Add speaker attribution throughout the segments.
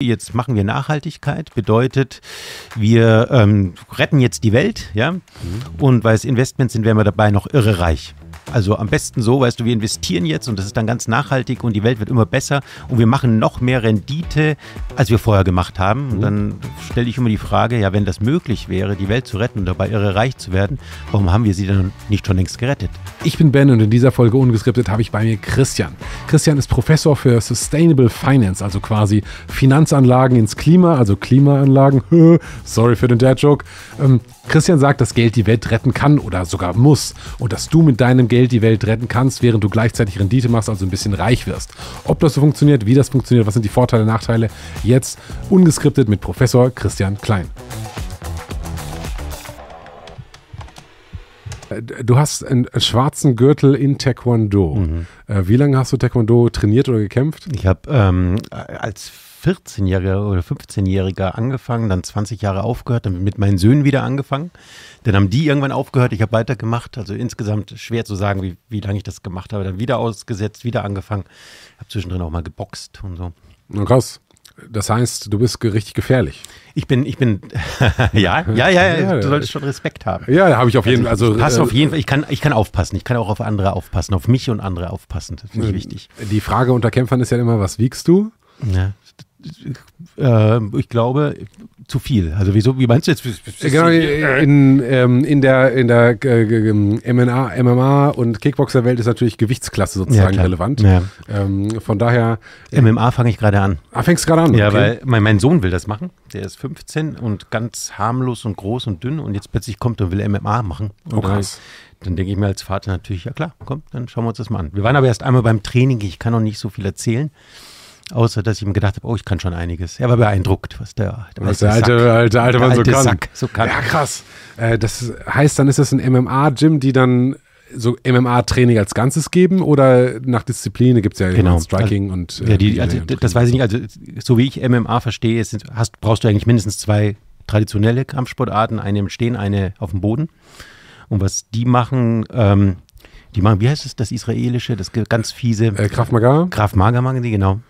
Speaker 1: Jetzt machen wir Nachhaltigkeit, bedeutet, wir ähm, retten jetzt die Welt, ja. Mhm. Und weil es Investments sind, werden wir dabei noch irre reich. Also am besten so, weißt du, wir investieren jetzt und das ist dann ganz nachhaltig und die Welt wird immer besser und wir machen noch mehr Rendite, als wir vorher gemacht haben. Und mhm. dann stelle ich immer die Frage, ja, wenn das möglich wäre, die Welt zu retten und dabei
Speaker 2: irre reich zu werden, warum haben wir sie dann nicht schon längst gerettet? Ich bin Ben und in dieser Folge ungeskriptet habe ich bei mir Christian. Christian ist Professor für Sustainable Finance, also quasi Finanzanlagen ins Klima, also Klimaanlagen. Sorry für den Dad-Joke. Ähm, Christian sagt, dass Geld die Welt retten kann oder sogar muss und dass du mit deinem Geld die Welt retten kannst, während du gleichzeitig Rendite machst, also ein bisschen reich wirst. Ob das so funktioniert, wie das funktioniert, was sind die Vorteile, Nachteile, jetzt ungeskriptet mit Professor Christian Klein. Äh, du hast einen schwarzen Gürtel in Taekwondo. Mhm. Äh, wie lange hast du Taekwondo trainiert oder gekämpft?
Speaker 1: Ich habe ähm, als
Speaker 2: 14-Jähriger
Speaker 1: oder 15-Jähriger angefangen, dann 20 Jahre aufgehört, dann mit meinen Söhnen wieder angefangen. Dann haben die irgendwann aufgehört, ich habe weitergemacht. Also insgesamt schwer zu sagen, wie, wie lange ich das gemacht habe. Dann wieder ausgesetzt, wieder angefangen. Ich Habe zwischendrin auch mal geboxt und so. Na krass. Das heißt, du bist richtig gefährlich. Ich bin, ich bin, ja, ja, ja, ja, du solltest schon Respekt haben. Ja, habe ich auf jeden also, Fall. Also, ich, pass äh, auf jeden Fall, ich kann, ich kann aufpassen. Ich kann auch auf andere aufpassen, auf mich und andere aufpassen. Das finde ich wichtig. Die Frage unter Kämpfern ist ja immer, was wiegst du? Ja,
Speaker 2: äh, ich glaube, zu viel. Also wieso, wie meinst du jetzt? Äh, genau, äh, in, ähm, in der, in der äh, MNA, MMA und Kickboxer-Welt ist natürlich Gewichtsklasse sozusagen ja, relevant. Ja. Ähm, von daher. Äh, MMA fange ich gerade an. Ah, fängst gerade an. Ja, okay. weil
Speaker 1: mein, mein, Sohn will das machen. Der ist 15 und ganz harmlos und groß und dünn und jetzt plötzlich kommt und will MMA machen. Und oh, krass. dann denke ich mir als Vater natürlich, ja klar, komm, dann schauen wir uns das mal an. Wir waren aber erst einmal beim Training, ich kann noch nicht so viel erzählen. Außer, dass ich ihm gedacht habe, oh, ich kann schon einiges. Er war beeindruckt, was der, der, was der alte, Sack, alte, alte Mann so, kann. Sack
Speaker 2: so kann. Ja, krass. Äh, das heißt, dann ist das ein MMA-Gym, die dann so MMA-Training als Ganzes geben oder nach Disziplin gibt es ja genau. Striking also, und. Äh, ja, die, also, das weiß ich nicht. Also, so wie ich MMA
Speaker 1: verstehe, ist, hast, brauchst du eigentlich mindestens zwei traditionelle Kampfsportarten: eine im Stehen, eine auf dem Boden. Und was die machen, ähm, die machen, wie heißt es, das israelische, das ganz fiese. Äh, Krav Maga? Krav Maga machen die, genau.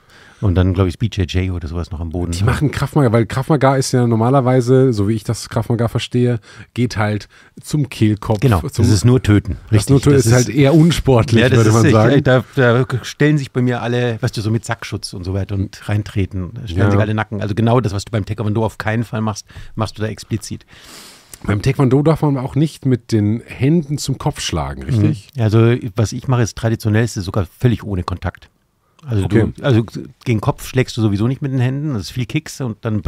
Speaker 1: Und dann, glaube ich, BJJ oder sowas noch am Boden.
Speaker 2: Die machen Kraftmager, weil Kraftmager ist ja normalerweise, so wie ich das Kraftmager verstehe, geht halt zum Kehlkopf. Genau, zum, das ist nur töten. Richtig. Das, nur das ist, halt eher unsportlich, ja, würde man ist, sagen. Ich,
Speaker 1: da, da, stellen sich bei mir alle, weißt du so mit Sackschutz und so weiter und reintreten, stellen ja. sich alle Nacken. Also genau das, was du beim Taekwondo auf keinen Fall machst, machst du da explizit. Beim Taekwondo darf man auch nicht mit den Händen zum Kopf schlagen, richtig? Mhm. Also was ich mache, ist traditionell ist sogar völlig ohne Kontakt. Also, okay. du, also gegen Kopf schlägst du sowieso nicht mit den Händen. Das ist viel Kicks und dann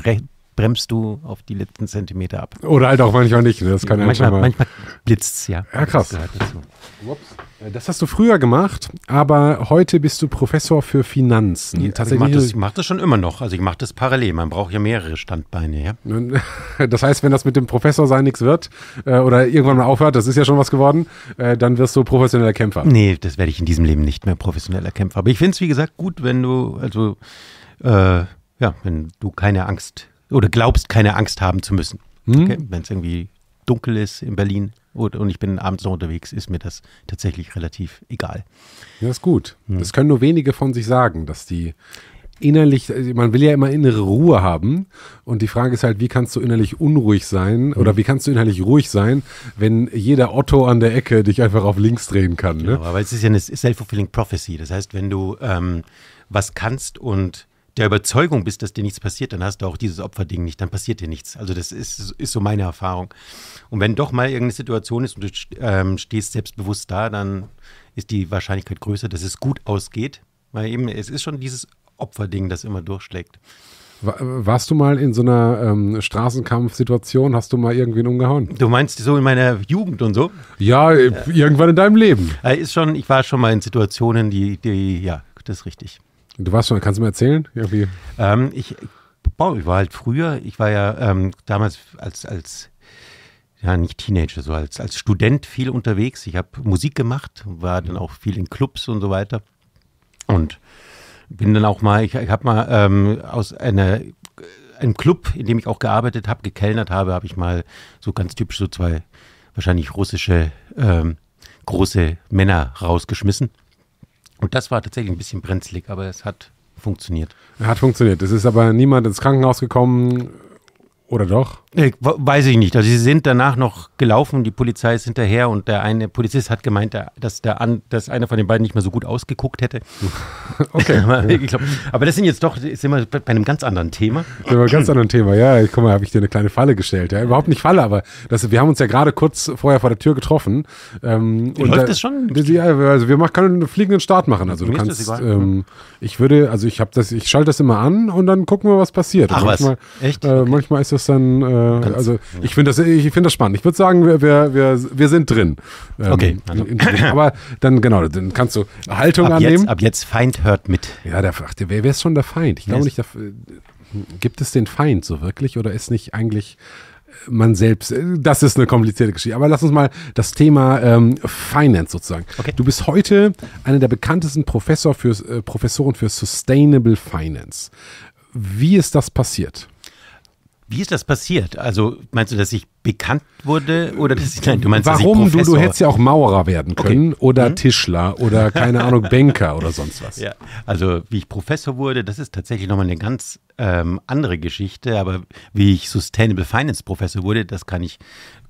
Speaker 1: bremst du auf die letzten Zentimeter ab. Oder halt auch manchmal nicht. Ne? Das kann halt manchmal, manchmal
Speaker 2: blitzt es, ja. Ja, krass. Das, äh, das hast du früher gemacht, aber heute bist du Professor für Finanzen. Ja, also Tatsächlich. Ich mache das,
Speaker 1: mach das schon immer noch. Also ich mache das parallel. Man braucht ja mehrere Standbeine, ja.
Speaker 2: Das heißt, wenn das mit dem Professor sein nichts wird äh, oder irgendwann mal aufhört, das ist ja schon was geworden, äh, dann wirst du professioneller Kämpfer. Nee,
Speaker 1: das werde ich in diesem Leben nicht mehr professioneller Kämpfer. Aber ich finde es, wie gesagt, gut, wenn du, also äh, ja, wenn du keine Angst hast oder glaubst, keine Angst haben zu müssen. Hm? Okay? Wenn es irgendwie dunkel ist in Berlin und, ich bin abends noch unterwegs, ist mir das tatsächlich relativ egal. Ja, ist
Speaker 2: gut. Hm. Das können nur wenige von sich sagen, dass die innerlich, äh, man will ja immer innere Ruhe haben. Und die Frage ist halt, wie kannst du innerlich unruhig sein hm. oder wie kannst du innerlich ruhig sein, wenn jeder Otto an der Ecke dich einfach auf links drehen kann. Ne? Genau, ne? aber es ist ja eine self-fulfilling
Speaker 1: prophecy. Das heißt, wenn du ähm, was kannst und der Überzeugung bist, dass dir nichts passiert, dann hast du auch dieses Opferding nicht, dann passiert dir nichts. Also das ist, ist so meine Erfahrung. Und wenn doch mal irgendeine Situation ist und du ähm, stehst selbstbewusst da, dann ist die Wahrscheinlichkeit größer, dass es gut ausgeht, weil eben es ist schon dieses Opferding, das immer durchschlägt.
Speaker 2: Warst du mal in so einer ähm, Straßenkampfsituation? Hast du mal irgendwen umgehauen? Du meinst so
Speaker 1: in meiner Jugend und so? Ja, ja. Äh. irgendwann in deinem Leben. Äh, ist schon, ich war schon mal in Situationen, die, die ja, das ist richtig. Du warst schon, kannst du mir erzählen? Irgendwie? Ähm, ich, boah, ich war halt früher, ich war ja ähm, damals als, als ja, nicht Teenager, so als, als Student viel unterwegs. Ich habe Musik gemacht, war dann auch viel in Clubs und so weiter. Und bin dann auch mal, ich, ich habe mal ähm, aus einer, einem Club, in dem ich auch gearbeitet habe, gekellnert habe, habe ich mal so ganz typisch so zwei wahrscheinlich russische ähm, große Männer rausgeschmissen. Und das war tatsächlich ein bisschen brenzlig, aber es hat funktioniert.
Speaker 2: Hat funktioniert. Es ist aber niemand ins Krankenhaus gekommen oder doch? weiß ich nicht. Also sie sind danach noch
Speaker 1: gelaufen, die Polizei ist hinterher und der eine Polizist hat gemeint, dass, der an, dass einer von den beiden nicht mehr so gut ausgeguckt hätte. Okay. glaub, aber das sind jetzt doch, sind wir bei einem ganz anderen Thema.
Speaker 2: Bei einem ganz anderen Thema, ja. guck mal, habe ich dir eine kleine Falle gestellt. Ja, überhaupt nicht Falle, aber das, wir haben uns ja gerade kurz vorher vor der Tür getroffen. Ähm, Läuft da, das schon? Ja, also wir machen, können einen fliegenden Start machen. Also du kannst, ähm, ich würde, also ich habe das, ich schalte das immer an und dann gucken wir, was passiert. Ach, also manchmal, was? Echt? Äh, okay. Manchmal ist das dann. Äh, äh, Ganz also ich finde das, ich finde das spannend. Ich würde sagen, wir, wir, wir, wir sind drin. Ähm, okay. Also. aber dann genau, dann kannst du Haltung ab annehmen. Jetzt, ab jetzt Feind hört mit. Ja, der, ach, wer, wer ist schon der Feind? Ich glaube nicht, der, äh, gibt es den Feind so wirklich oder ist nicht eigentlich äh, man selbst, das ist eine komplizierte Geschichte. Aber lass uns mal das Thema ähm, Finance sozusagen. Okay. Du bist heute einer der bekanntesten Professor für, äh, Professoren für Sustainable Finance. Wie ist das passiert?
Speaker 1: Wie ist das passiert? Also meinst du, dass ich bekannt wurde oder dass ich nein, du meinst, Warum dass ich Professor du du hättest ja
Speaker 2: auch Maurer werden können okay. oder hm? Tischler oder keine Ahnung Banker oder sonst
Speaker 1: was. Ja, also wie ich Professor wurde, das ist tatsächlich nochmal eine ganz ähm, andere Geschichte. Aber wie ich Sustainable Finance Professor wurde, das kann ich.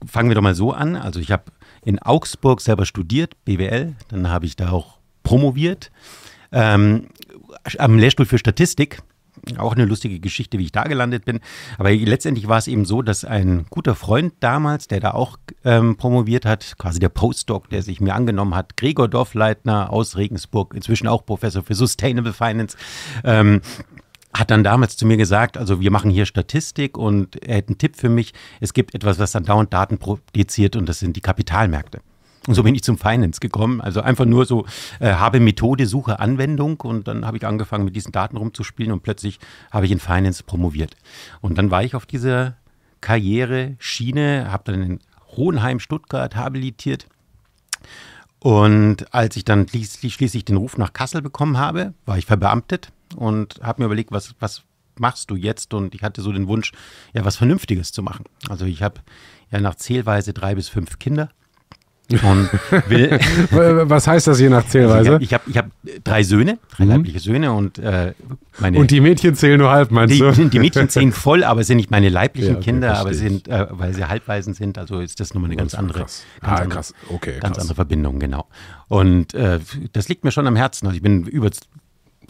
Speaker 1: Fangen wir doch mal so an. Also ich habe in Augsburg selber studiert BWL, dann habe ich da auch promoviert ähm, am Lehrstuhl für Statistik auch eine lustige Geschichte, wie ich da gelandet bin. Aber letztendlich war es eben so, dass ein guter Freund damals, der da auch ähm, promoviert hat, quasi der Postdoc, der sich mir angenommen hat, Gregor Dorfleitner aus Regensburg, inzwischen auch Professor für Sustainable Finance, ähm, hat dann damals zu mir gesagt, also wir machen hier Statistik und er hätte einen Tipp für mich. Es gibt etwas, was dann dauernd Daten produziert und das sind die Kapitalmärkte. Und so bin ich zum Finance gekommen. Also einfach nur so, äh, habe Methode, suche Anwendung und dann habe ich angefangen, mit diesen Daten rumzuspielen und plötzlich habe ich in Finance promoviert. Und dann war ich auf dieser Karriere-Schiene, habe dann in Hohenheim, Stuttgart habilitiert. Und als ich dann schließlich den Ruf nach Kassel bekommen habe, war ich verbeamtet und habe mir überlegt, was, was machst du jetzt? Und ich hatte so den Wunsch, ja, was Vernünftiges zu machen. Also ich habe ja nach Zählweise drei bis fünf Kinder und will Was heißt das je nach Zählweise? Also ich habe ich hab drei Söhne, drei mhm. leibliche Söhne und äh, meine. Und die
Speaker 2: Mädchen zählen nur halb, meinst die, du? Die Mädchen zählen
Speaker 1: voll, aber es sind nicht meine leiblichen ja, okay, Kinder, aber sind, äh, weil sie halbwaisen sind, also ist das nochmal eine ganz oh, andere. Krass. Ganz ah, andere, krass. Okay, ganz krass. andere Verbindung, genau. Und äh, das liegt mir schon am Herzen. Also ich bin über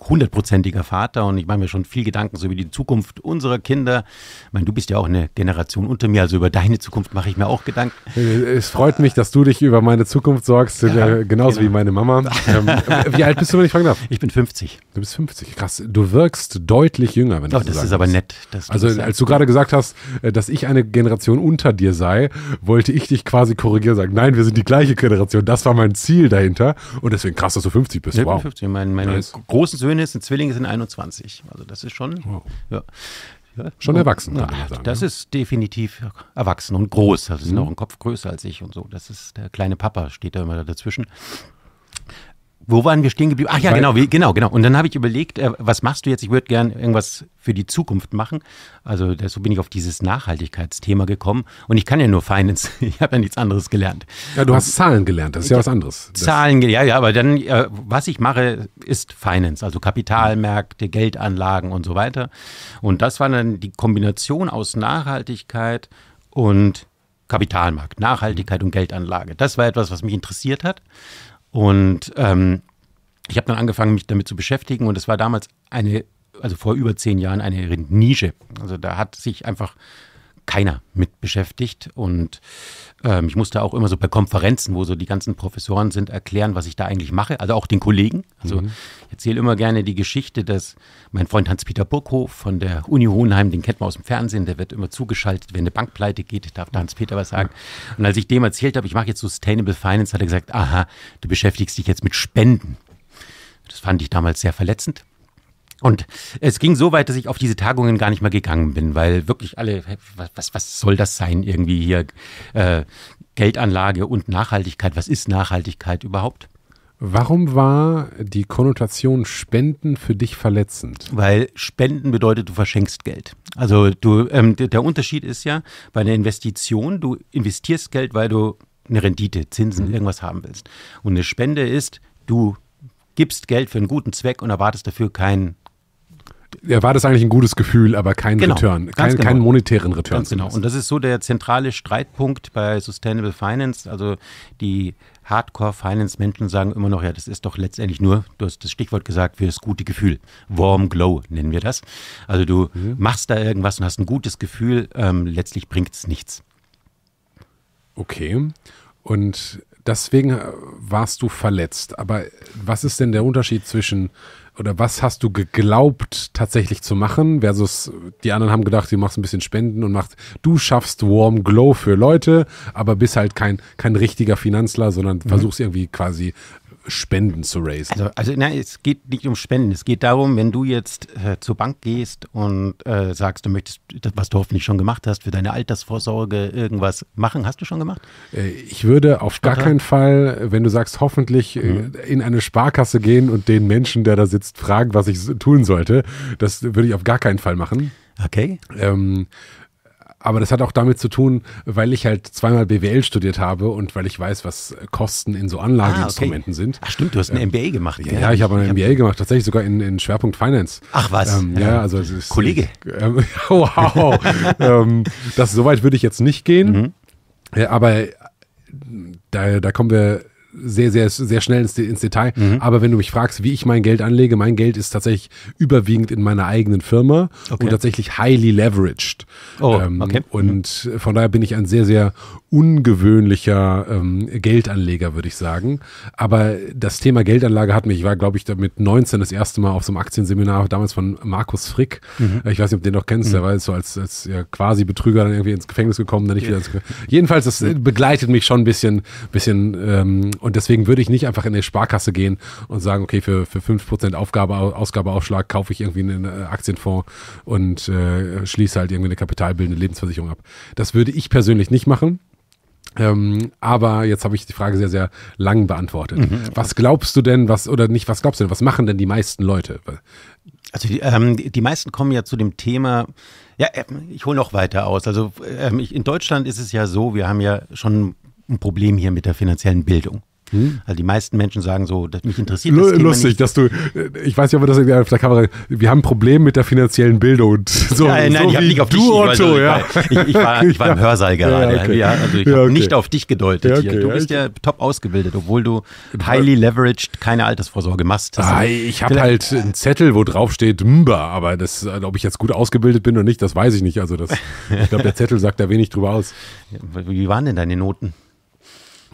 Speaker 1: hundertprozentiger Vater und ich mache mir schon viel Gedanken so über die Zukunft unserer Kinder. Ich meine, du bist ja auch eine Generation unter mir, also über deine Zukunft mache ich mir auch Gedanken.
Speaker 2: Äh, es freut mich, dass du dich über meine Zukunft sorgst, ja, äh, genau. genauso genau. wie meine Mama. ähm, äh, wie alt bist du, wenn ich fragen darf? Ich bin 50. Du bist 50, krass. Du wirkst deutlich jünger, wenn ich oh, das so Das ist aber nett. also als du gerade gesagt hast, dass ich eine Generation unter dir sei, wollte ich dich quasi korrigieren, und sagen, nein, wir sind die gleiche Generation. Das war mein Ziel dahinter und deswegen krass, dass du 50 bist. Ja, wow. Ich bin 50. Meine, meine nice. großen
Speaker 1: Söhne Schöne ist, ein sind 21. Also das ist schon. Wow. Ja. Ja, schon und, erwachsen. Na, sagen, das ja. Ne? ist definitiv erwachsen und groß. Also sie mhm. auch ein Kopf größer als ich und so. Das ist der kleine Papa, steht da immer dazwischen. Wo waren wir stehen geblieben? Ach ja, genau, genau, genau. Und dann habe ich überlegt, äh, was machst du jetzt? Ich würde gern irgendwas für die Zukunft machen. Also so bin ich auf dieses Nachhaltigkeitsthema gekommen. Und ich kann ja nur Finance. Ich habe ja nichts anderes gelernt. Ja, du hast Zahlen gelernt. Das ist ja was anderes. Das Zahlen, ja, ja. Aber dann, äh, was ich mache, ist Finance, also Kapitalmärkte, Geldanlagen und so weiter. Und das war dann die Kombination aus Nachhaltigkeit und Kapitalmarkt, Nachhaltigkeit und Geldanlage. Das war etwas, was mich interessiert hat. Und ähm, ich habe dann angefangen, mich damit zu beschäftigen und es war damals eine, also vor über zehn Jahren, eine Nische. Also da hat sich einfach keiner mit beschäftigt. Und ähm, ich musste auch immer so bei Konferenzen, wo so die ganzen Professoren sind, erklären, was ich da eigentlich mache. Also auch den Kollegen. Also mhm. ich erzähle immer gerne die Geschichte, dass mein Freund Hans-Peter Burghof von der Uni Hohenheim, den kennt man aus dem Fernsehen, der wird immer zugeschaltet, wenn eine Bank pleite geht, darf da Hans-Peter was sagen. Und als ich dem erzählt habe, ich mache jetzt Sustainable Finance, hat er gesagt, aha, du beschäftigst dich jetzt mit Spenden. Das fand ich damals sehr verletzend. Und es ging so weit, dass ich auf diese Tagungen gar nicht mehr gegangen bin, weil wirklich alle, was, was soll das sein irgendwie hier? Äh, Geldanlage und Nachhaltigkeit, was ist Nachhaltigkeit überhaupt?
Speaker 2: Warum war die Konnotation Spenden für dich verletzend? Weil Spenden bedeutet, du verschenkst Geld.
Speaker 1: Also du, ähm, der Unterschied ist ja bei einer Investition, du investierst Geld, weil du eine Rendite, Zinsen, mhm. irgendwas haben willst. Und eine Spende ist, du gibst Geld für einen guten Zweck und erwartest dafür keinen. Ja, war das eigentlich ein
Speaker 2: gutes Gefühl, aber kein genau, Return, kein, genau. keinen monetären Return. Ganz genau. Und das ist
Speaker 1: so der zentrale Streitpunkt bei Sustainable Finance. Also die Hardcore-Finance-Menschen sagen immer noch, ja, das ist doch letztendlich nur, du hast das Stichwort gesagt, für das gute Gefühl. Warm Glow nennen wir das. Also du mhm. machst da
Speaker 2: irgendwas und hast ein gutes Gefühl, ähm, letztlich bringt es nichts. Okay. Und deswegen äh, warst du verletzt. Aber was ist denn der Unterschied zwischen oder was hast du geglaubt tatsächlich zu machen versus äh, die anderen haben gedacht, du machst ein bisschen Spenden und machst, du schaffst Warm Glow für Leute, aber bist halt kein, kein richtiger Finanzler, sondern mhm. versuchst irgendwie quasi Spenden zu raisen? Also, also
Speaker 1: na, es geht nicht um Spenden. Es geht darum, wenn du jetzt äh, zur Bank gehst und äh, sagst, du möchtest, was du hoffentlich schon gemacht hast, für deine Altersvorsorge irgendwas machen. Hast du schon gemacht? Äh,
Speaker 2: ich würde auf gar keinen Fall, wenn du sagst, hoffentlich äh, mhm. in eine Sparkasse gehen und den Menschen, der da sitzt, fragen, was ich tun sollte. Das würde ich auf gar keinen Fall machen. Okay. Ähm, aber das hat auch damit zu tun, weil ich halt zweimal BWL studiert habe und weil ich weiß, was Kosten in so Anlageinstrumenten ah, okay. sind. Ach stimmt, du hast eine ähm, MBA gemacht. Ja, ja ich habe eine ich MBA hab... gemacht, tatsächlich sogar in, in Schwerpunkt Finance. Ach was. Ähm, ja, ja, also ist, Kollege. Ähm, oh, wow. ähm, das weit würde ich jetzt nicht gehen. Mhm. Ja, äh, aber da, da kommen wir sehr, sehr, sehr schnell ins, ins Detail. Mhm. Aber wenn du mich fragst, wie ich mein Geld anlege, mein Geld ist tatsächlich überwiegend in meiner eigenen Firma okay. und tatsächlich highly leveraged. Oh, ähm, okay. Und mhm. von daher bin ich ein sehr, sehr ungewöhnlicher ähm, Geldanleger, würde ich sagen. Aber das Thema Geldanlage hat mich, ich war, glaube ich, mit 19 das erste Mal auf so einem Aktienseminar, damals von Markus Frick. Mhm. Ich weiß nicht, ob den noch kennst, mhm. der war jetzt so als, als ja, quasi Betrüger dann irgendwie ins Gefängnis gekommen, dann nicht wieder ins Gefängnis. Jedenfalls, das äh, begleitet mich schon ein bisschen, bisschen ähm, und deswegen würde ich nicht einfach in eine Sparkasse gehen und sagen, okay, für, für 5% Aufgabe, Ausgabeaufschlag kaufe ich irgendwie einen äh, Aktienfonds und äh, schließe halt irgendwie eine kapitalbildende Lebensversicherung ab. Das würde ich persönlich nicht machen. Ähm, aber jetzt habe ich die Frage sehr, sehr lang beantwortet. Mhm. Was glaubst du denn, was, oder nicht, was glaubst du denn, was machen denn die meisten Leute? Also die, ähm, die meisten kommen ja zu dem Thema,
Speaker 1: ja, äh, ich hole noch weiter aus. Also ähm, ich, in Deutschland ist es ja so, wir haben ja schon ein Problem hier mit der finanziellen Bildung. Hm. Also die meisten Menschen sagen so, dass mich interessiert das Thema Lustig, nicht.
Speaker 2: dass du, ich weiß nicht, ob wir das auf der Kamera, wir haben ein Problem mit der finanziellen Bildung. Und so, ja, nein, so ich habe nicht auf dich, du, dich, Otto, ich, ja. ich, ich, war, ich war im Hörsaal gerade. Ja, okay. ja, also ich habe okay. nicht auf dich gedeutet okay, hier. Du bist ja
Speaker 1: top ausgebildet, obwohl du äh, highly leveraged keine Altersvorsorge machst. Ah, ich habe halt
Speaker 2: einen Zettel, wo drauf steht Mba, aber das, also ob ich jetzt gut ausgebildet bin oder nicht, das weiß ich nicht. Also das, ich glaube, der Zettel sagt da wenig drüber aus. Wie waren denn deine Noten?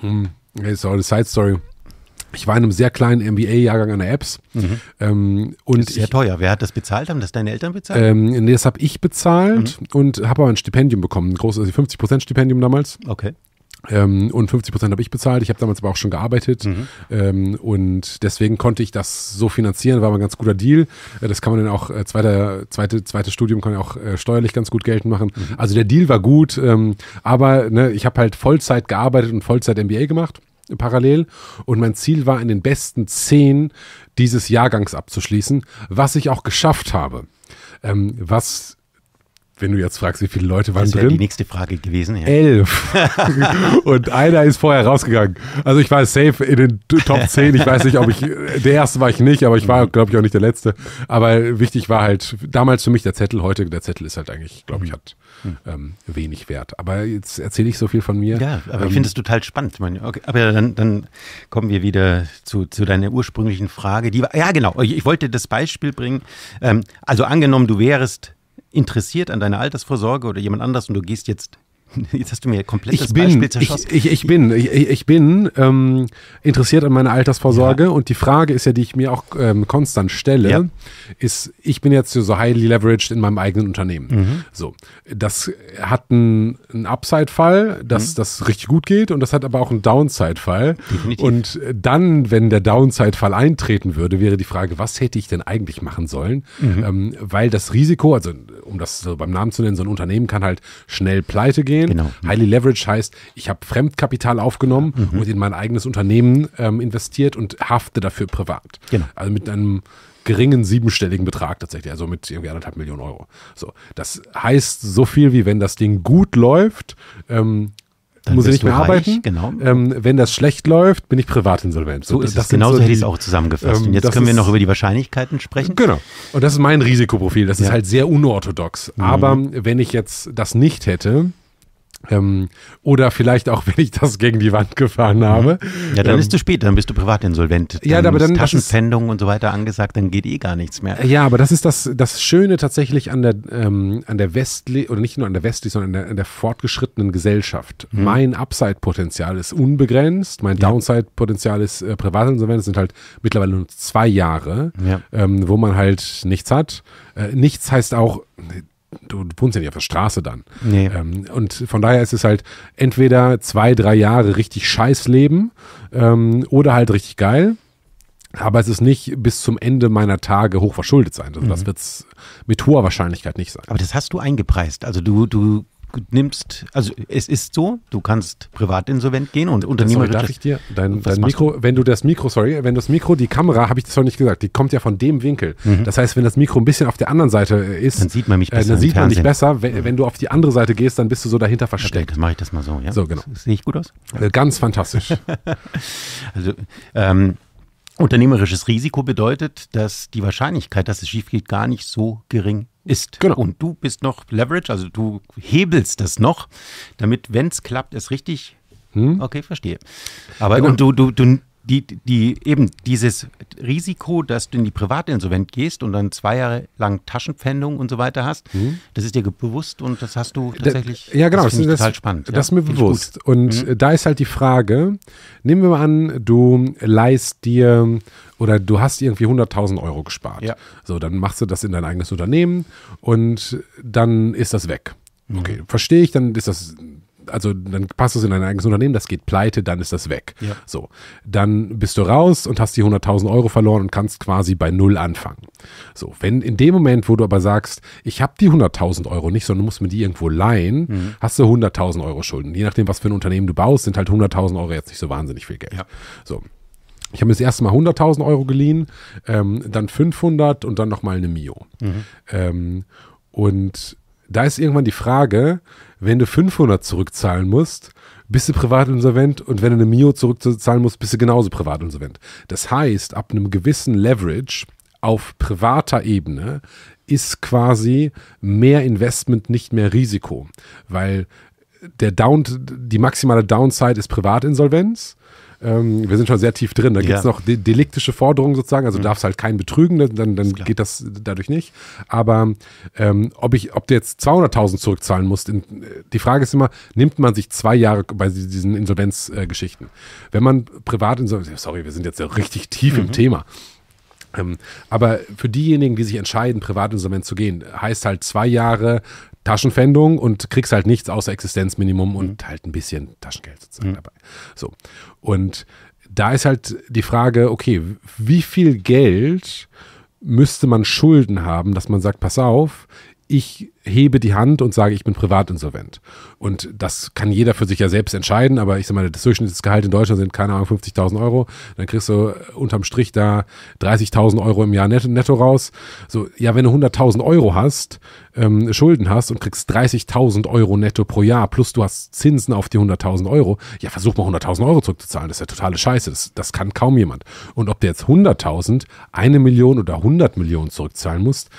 Speaker 2: Hm ist auch eine Side Story. Ich war in einem sehr kleinen MBA-Jahrgang an der Apps. Mhm. Ähm, und das ist sehr ich,
Speaker 1: teuer. Wer hat das bezahlt? Haben das deine Eltern bezahlt? Ähm,
Speaker 2: nee, das habe ich bezahlt mhm. und habe aber ein Stipendium bekommen. Ein großes, also 50% Stipendium damals. Okay. Ähm, und 50 Prozent habe ich bezahlt. Ich habe damals aber auch schon gearbeitet. Mhm. Ähm, und deswegen konnte ich das so finanzieren. War mal ein ganz guter Deal. Äh, das kann man dann auch, äh, zweite, zweite, zweite Studium kann ja auch äh, steuerlich ganz gut geltend machen. Mhm. Also der Deal war gut. Ähm, aber ne, ich habe halt Vollzeit gearbeitet und Vollzeit MBA gemacht parallel. Und mein Ziel war, in den besten zehn dieses Jahrgangs abzuschließen, was ich auch geschafft habe. Ähm, was wenn du jetzt fragst, wie viele Leute waren das drin. Das wäre die nächste Frage gewesen. Ja. Elf. und einer ist vorher rausgegangen. Also ich war safe in den Top 10. Ich weiß nicht, ob ich, der erste war ich nicht, aber ich war, mhm. glaube ich, auch nicht der letzte. Aber wichtig war halt damals für mich der Zettel, heute der Zettel ist halt eigentlich, glaube ich, mhm. hat mhm. ähm, wenig Wert. Aber jetzt erzähle ich so viel von mir. Ja, aber ähm, ich finde es
Speaker 1: total spannend. Meine, okay, aber dann, dann, kommen wir wieder zu, zu deiner ursprünglichen Frage. Die war, ja, genau. Ich, wollte das Beispiel bringen. Ähm, also angenommen, du wärst interessiert an deiner Altersvorsorge oder jemand anders und du gehst jetzt Jetzt hast du mir komplett ich das bin, Beispiel zerschossen. Ich, ich, ich
Speaker 2: bin, ich, ich bin ähm, interessiert an meiner Altersvorsorge ja. und die Frage ist ja, die ich mir auch ähm, konstant stelle, ja. ist, ich bin jetzt so highly leveraged in meinem eigenen Unternehmen. Mhm. So, das hat einen, Upside-Fall, dass mhm. das richtig gut geht und das hat aber auch einen Downside-Fall. Und äh, dann, wenn der Downside-Fall eintreten würde, wäre die Frage, was hätte ich denn eigentlich machen sollen? Mhm. Ähm, weil das Risiko, also um das so beim Namen zu nennen, so ein Unternehmen kann halt schnell pleite gehen Unternehmen. Genau. Highly Leverage heißt, ich habe Fremdkapital aufgenommen mhm. und in mein eigenes Unternehmen ähm, investiert und hafte dafür privat. Genau. Also mit einem geringen siebenstelligen Betrag tatsächlich, also mit irgendwie anderthalb Millionen Euro. So, das heißt so viel wie wenn das Ding gut läuft, ähm, dann muss ich nicht mehr reich, arbeiten. Genau. Ähm, wenn das schlecht läuft, bin ich privatinsolvent. So ist das es. Genauso so hätte ich es auch zusammengefasst. Ähm, und jetzt können wir noch über die Wahrscheinlichkeiten sprechen. Genau. Und das ist mein Risikoprofil. Das ja. ist halt sehr unorthodox. Mhm. Aber wenn ich jetzt das nicht hätte, ähm, oder vielleicht auch, wenn ich das gegen die Wand gefahren mhm. habe. Ja, dann ähm, ist es spät, dann bist du privatinsolvent. Dann ja, aber dann ist Taschenpfändung und
Speaker 1: so weiter angesagt, dann geht eh gar nichts mehr. Ja,
Speaker 2: aber das ist das, das Schöne tatsächlich an der, ähm, an der westlich, oder nicht nur an der westlich, sondern an der, an der fortgeschrittenen Gesellschaft. Mhm. Mein Upside-Potenzial ist unbegrenzt, mein ja. Downside-Potenzial ist äh, privatinsolvent, das sind halt mittlerweile nur zwei Jahre, ja. ähm, wo man halt nichts hat. Äh, nichts heißt auch, du, du wohnst ja nicht auf der Straße dann. Nee. Ähm, und von daher ist es halt entweder zwei, drei Jahre richtig scheiß Leben ähm, oder halt richtig geil. Aber es ist nicht bis zum Ende meiner Tage hochverschuldet sein. Also mhm. das wird es mit hoher Wahrscheinlichkeit nicht sein. Aber das hast du
Speaker 1: eingepreist. Also du, du nimmst, also es ist so, du kannst privat insolvent
Speaker 2: gehen und Unternehmer. Sorry, darf ich dir dein, dein Mikro, du? wenn du das Mikro, sorry, wenn das Mikro, die Kamera, habe ich das noch nicht gesagt, die kommt ja von dem Winkel. Mhm. Das heißt, wenn das Mikro ein bisschen auf der anderen Seite ist, dann sieht man mich äh, besser. Äh, dann sieht man dich besser. Wenn, wenn, du auf die andere Seite gehst, dann bist du so dahinter versteckt. Okay, mache ich das
Speaker 1: mal so, ja. So, genau. Sehe ich gut aus?
Speaker 2: Äh, ganz fantastisch. also, ähm, Unternehmerisches Risiko
Speaker 1: bedeutet, dass die Wahrscheinlichkeit, dass es schief geht, gar nicht so gering ist. Genau. Und du bist noch Leverage, also du hebelst das noch, damit, wenn es klappt, es richtig. Hm? Okay, verstehe. Aber genau. und du, du, du, die, die eben dieses Risiko, dass du in die Privatinsolvent gehst und dann zwei Jahre lang Taschenpfändung und so weiter hast, mhm. das ist dir bewusst und das hast du tatsächlich. Da, ja, genau, das, das, total spannend. Das ist mir bewusst. Und mhm.
Speaker 2: Äh, da ist halt die Frage: Nehmen wir mal an, du leist dir oder du hast irgendwie 100.000 Euro gespart. Ja. So, dann machst du das in dein eigenes Unternehmen und dann ist das weg. Mhm. Okay, verstehe ich, dann ist das also dann passt es in dein eigenes Unternehmen, das geht pleite, dann ist das weg. Ja. So, dann bist du raus und hast die 100.000 Euro verloren und kannst quasi bei Null anfangen. So, wenn in dem Moment, wo du aber sagst, ich habe die 100.000 Euro nicht, sondern muss mir die irgendwo leihen, mhm. hast du 100.000 Euro Schulden. Je nachdem, was für ein Unternehmen du baust, sind halt 100.000 Euro jetzt nicht so wahnsinnig viel Geld. Ja. So, ich habe mir das erste Mal 100.000 Euro geliehen, ähm, dann 500 und dann nochmal eine Mio. Mhm. Ähm, und da ist irgendwann die Frage, wenn du 500 zurückzahlen musst, bist du privat insolvent und wenn du eine Mio zurückzahlen musst, bist du genauso privat insolvent. Das heißt, ab einem gewissen Leverage auf privater Ebene ist quasi mehr Investment nicht mehr Risiko, weil der Down, die maximale Downside ist Privatinsolvenz ähm, wir sind schon sehr tief drin. Da gibt es noch de deliktische Forderungen sozusagen. Also mhm. darfst halt keinen betrügen, ne? dann, dann geht das dadurch nicht. Aber ähm, ob, ich, ob du jetzt 200.000 zurückzahlen musst, in, äh, die Frage ist immer, nimmt man sich zwei Jahre bei diesen Insolvenzgeschichten? Äh, Wenn man privat insolvent, sorry, wir sind jetzt ja richtig tief mhm. im Thema. Ähm, aber für diejenigen, die sich entscheiden, Privatinsolvenz zu gehen, heißt halt zwei Jahre Taschenpfändung und kriegst halt nichts außer Existenzminimum mhm. und halt ein bisschen Taschengeld sozusagen mhm. dabei. So. Und da ist halt die Frage, okay, wie viel Geld müsste man Schulden haben, dass man sagt, pass auf, ich hebe die Hand und sage, ich bin privat insolvent. Und das kann jeder für sich ja selbst entscheiden, aber ich sage mal, das Durchschnittsgehalt in Deutschland sind, keine Ahnung, 50.000 Euro. Dann kriegst du äh, unterm Strich da 30.000 Euro im Jahr netto, netto raus. So, ja, wenn du 100.000 Euro hast, ähm, Schulden hast und kriegst 30.000 Euro netto pro Jahr, plus du hast Zinsen auf die 100.000 Euro, ja, versuch mal 100.000 Euro zurückzuzahlen. Das ist ja totale Scheiße. Das, das kann kaum jemand. Und ob du jetzt 100.000, eine Million oder 100 Millionen zurückzahlen musst,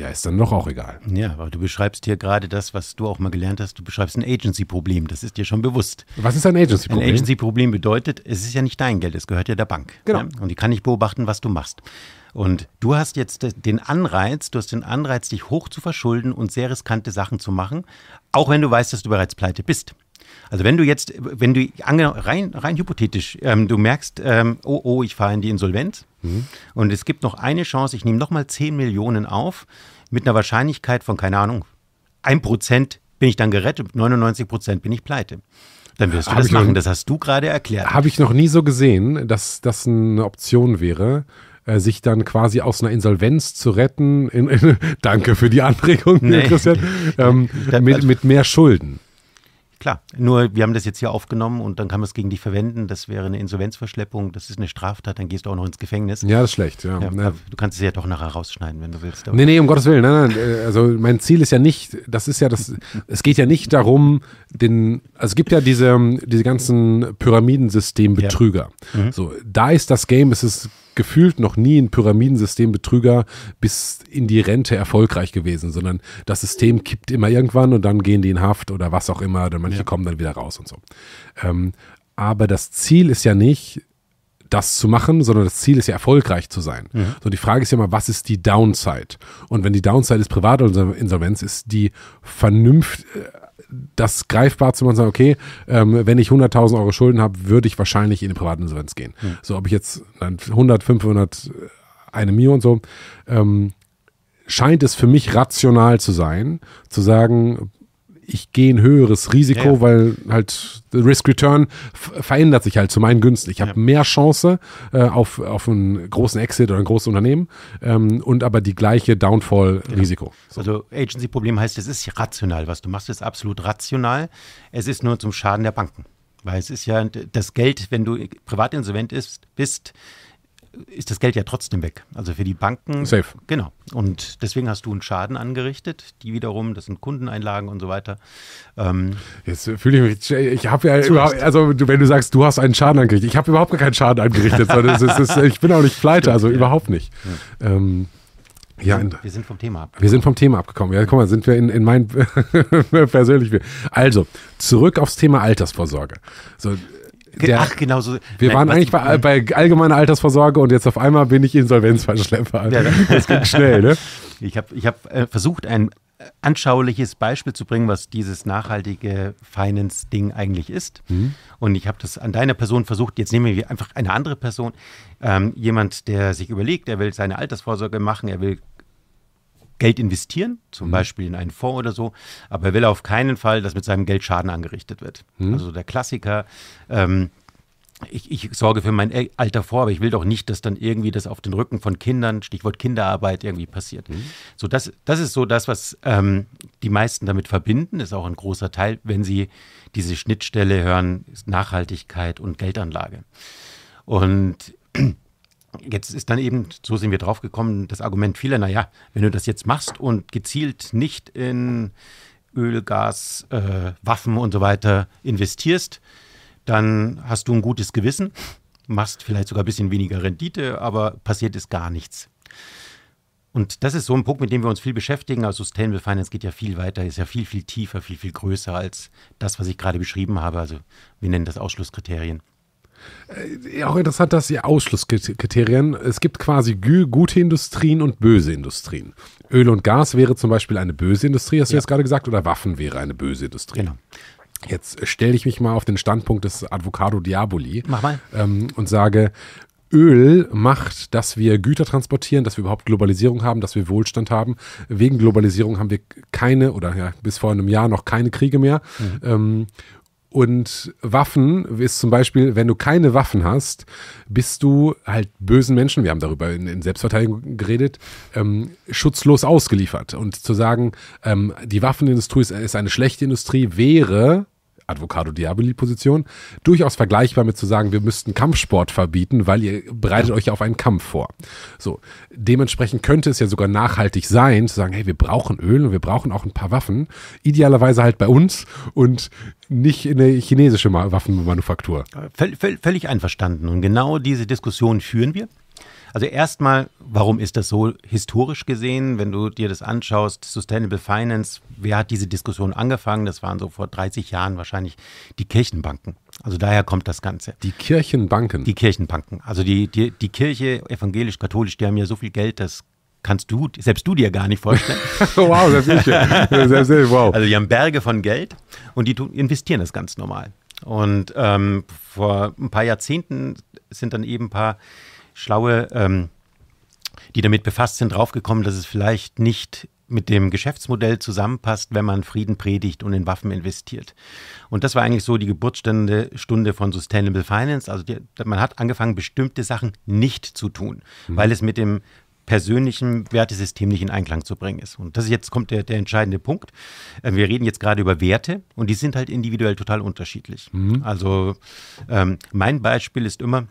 Speaker 2: ja, ist dann doch auch egal. Ja, aber du beschreibst hier
Speaker 1: gerade das, was du auch mal gelernt hast. Du beschreibst ein Agency-Problem. Das ist dir schon bewusst. Was ist ein Agency-Problem? Ein Agency-Problem bedeutet, es ist ja nicht dein Geld, es gehört ja der Bank. Genau. Ja? Und die kann nicht beobachten, was du machst. Und du hast jetzt den Anreiz, du hast den Anreiz, dich hoch zu verschulden und sehr riskante Sachen zu machen, auch wenn du weißt, dass du bereits pleite bist. Also wenn du jetzt, wenn du rein, rein hypothetisch, ähm, du merkst, ähm, oh, oh, ich fahre in die Insolvenz und es gibt noch eine Chance, ich nehme nochmal 10 Millionen auf, mit einer Wahrscheinlichkeit von, keine Ahnung, 1% bin ich dann gerettet, 99% bin ich pleite. Dann wirst du hab das machen, noch, das hast du
Speaker 2: gerade erklärt. Habe ich noch nie so gesehen, dass das eine Option wäre äh, sich dann quasi aus einer Insolvenz zu retten. In, in, danke für die Anregung, nee. Christian. Ähm, mit, also mit mehr Schulden. Klar, nur wir haben das jetzt hier aufgenommen und dann kann man es
Speaker 1: gegen dich verwenden. Das wäre eine Insolvenzverschleppung, das ist eine Straftat, dann gehst du auch noch ins Gefängnis. Ja, das ist schlecht. Ja. Ja, ja. Du kannst es ja doch nachher rausschneiden, wenn du willst. Aber nee, nee, um Gottes Willen.
Speaker 2: Nein, nein, äh, also mein Ziel ist ja nicht, das ist ja das, es geht ja nicht darum, den, also es gibt ja diese, diese ganzen Pyramidensystembetrüger. Mhm. So, da ist das Game, es ist gefühlt noch nie ein Pyramidensystem Betrüger bis in die Rente erfolgreich gewesen, sondern das System kippt immer irgendwann und dann gehen die in Haft oder was auch immer, dann manche ja. kommen dann wieder raus und so. Ähm, aber das Ziel ist ja nicht, das zu machen, sondern das Ziel ist ja erfolgreich zu sein. Mhm. So die Frage ist ja mal, was ist die Downside? Und wenn die Downside ist Privatinsolvenz, ist die Vernunft, äh, das greifbar zu machen, sagen, okay, ähm, wenn ich 100.000 Euro Schulden habe, würde ich wahrscheinlich in eine Privatinsolvenz gehen. Mhm. So, ob ich jetzt 100, 500, eine Mio und so, ähm, scheint es für mich rational zu sein, zu sagen, ich gehe ein höheres Risiko, ja, weil halt Risk-Return verändert sich halt zu meinen Günsten. Ich habe ja. mehr Chance äh, auf, auf einen großen Exit oder ein großes Unternehmen ähm, und aber die gleiche Downfall-Risiko.
Speaker 1: So. Genau. Also Agency-Problem heißt, es ist rational, was du machst, ist absolut rational. Es ist nur zum Schaden der Banken. Weil es ist ja das Geld, wenn du privat insolvent ist, bist, ist das Geld ja trotzdem weg. Also für die Banken. Safe. Genau. Und deswegen hast du einen Schaden angerichtet, die wiederum, das sind Kundeneinlagen und so weiter. Ähm Jetzt fühle ich mich, ich habe ja überhaupt, also wenn du
Speaker 2: sagst, du hast einen Schaden angerichtet, ich habe überhaupt gar keinen Schaden angerichtet, sondern es ist, es ist, ich bin auch nicht pleite, Stimmt, also ja. überhaupt nicht. Ja. Ähm, ja, in, wir sind vom Thema abgekommen. Wir sind vom Thema abgekommen. Ja, guck mal, sind wir in, in mein persönlich. Also, zurück aufs Thema Altersvorsorge. So, der, Ach, genau so. Wir Nein, waren eigentlich bei, bei, allgemeiner Altersvorsorge und jetzt auf einmal bin ich Insolvenzverschlepper. Ja, das ging schnell, ne?
Speaker 1: Ich habe ich hab, äh, versucht, ein anschauliches Beispiel zu bringen, was dieses nachhaltige Finance-Ding eigentlich ist. Mhm. Und ich habe das an deiner Person versucht. Jetzt nehmen wir einfach eine andere Person. Ähm, jemand, der sich überlegt, er will seine Altersvorsorge machen, er will Geld investieren, zum mhm. Beispiel in einen Fonds oder so, aber er will auf keinen Fall, dass mit seinem Geld Schaden angerichtet wird. Mhm. Also der Klassiker. Ähm, ich, ich, sorge für mein äh, Alter vor, aber ich will doch nicht, dass dann irgendwie das auf den Rücken von Kindern, Stichwort Kinderarbeit, irgendwie passiert. Mhm. So, das, das ist so das, was ähm, die meisten damit verbinden, ist auch ein großer Teil, wenn sie diese Schnittstelle hören, Nachhaltigkeit und Geldanlage. Und Jetzt ist dann eben, so sind wir drauf gekommen, das Argument vieler, naja, wenn du das jetzt machst und gezielt nicht in Öl, Gas, äh, Waffen und so weiter investierst, dann hast du ein gutes Gewissen, machst vielleicht sogar ein bisschen weniger Rendite, aber passiert ist gar nichts. Und das ist so ein Punkt, mit dem wir uns viel beschäftigen. Also Sustainable Finance geht ja viel weiter, ist ja viel, viel tiefer, viel, viel größer als das, was ich gerade beschrieben habe. Also wir nennen das Ausschlusskriterien.
Speaker 2: Äh, auch interessant, dass ihr Ausschlusskriterien, es gibt quasi gute Industrien und böse Industrien. Öl und Gas wäre zum Beispiel eine böse Industrie, hast du ja. jetzt gerade gesagt, oder Waffen wäre eine böse Industrie. Genau. Jetzt äh, stelle ich mich mal auf den Standpunkt des Advocado Diaboli Mach mal. Ähm, und sage, Öl macht, dass wir Güter transportieren, dass wir überhaupt Globalisierung haben, dass wir Wohlstand haben. Wegen Globalisierung haben wir keine oder ja, bis vor einem Jahr noch keine Kriege mehr. Mhm. Ähm, und Waffen ist zum Beispiel, wenn du keine Waffen hast, bist du halt bösen Menschen, wir haben darüber in, in Selbstverteidigung geredet, ähm, schutzlos ausgeliefert. Und zu sagen, ähm, die Waffenindustrie ist, ist eine schlechte Industrie, wäre Advocado Diaboli-Position, durchaus vergleichbar mit zu sagen, wir müssten Kampfsport verbieten, weil ihr bereitet euch auf einen Kampf vor. So, dementsprechend könnte es ja sogar nachhaltig sein, zu sagen, hey, wir brauchen Öl und wir brauchen auch ein paar Waffen. Idealerweise halt bei uns und nicht in eine chinesische Waffenmanufaktur.
Speaker 1: Äh, völlig einverstanden. Und genau diese Diskussion führen wir. Also erstmal, warum ist das so historisch gesehen, wenn du dir das anschaust, Sustainable Finance, wer hat diese Diskussion angefangen? Das waren so vor 30 Jahren wahrscheinlich die Kirchenbanken. Also daher kommt das Ganze. Die Kirchenbanken. Die Kirchenbanken. Also die, die, die Kirche, evangelisch-katholisch, die haben ja so viel Geld, das kannst du, selbst du dir gar nicht vorstellen. wow, das ist ja. ich. Selbst ich wow. Also die haben Berge von Geld und die investieren das ganz normal. Und ähm, vor ein paar Jahrzehnten sind dann eben ein paar Schlaue, ähm, die damit befasst sind, draufgekommen, dass es vielleicht nicht mit dem Geschäftsmodell zusammenpasst, wenn man Frieden predigt und in Waffen investiert. Und das war eigentlich so die Geburtsstunde Stunde von Sustainable Finance. Also die, man hat angefangen, bestimmte Sachen nicht zu tun, mhm. weil es mit dem persönlichen Wertesystem nicht in Einklang zu bringen ist. Und das ist jetzt kommt der, der entscheidende Punkt. Ähm, wir reden jetzt gerade über Werte und die sind halt individuell total unterschiedlich. Mhm. Also ähm, mein Beispiel ist immer,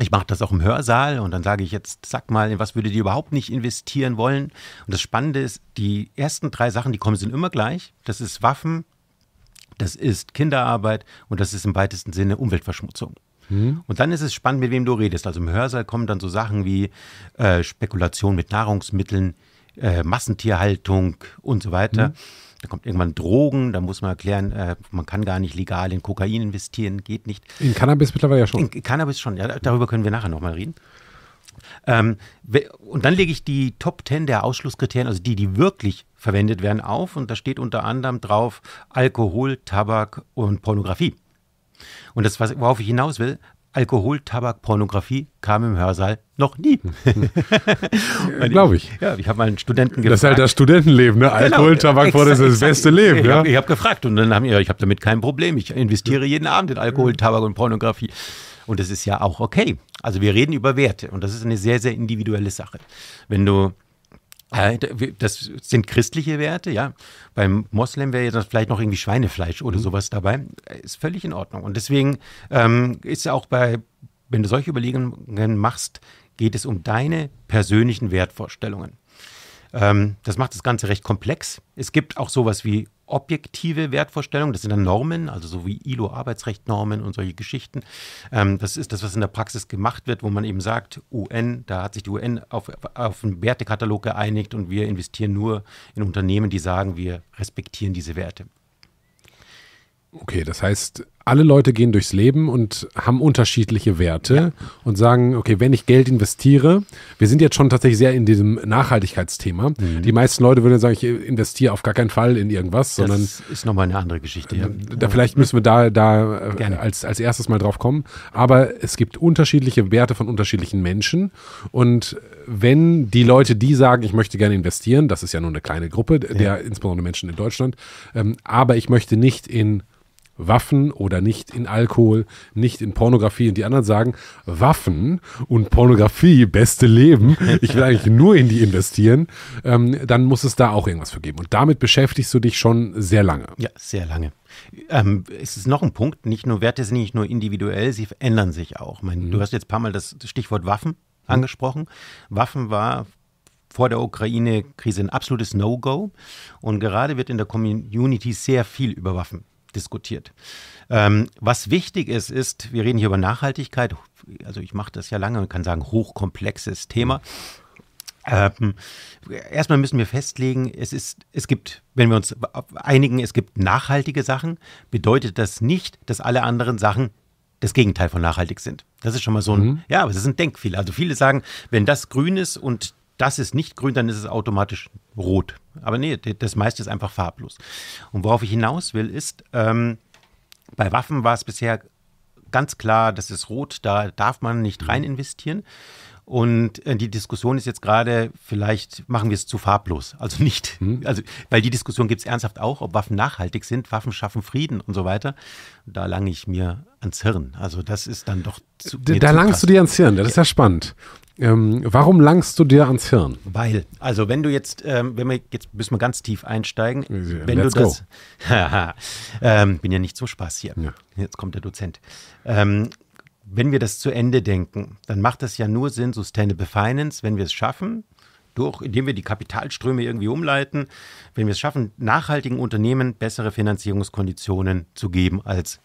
Speaker 1: ich mache das auch im Hörsaal und dann sage ich jetzt, sag mal, in was würdet ihr überhaupt nicht investieren wollen? Und das Spannende ist, die ersten drei Sachen, die kommen, sind immer gleich. Das ist Waffen, das ist Kinderarbeit und das ist im weitesten Sinne Umweltverschmutzung. Mhm. Und dann ist es spannend, mit wem du redest. Also im Hörsaal kommen dann so Sachen wie äh, Spekulation mit Nahrungsmitteln, äh, Massentierhaltung und so weiter. Hm. Da kommt irgendwann Drogen, da muss man erklären, äh, man kann gar nicht legal in Kokain investieren, geht nicht. In Cannabis mittlerweile ja schon. In Cannabis schon, ja, darüber können wir nachher nochmal reden. Ähm, und dann lege ich die Top 10 der Ausschlusskriterien, also die, die wirklich verwendet werden, auf. Und da steht unter anderem drauf Alkohol, Tabak und Pornografie. Und das, worauf ich hinaus will, Alkohol, Tabak, Pornografie kam im Hörsaal noch nie. Glaube ich. Ja, ich habe mal einen Studenten gefragt. Das ist halt das Studentenleben, ne? Genau. Alkohol, Tabak, exakt, das ist das beste Leben. Ich ja? habe hab gefragt und dann haben die, ja, ich habe damit kein Problem. Ich investiere jeden Abend in Alkohol, Tabak und Pornografie. Und das ist ja auch okay. Also wir reden über Werte und das ist eine sehr, sehr individuelle Sache. Wenn du äh, das sind christliche Werte, ja. Beim Moslem wäre ja vielleicht noch irgendwie Schweinefleisch oder mhm. sowas dabei. Äh, ist völlig in Ordnung. Und deswegen ähm, ist ja auch bei, wenn du solche Überlegungen machst, geht es um deine persönlichen Wertvorstellungen. Ähm, das macht das Ganze recht komplex. Es gibt auch sowas wie objektive Wertvorstellungen, das sind dann Normen, also so wie ILO-Arbeitsrechtnormen und solche Geschichten. Ähm, das ist das, was in der Praxis gemacht wird, wo man eben sagt, UN, da hat sich die UN auf, auf einen Wertekatalog geeinigt und wir investieren nur in Unternehmen, die sagen, wir respektieren
Speaker 2: diese Werte. Okay, das heißt, alle Leute gehen durchs Leben und haben unterschiedliche Werte ja. und sagen, okay, wenn ich Geld investiere, wir sind jetzt schon tatsächlich sehr in diesem Nachhaltigkeitsthema. Mhm. Die meisten Leute würden sagen, ich investiere auf gar keinen Fall in irgendwas, das sondern. Das ist nochmal eine andere Geschichte, ja. Ähm, da, vielleicht müssen wir da, da äh, Gerne. als, als erstes mal drauf kommen. Aber es gibt unterschiedliche Werte von unterschiedlichen Menschen und wenn die Leute, die sagen, ich möchte gerne investieren, das ist ja nur eine kleine Gruppe, der ja. insbesondere Menschen in Deutschland, ähm, aber ich möchte nicht in Waffen oder nicht in Alkohol, nicht in Pornografie. Und die anderen sagen, Waffen und Pornografie, beste Leben, ich will eigentlich nur in die investieren, ähm, dann muss es da auch irgendwas für geben. Und damit beschäftigst du dich schon sehr lange. Ja, sehr lange. Ähm, es ist noch ein Punkt, nicht nur Werte sind nicht nur individuell,
Speaker 1: sie ändern sich auch. Meine, mhm. Du hast jetzt ein paar Mal das Stichwort Waffen angesprochen. Waffen war vor der Ukraine-Krise ein absolutes No-Go. Und gerade wird in der Community sehr viel über Waffen diskutiert. Ähm, was wichtig ist, ist, wir reden hier über Nachhaltigkeit. Also ich mache das ja lange und kann sagen, hochkomplexes Thema. Ähm, erstmal müssen wir festlegen, es ist, es gibt, wenn wir uns einigen, es gibt nachhaltige Sachen, bedeutet das nicht, dass alle anderen Sachen das Gegenteil von nachhaltig sind. Das ist schon mal so ein, mhm. ja, aber es ist ein Denkfehler. Also viele sagen, wenn das grün ist und das ist nicht grün, dann ist es automatisch rot. Aber nee, das meiste ist einfach farblos. Und worauf ich hinaus will, ist, ähm, bei Waffen war es bisher ganz klar, das ist rot, da darf man nicht rein mhm. investieren. Und äh, die Diskussion ist jetzt gerade, vielleicht machen wir es zu farblos. Also nicht, mhm. also, weil die Diskussion gibt es ernsthaft auch, ob Waffen nachhaltig sind, Waffen schaffen Frieden und so weiter. Da lange ich mir ans Hirn. Also das ist dann doch zu, Da, da langst du dir
Speaker 2: ans Hirn, das ist ja spannend. Ähm, warum langst du dir ans Hirn? Weil,
Speaker 1: also wenn du jetzt, ähm, wenn wir jetzt müssen wir ganz tief einsteigen, wenn Let's du das, ähm, bin ja nicht so Spaß hier. Ja. Jetzt kommt der Dozent. Ähm, wenn wir das zu Ende denken, dann macht das ja nur Sinn, Sustainable Finance, wenn wir es schaffen, durch, indem wir die Kapitalströme irgendwie umleiten, wenn wir es schaffen, nachhaltigen Unternehmen bessere Finanzierungskonditionen zu geben als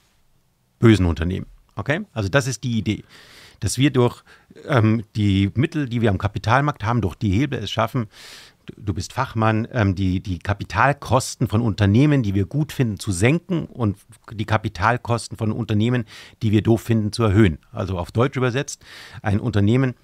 Speaker 1: bösen Unternehmen. Okay? Also das ist die Idee, dass wir durch ähm, die Mittel, die wir am Kapitalmarkt haben, durch die Hebel es schaffen, du bist Fachmann, ähm, die, die Kapitalkosten von Unternehmen, die wir gut finden, zu senken und die Kapitalkosten von Unternehmen, die wir doof finden, zu erhöhen. Also auf Deutsch übersetzt, ein Unternehmen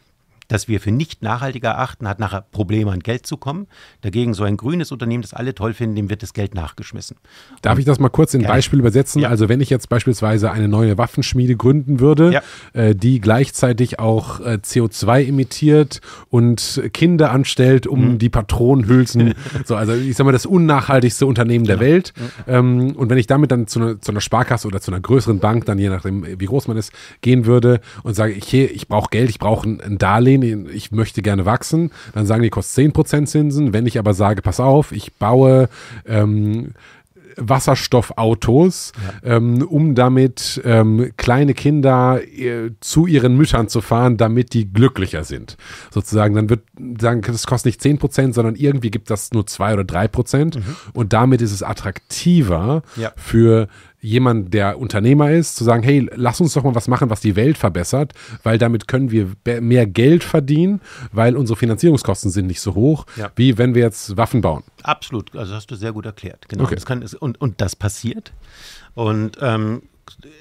Speaker 1: das wir für nicht nachhaltig erachten, hat nachher Probleme, an Geld zu kommen. Dagegen so ein grünes Unternehmen, das alle toll finden, dem wird das Geld nachgeschmissen.
Speaker 2: Darf ich das mal kurz in ein Beispiel übersetzen? Ja. Also wenn ich jetzt beispielsweise eine neue Waffenschmiede gründen würde, ja. äh, die gleichzeitig auch äh, CO2 emittiert und Kinder anstellt, um mhm. die Patronenhülsen, so, also ich sag mal, das unnachhaltigste Unternehmen der genau. Welt. Ähm, und wenn ich damit dann zu, ne, zu, einer Sparkasse oder zu einer größeren Bank, dann je nachdem, wie groß man ist, gehen würde und sage, ich, ich brauche Geld, ich brauche ein, ein Darlehen, nein, ich möchte gerne wachsen, dann sagen die, kostet 10% Zinsen. Wenn ich aber sage, pass auf, ich baue ähm, Wasserstoffautos, ja. ähm, um damit ähm, kleine Kinder äh, zu ihren Müttern zu fahren, damit die glücklicher sind. Sozusagen, dann wird sagen, das kostet nicht 10 sondern irgendwie gibt das nur 2 oder 3 Mhm. Und damit ist es attraktiver ja. für jemand, der Unternehmer ist, zu sagen, hey, lass uns doch mal was machen, was die Welt verbessert, weil damit können wir mehr Geld verdienen, weil unsere Finanzierungskosten sind nicht so hoch, ja. wie wenn wir jetzt Waffen bauen.
Speaker 1: Absolut, also hast du sehr gut erklärt. Genau. Okay. Das kann, und, und das passiert. Und ähm,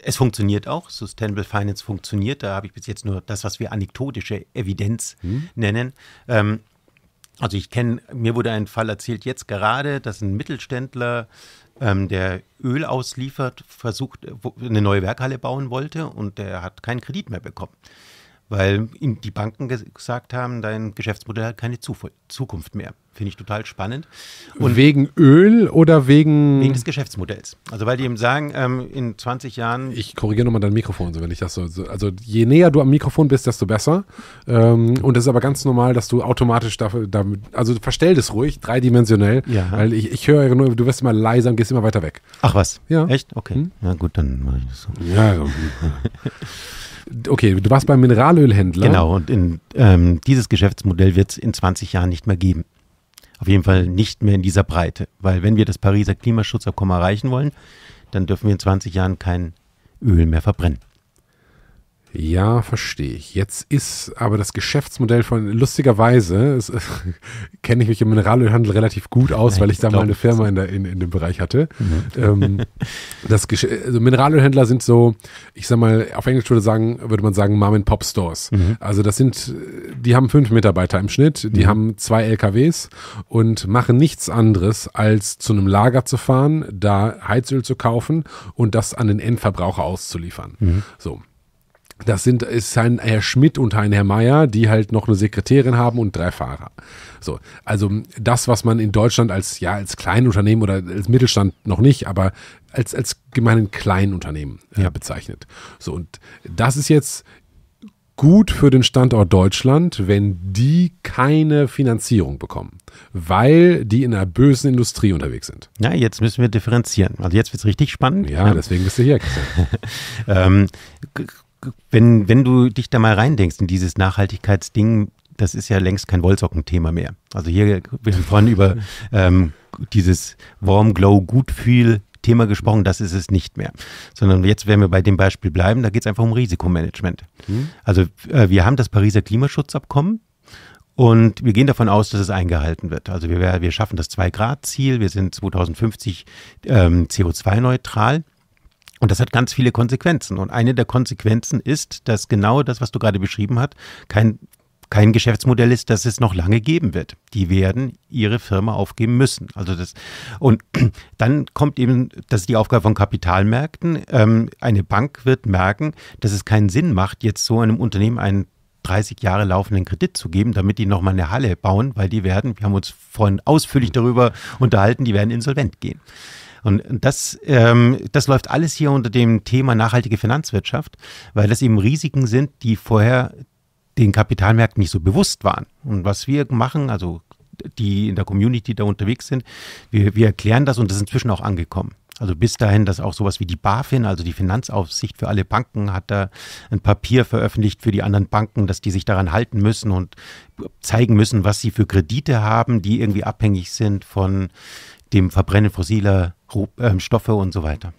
Speaker 1: es funktioniert auch. Sustainable Finance funktioniert. Da habe ich bis jetzt nur das, was wir anekdotische Evidenz hm. nennen. Ähm, also ich kenne, mir wurde ein Fall erzählt jetzt gerade, dass ein Mittelständler ähm, der Öl ausliefert, versucht, eine neue Werkhalle bauen wollte und der hat keinen Kredit mehr bekommen, weil ihm die Banken gesagt haben, dein Geschäftsmodell hat keine Zukunft mehr. Finde ich total spannend. Und wegen
Speaker 2: Öl oder wegen.
Speaker 1: Wegen des Geschäftsmodells. Also, weil die eben sagen, ähm, in 20 Jahren. Ich
Speaker 2: korrigiere nochmal dein Mikrofon, so also wenn ich das so. Also, je näher du am Mikrofon bist, desto besser. Ähm, und es ist aber ganz normal, dass du automatisch dafür. Damit, also, verstell das ruhig, dreidimensionell. Ja. Weil ich, ich höre nur, du wirst immer leiser und gehst immer weiter weg. Ach was? Ja. Echt? Okay. Hm? Na gut,
Speaker 1: dann mache ich das so. Ja, also.
Speaker 2: Okay, du warst beim Mineralölhändler. Genau, und in,
Speaker 1: ähm, dieses Geschäftsmodell wird es in 20 Jahren nicht mehr geben. Auf jeden Fall nicht mehr in dieser Breite. Weil wenn wir das Pariser Klimaschutzabkommen erreichen wollen, dann dürfen wir in 20 Jahren kein Öl mehr verbrennen.
Speaker 2: Ja, verstehe ich. Jetzt ist aber das Geschäftsmodell von, lustigerweise, kenne ich mich im Mineralölhandel relativ gut aus, weil ich, da mal eine Firma in, der, in, in dem Bereich hatte. Mhm. Ähm, das also Mineralölhändler sind so, ich sag mal, auf Englisch würde, sagen, würde man sagen, Mom-and-Pop-Stores. Mhm. Also das sind, die haben fünf Mitarbeiter im Schnitt, die mhm. haben zwei LKWs und machen nichts anderes, als zu einem Lager zu fahren, da Heizöl zu kaufen und das an den Endverbraucher auszuliefern. Mhm. So. Das sind, ist ein Herr Schmidt und ein Herr Meier, die halt noch eine Sekretärin haben und drei Fahrer. So, also das, was man in Deutschland als, ja, als Kleinunternehmen oder als Mittelstand noch nicht, aber als, als gemeinen Kleinunternehmen äh, ja. äh, bezeichnet. So, und das ist jetzt gut für den Standort Deutschland, wenn die keine Finanzierung bekommen, weil die in einer bösen Industrie unterwegs sind. Ja, jetzt müssen wir differenzieren. Also jetzt wird es richtig spannend. Ja, deswegen bist du hier. ähm,
Speaker 1: wenn, wenn du dich da mal reindenkst in dieses Nachhaltigkeitsding, das ist ja längst kein Wollsocken-Thema mehr. Also hier, wir haben vorhin über ähm, dieses Warm Glow Gut Feel Thema gesprochen, das ist es nicht mehr. Sondern jetzt werden wir bei dem Beispiel bleiben, da geht es einfach um Risikomanagement. Mhm. Also äh, wir haben das Pariser Klimaschutzabkommen, und wir gehen davon aus, dass es eingehalten wird. Also wir, wir schaffen das 2-Grad-Ziel, wir sind 2050 ähm, CO2-neutral. Und das hat ganz viele Konsequenzen. Und eine der Konsequenzen ist, dass genau das, was du gerade beschrieben hast, kein, kein Geschäftsmodell ist, das es noch lange geben wird. Die werden ihre Firma aufgeben müssen. Also das, und dann kommt eben, das ist die Aufgabe von Kapitalmärkten. Ähm, eine Bank wird merken, dass es keinen Sinn macht, jetzt so einem Unternehmen einen 30 Jahre laufenden Kredit zu geben, damit die nochmal eine Halle bauen, weil die werden, wir haben uns vorhin ausführlich darüber unterhalten, die werden insolvent gehen. Und das, ähm, das läuft alles hier unter dem Thema nachhaltige Finanzwirtschaft, weil das eben Risiken sind, die vorher den Kapitalmärkten nicht so bewusst waren. Und was wir machen, also die in der Community da unterwegs sind, wir, wir erklären das und das ist inzwischen auch angekommen. Also bis dahin, dass auch sowas wie die BaFin, also die Finanzaufsicht für alle Banken, hat da ein Papier veröffentlicht für die anderen Banken, dass die sich daran halten müssen und zeigen müssen, was sie für Kredite haben, die irgendwie abhängig sind von dem Verbrennen fossiler
Speaker 2: ähm, Stoffe und so weiter.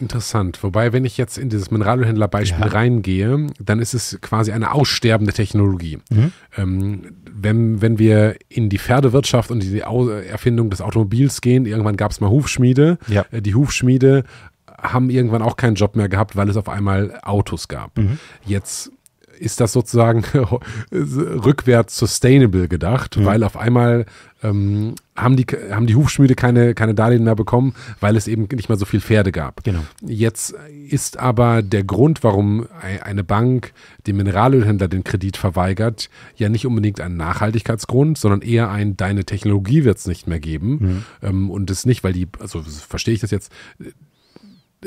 Speaker 2: Interessant. Wobei, wenn ich jetzt in dieses mineralhändler beispiel ja. reingehe, dann ist es quasi eine aussterbende Technologie. Mhm. Ähm, wenn, wenn wir in die Pferdewirtschaft und die Au Erfindung des Automobils gehen, irgendwann gab es mal Hufschmiede. Ja. Äh, die Hufschmiede haben irgendwann auch keinen Job mehr gehabt, weil es auf einmal Autos gab. Mhm. Jetzt ist das sozusagen rückwärts sustainable gedacht, mhm. weil auf einmal ähm, haben die, haben die Hufschmiede keine, keine Darlehen mehr bekommen, weil es eben nicht mehr so viel Pferde gab. Genau. Jetzt ist aber der Grund, warum eine Bank dem Mineralölhändler den Kredit verweigert, ja nicht unbedingt ein Nachhaltigkeitsgrund, sondern eher ein, deine Technologie wird es nicht mehr geben. Mhm. Ähm, und es nicht, weil die, also verstehe ich das jetzt,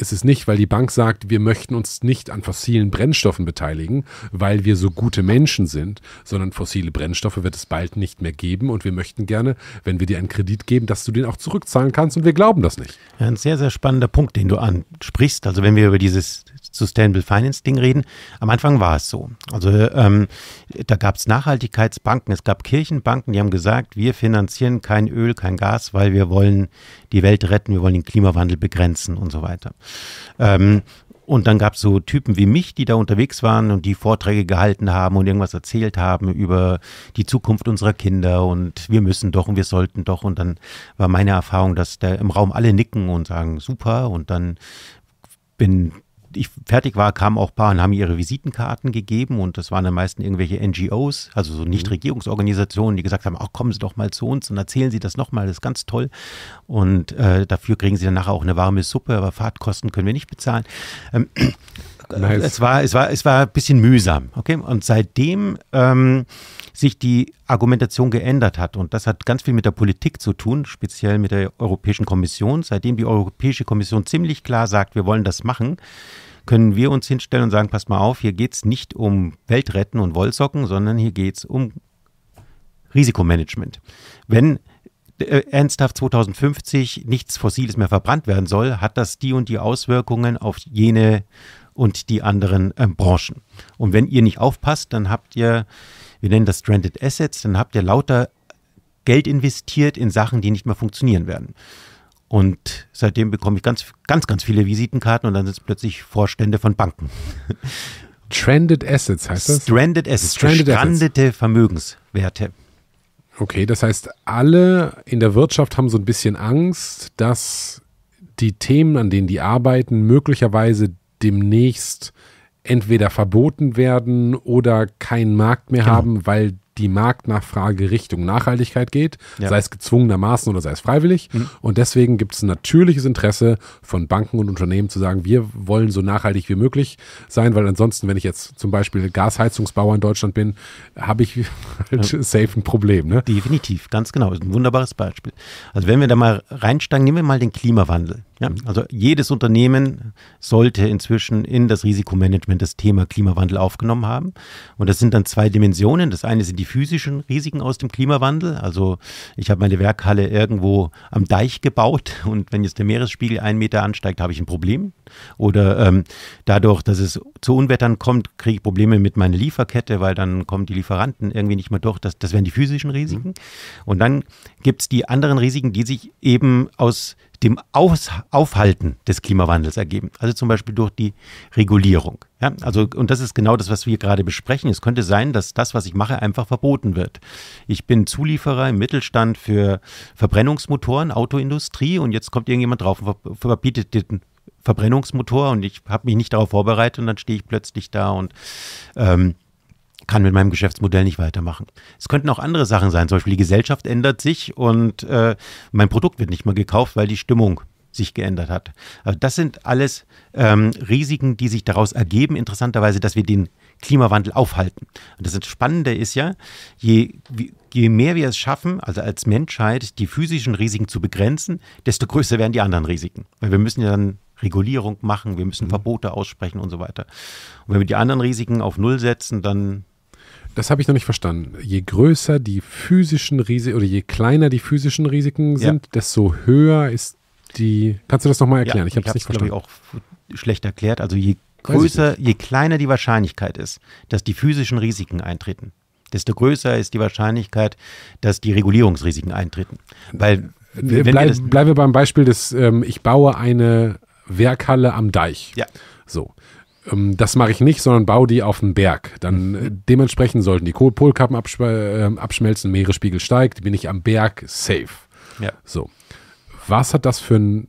Speaker 2: ist es nicht, weil die Bank sagt, wir möchten uns nicht an fossilen Brennstoffen beteiligen, weil wir so gute Menschen sind, sondern fossile Brennstoffe wird es bald nicht mehr geben und wir möchten gerne, wenn wir dir einen Kredit geben, dass du den auch zurückzahlen kannst und wir glauben das nicht. Ein sehr, sehr spannender Punkt, den du ansprichst. Also wenn wir über dieses Sustainable Finance Ding
Speaker 1: reden. Am Anfang war es so. Also ähm, da gab es Nachhaltigkeitsbanken, es gab Kirchenbanken, die haben gesagt, wir finanzieren kein Öl, kein Gas, weil wir wollen die Welt retten, wir wollen den Klimawandel begrenzen und so weiter. Ähm, und dann gab es so Typen wie mich, die da unterwegs waren und die Vorträge gehalten haben und irgendwas erzählt haben über die Zukunft unserer Kinder und wir müssen doch und wir sollten doch. Und dann war meine Erfahrung, dass da im Raum alle nicken und sagen, super. Und dann bin ich ich fertig war, kamen auch ein paar und haben ihre Visitenkarten gegeben und das waren am meisten irgendwelche NGOs, also so Nichtregierungsorganisationen, mhm. die gesagt haben, ach kommen Sie doch mal zu uns und erzählen Sie das nochmal, das ist ganz toll und äh, dafür kriegen Sie dann nachher auch eine warme Suppe, aber Fahrtkosten können wir nicht bezahlen. Ähm, Nice. Es, war, es, war, es war ein bisschen mühsam. Okay? Und seitdem ähm, sich die Argumentation geändert hat, und das hat ganz viel mit der Politik zu tun, speziell mit der Europäischen Kommission, seitdem die Europäische Kommission ziemlich klar sagt, wir wollen das machen, können wir uns hinstellen und sagen, passt mal auf, hier geht es nicht um Weltretten und Wollsocken, sondern hier geht es um Risikomanagement. Wenn äh, ernsthaft 2050 nichts Fossiles mehr verbrannt werden soll, hat das die und die Auswirkungen auf jene und die anderen äh, Branchen. Und wenn ihr nicht aufpasst, dann habt ihr, wir nennen das Stranded Assets, dann habt ihr lauter Geld investiert in Sachen, die nicht mehr funktionieren werden. Und seitdem bekomme ich ganz, ganz, ganz viele Visitenkarten und dann sind es plötzlich Vorstände von Banken.
Speaker 2: Stranded Assets heißt das? Stranded Assets, Stranded gestrandete Assets. Vermögenswerte. Okay, das heißt, alle in der Wirtschaft haben so ein bisschen Angst, dass die Themen, an denen die arbeiten, möglicherweise demnächst entweder verboten werden oder keinen Markt mehr genau. haben, weil die Marktnachfrage Richtung Nachhaltigkeit geht, ja. sei es gezwungenermaßen oder sei es freiwillig. Mhm. Und deswegen gibt es ein natürliches Interesse von Banken und Unternehmen zu sagen, wir wollen so nachhaltig wie möglich sein, weil ansonsten, wenn ich jetzt zum Beispiel Gasheizungsbauer in Deutschland bin, habe ich halt ja. safe ein Problem. Ne? Definitiv, ganz genau. Das ist ein wunderbares Beispiel. Also wenn wir da mal reinsteigen, nehmen wir mal den
Speaker 1: Klimawandel. Ja, also jedes Unternehmen sollte inzwischen in das Risikomanagement das Thema Klimawandel aufgenommen haben. Und das sind dann zwei Dimensionen. Das eine sind die physischen Risiken aus dem Klimawandel. Also ich habe meine Werkhalle irgendwo am Deich gebaut und wenn jetzt der Meeresspiegel einen Meter ansteigt, habe ich ein Problem. Oder ähm, dadurch, dass es zu Unwettern kommt, kriege ich Probleme mit meiner Lieferkette, weil dann kommen die Lieferanten irgendwie nicht mehr durch. Das, das wären die physischen Risiken. Mhm. Und dann gibt es die anderen Risiken, die sich eben aus dem Aus Aufhalten des Klimawandels ergeben. Also zum Beispiel durch die Regulierung. Ja, also, und das ist genau das, was wir gerade besprechen. Es könnte sein, dass das, was ich mache, einfach verboten wird. Ich bin Zulieferer im Mittelstand für Verbrennungsmotoren, Autoindustrie und jetzt kommt irgendjemand drauf und verbietet den Verbrennungsmotor und ich habe mich nicht darauf vorbereitet und dann stehe ich plötzlich da und ähm, kann mit meinem Geschäftsmodell nicht weitermachen. Es könnten auch andere Sachen sein, zum Beispiel die Gesellschaft ändert sich und äh, mein Produkt wird nicht mehr gekauft, weil die Stimmung sich geändert hat. Also das sind alles ähm, Risiken, die sich daraus ergeben, interessanterweise, dass wir den Klimawandel aufhalten. Und das Spannende ist ja, je, je mehr wir es schaffen, also als Menschheit, die physischen Risiken zu begrenzen, desto größer werden die anderen Risiken. Weil wir müssen ja dann Regulierung machen, wir müssen mhm. Verbote aussprechen und so weiter. Und wenn
Speaker 2: wir die anderen Risiken auf Null setzen, dann das habe ich noch nicht verstanden. Je größer die physischen Risiken oder je kleiner die physischen Risiken sind, ja. desto höher ist die. Kannst du das nochmal erklären? Ja, ich habe es nicht verstanden. Das
Speaker 1: habe Ich auch schlecht erklärt. Also je
Speaker 2: größer, je kleiner
Speaker 1: die Wahrscheinlichkeit ist, dass die physischen Risiken eintreten, desto größer ist die Wahrscheinlichkeit,
Speaker 2: dass die Regulierungsrisiken
Speaker 1: eintreten. Weil
Speaker 2: Bleib, wir bleiben wir beim Beispiel des, ähm, ich baue eine, Werkhalle am Deich. Ja. So. Ähm, das mache ich nicht, sondern baue die auf dem Berg. Dann mhm. äh, dementsprechend sollten die Polkappen absch äh, abschmelzen, Meeresspiegel steigt, bin ich am Berg safe. Ja. So. Was hat das für ein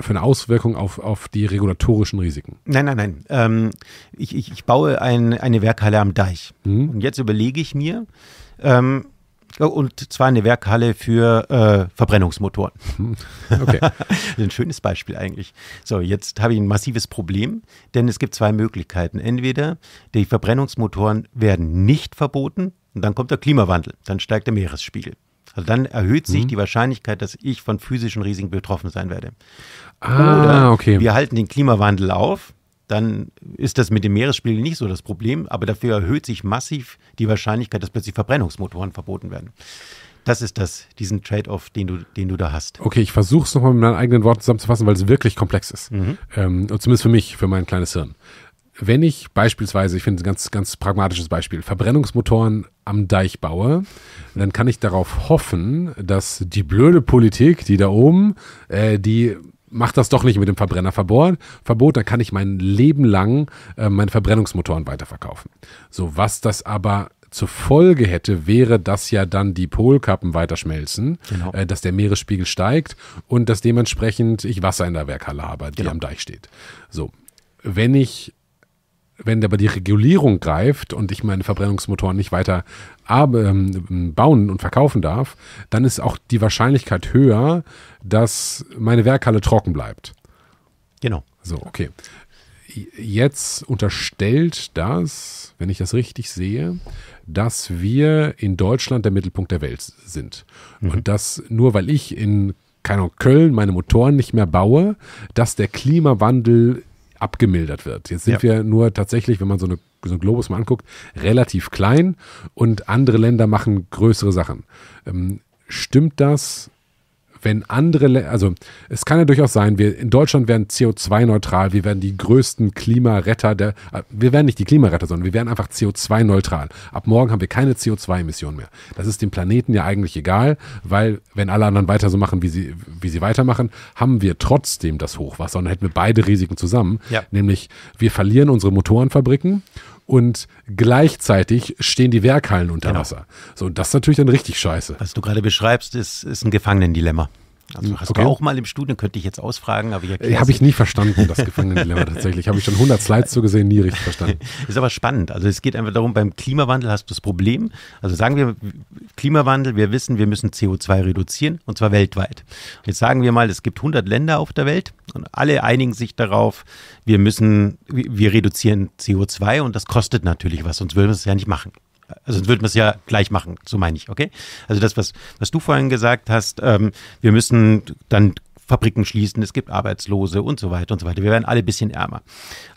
Speaker 2: für eine Auswirkung auf, auf die regulatorischen Risiken?
Speaker 1: Nein, nein, nein. Ähm, ich, ich, ich, baue ein, eine Werkhalle am Deich. Mhm. Und jetzt überlege ich mir, ähm, und zwar eine Werkhalle für äh, Verbrennungsmotoren. Okay. ein schönes Beispiel eigentlich. So, jetzt habe ich ein massives Problem, denn es gibt zwei Möglichkeiten. Entweder die Verbrennungsmotoren werden nicht verboten und dann kommt der Klimawandel, dann steigt der Meeresspiegel. Also dann erhöht sich mhm. die Wahrscheinlichkeit, dass ich von physischen Risiken betroffen sein werde. Ah, Oder okay. wir halten den Klimawandel auf dann ist das mit dem Meeresspiegel nicht so das Problem, aber dafür erhöht sich massiv die Wahrscheinlichkeit, dass plötzlich Verbrennungsmotoren verboten werden.
Speaker 2: Das ist das, diesen Trade-off, den du, den du da hast. Okay, ich versuche es nochmal mit meinen eigenen Worten zusammenzufassen, weil es wirklich komplex ist. Mhm. Ähm, und zumindest für mich, für mein kleines Hirn. Wenn ich beispielsweise, ich finde es ein ganz, ganz pragmatisches Beispiel, Verbrennungsmotoren am Deich baue, dann kann ich darauf hoffen, dass die blöde Politik, die da oben, äh, die mach das doch nicht mit dem Verbrennerverbot, dann kann ich mein Leben lang äh, meine Verbrennungsmotoren weiterverkaufen. So, was das aber zur Folge hätte, wäre, dass ja dann die Polkappen weiterschmelzen, genau. äh, dass der Meeresspiegel steigt und dass dementsprechend ich Wasser in der Werkhalle habe, die genau. am Deich steht. So, wenn ich wenn aber die Regulierung greift und ich meine Verbrennungsmotoren nicht weiter ähm, bauen und verkaufen darf, dann ist auch die Wahrscheinlichkeit höher, dass meine Werkhalle trocken bleibt. Genau. So, okay. Jetzt unterstellt das, wenn ich das richtig sehe, dass wir in Deutschland der Mittelpunkt der Welt sind. Mhm. Und dass nur weil ich in keine Ahnung, Köln meine Motoren nicht mehr baue, dass der Klimawandel abgemildert wird. Jetzt sind ja. wir nur tatsächlich, wenn man so, eine, so einen Globus mal anguckt, relativ klein und andere Länder machen größere Sachen. Ähm, stimmt das? wenn andere, also es kann ja durchaus sein, wir in Deutschland werden CO2-neutral, wir werden die größten Klimaretter der, äh, wir werden nicht die Klimaretter, sondern wir werden einfach CO2-neutral. Ab morgen haben wir keine CO2-Emissionen mehr. Das ist dem Planeten ja eigentlich egal, weil wenn alle anderen weiter so machen, wie sie, wie sie weitermachen, haben wir trotzdem das Hochwasser und dann hätten wir beide Risiken zusammen. Ja. Nämlich wir verlieren unsere Motorenfabriken und gleichzeitig stehen die Werkhallen unter genau. Wasser. So, das ist natürlich dann richtig scheiße. Was du gerade beschreibst, ist, ist ein Gefangenendilemma. Also hm, hast okay. du auch
Speaker 1: mal im Studium, könnte ich jetzt ausfragen, aber ich äh, Habe ich nie verstanden, das Gefangenendilemma tatsächlich. Habe ich schon 100
Speaker 2: Slides zugesehen, nie richtig verstanden.
Speaker 1: Ist aber spannend. Also es geht einfach darum, beim Klimawandel hast du das Problem. Also sagen wir, Klimawandel, wir wissen, wir müssen CO2 reduzieren und zwar weltweit. Jetzt sagen wir mal, es gibt 100 Länder auf der Welt und alle einigen sich darauf, wir müssen, wir reduzieren CO2 und das kostet natürlich was, sonst würden wir es ja nicht machen also würde man es ja gleich machen, so meine ich, okay? Also das, was, was du vorhin gesagt hast, ähm, wir müssen dann Fabriken schließen, es gibt Arbeitslose und so weiter und so weiter. Wir werden alle ein bisschen ärmer.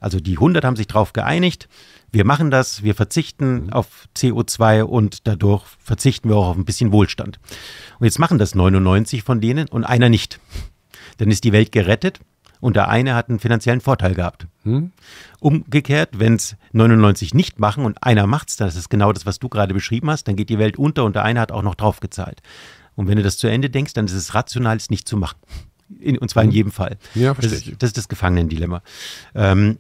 Speaker 1: Also die 100 haben sich darauf geeinigt, wir machen das, wir verzichten mhm. auf CO2 und dadurch verzichten wir auch auf ein bisschen Wohlstand. Und jetzt machen das 99 von denen und einer nicht. Dann ist die Welt gerettet und der eine hat einen finanziellen Vorteil gehabt. Hm? Umgekehrt, wenn es 99 nicht machen und einer macht's, das ist genau das, was du gerade beschrieben hast, dann geht die Welt unter und der eine hat auch noch draufgezahlt. Und wenn du das zu Ende denkst, dann ist es rational, es nicht zu machen. In, und zwar hm. in jedem Fall. Ja, verstehe das, das ist das Gefangenendilemma. Ähm,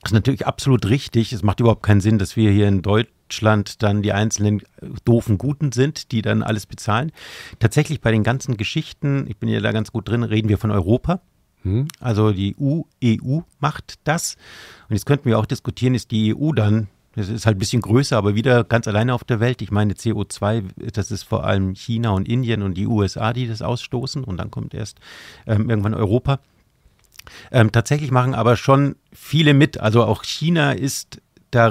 Speaker 1: das ist natürlich absolut richtig. Es macht überhaupt keinen Sinn, dass wir hier in Deutschland dann die einzelnen doofen Guten sind, die dann alles bezahlen. Tatsächlich bei den ganzen Geschichten, ich bin ja da ganz gut drin, reden wir von Europa. Hm? Also die EU, EU macht das. Und jetzt könnten wir auch diskutieren, ist die EU dann, das ist halt ein bisschen größer, aber wieder ganz alleine auf der Welt. Ich meine, CO2, das ist vor allem China und Indien und die USA, die das ausstoßen. Und dann kommt erst ähm, irgendwann Europa. Ähm, tatsächlich machen aber schon viele mit. Also auch China ist da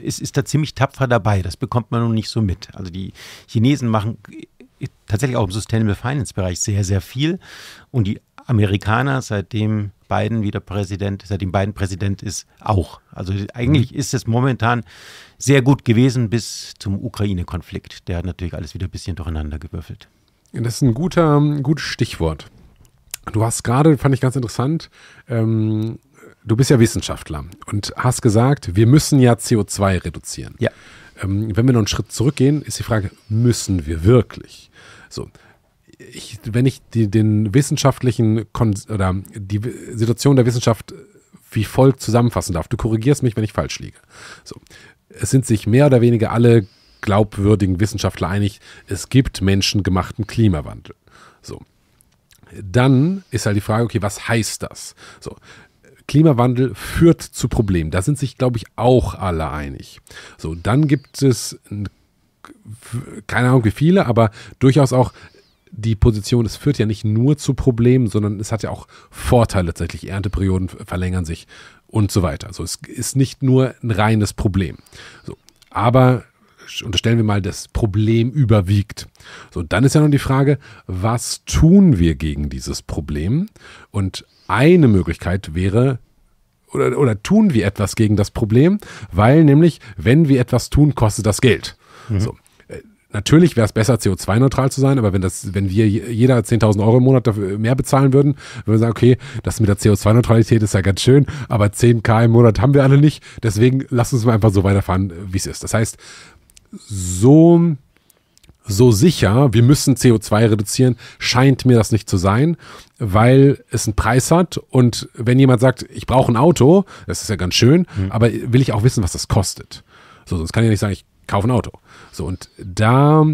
Speaker 1: ist, ist da ziemlich tapfer dabei. Das bekommt man nun nicht so mit. Also die Chinesen machen tatsächlich auch im Sustainable Finance Bereich sehr, sehr viel. Und die Amerikaner, seitdem Biden wieder Präsident, seitdem Biden Präsident ist, auch. Also eigentlich mhm. ist es momentan sehr gut gewesen bis zum Ukraine-Konflikt. Der hat natürlich alles wieder ein bisschen
Speaker 2: durcheinander gewürfelt. Das ist ein guter, ein gutes Stichwort. Du hast gerade, fand ich ganz interessant, ähm, du bist ja Wissenschaftler und hast gesagt, wir müssen ja CO2 reduzieren. Ja. Ähm, wenn wir noch einen Schritt zurückgehen, ist die Frage, müssen wir wirklich? So, ich, wenn ich die, den wissenschaftlichen Kon oder die Situation der Wissenschaft äh, wie folgt zusammenfassen darf, du korrigierst mich, wenn ich falsch liege. So. Es sind sich mehr oder weniger alle glaubwürdigen Wissenschaftler einig, es gibt menschengemachten Klimawandel. So. Dann ist halt die Frage, okay, was heißt das? So. Klimawandel führt zu Problemen. Da sind sich, glaube ich, auch alle einig. So, dann gibt es keine Ahnung wie viele, aber durchaus auch, die Position, es führt ja nicht nur zu Problemen, sondern es hat ja auch Vorteile tatsächlich. Ernteperioden verlängern sich und so weiter. Also es ist nicht nur ein reines Problem. So, aber unterstellen wir mal, das Problem überwiegt. So, dann ist ja noch die Frage, was tun wir gegen dieses Problem? Und eine Möglichkeit wäre, oder, oder tun wir etwas gegen das Problem, weil nämlich, wenn wir etwas tun, kostet das Geld. Mhm. So natürlich wäre es besser, CO2-neutral zu sein, aber wenn das, wenn wir jeder 10.000 Euro im Monat dafür äh, mehr bezahlen würden, würden wir sagen, okay, das mit der CO2-Neutralität ist ja ganz schön, aber 10k im Monat haben wir alle nicht, deswegen lasst uns mal einfach so weiterfahren, äh, wie es ist. Das heißt, so, so sicher, wir müssen CO2 reduzieren, scheint mir das nicht zu sein, weil es einen Preis hat und wenn jemand sagt, ich brauche ein Auto, das ist ja ganz schön, mhm. aber will ich auch wissen, was das kostet. So, sonst kann ich nicht sagen, ich kauf ein Auto. So, und da,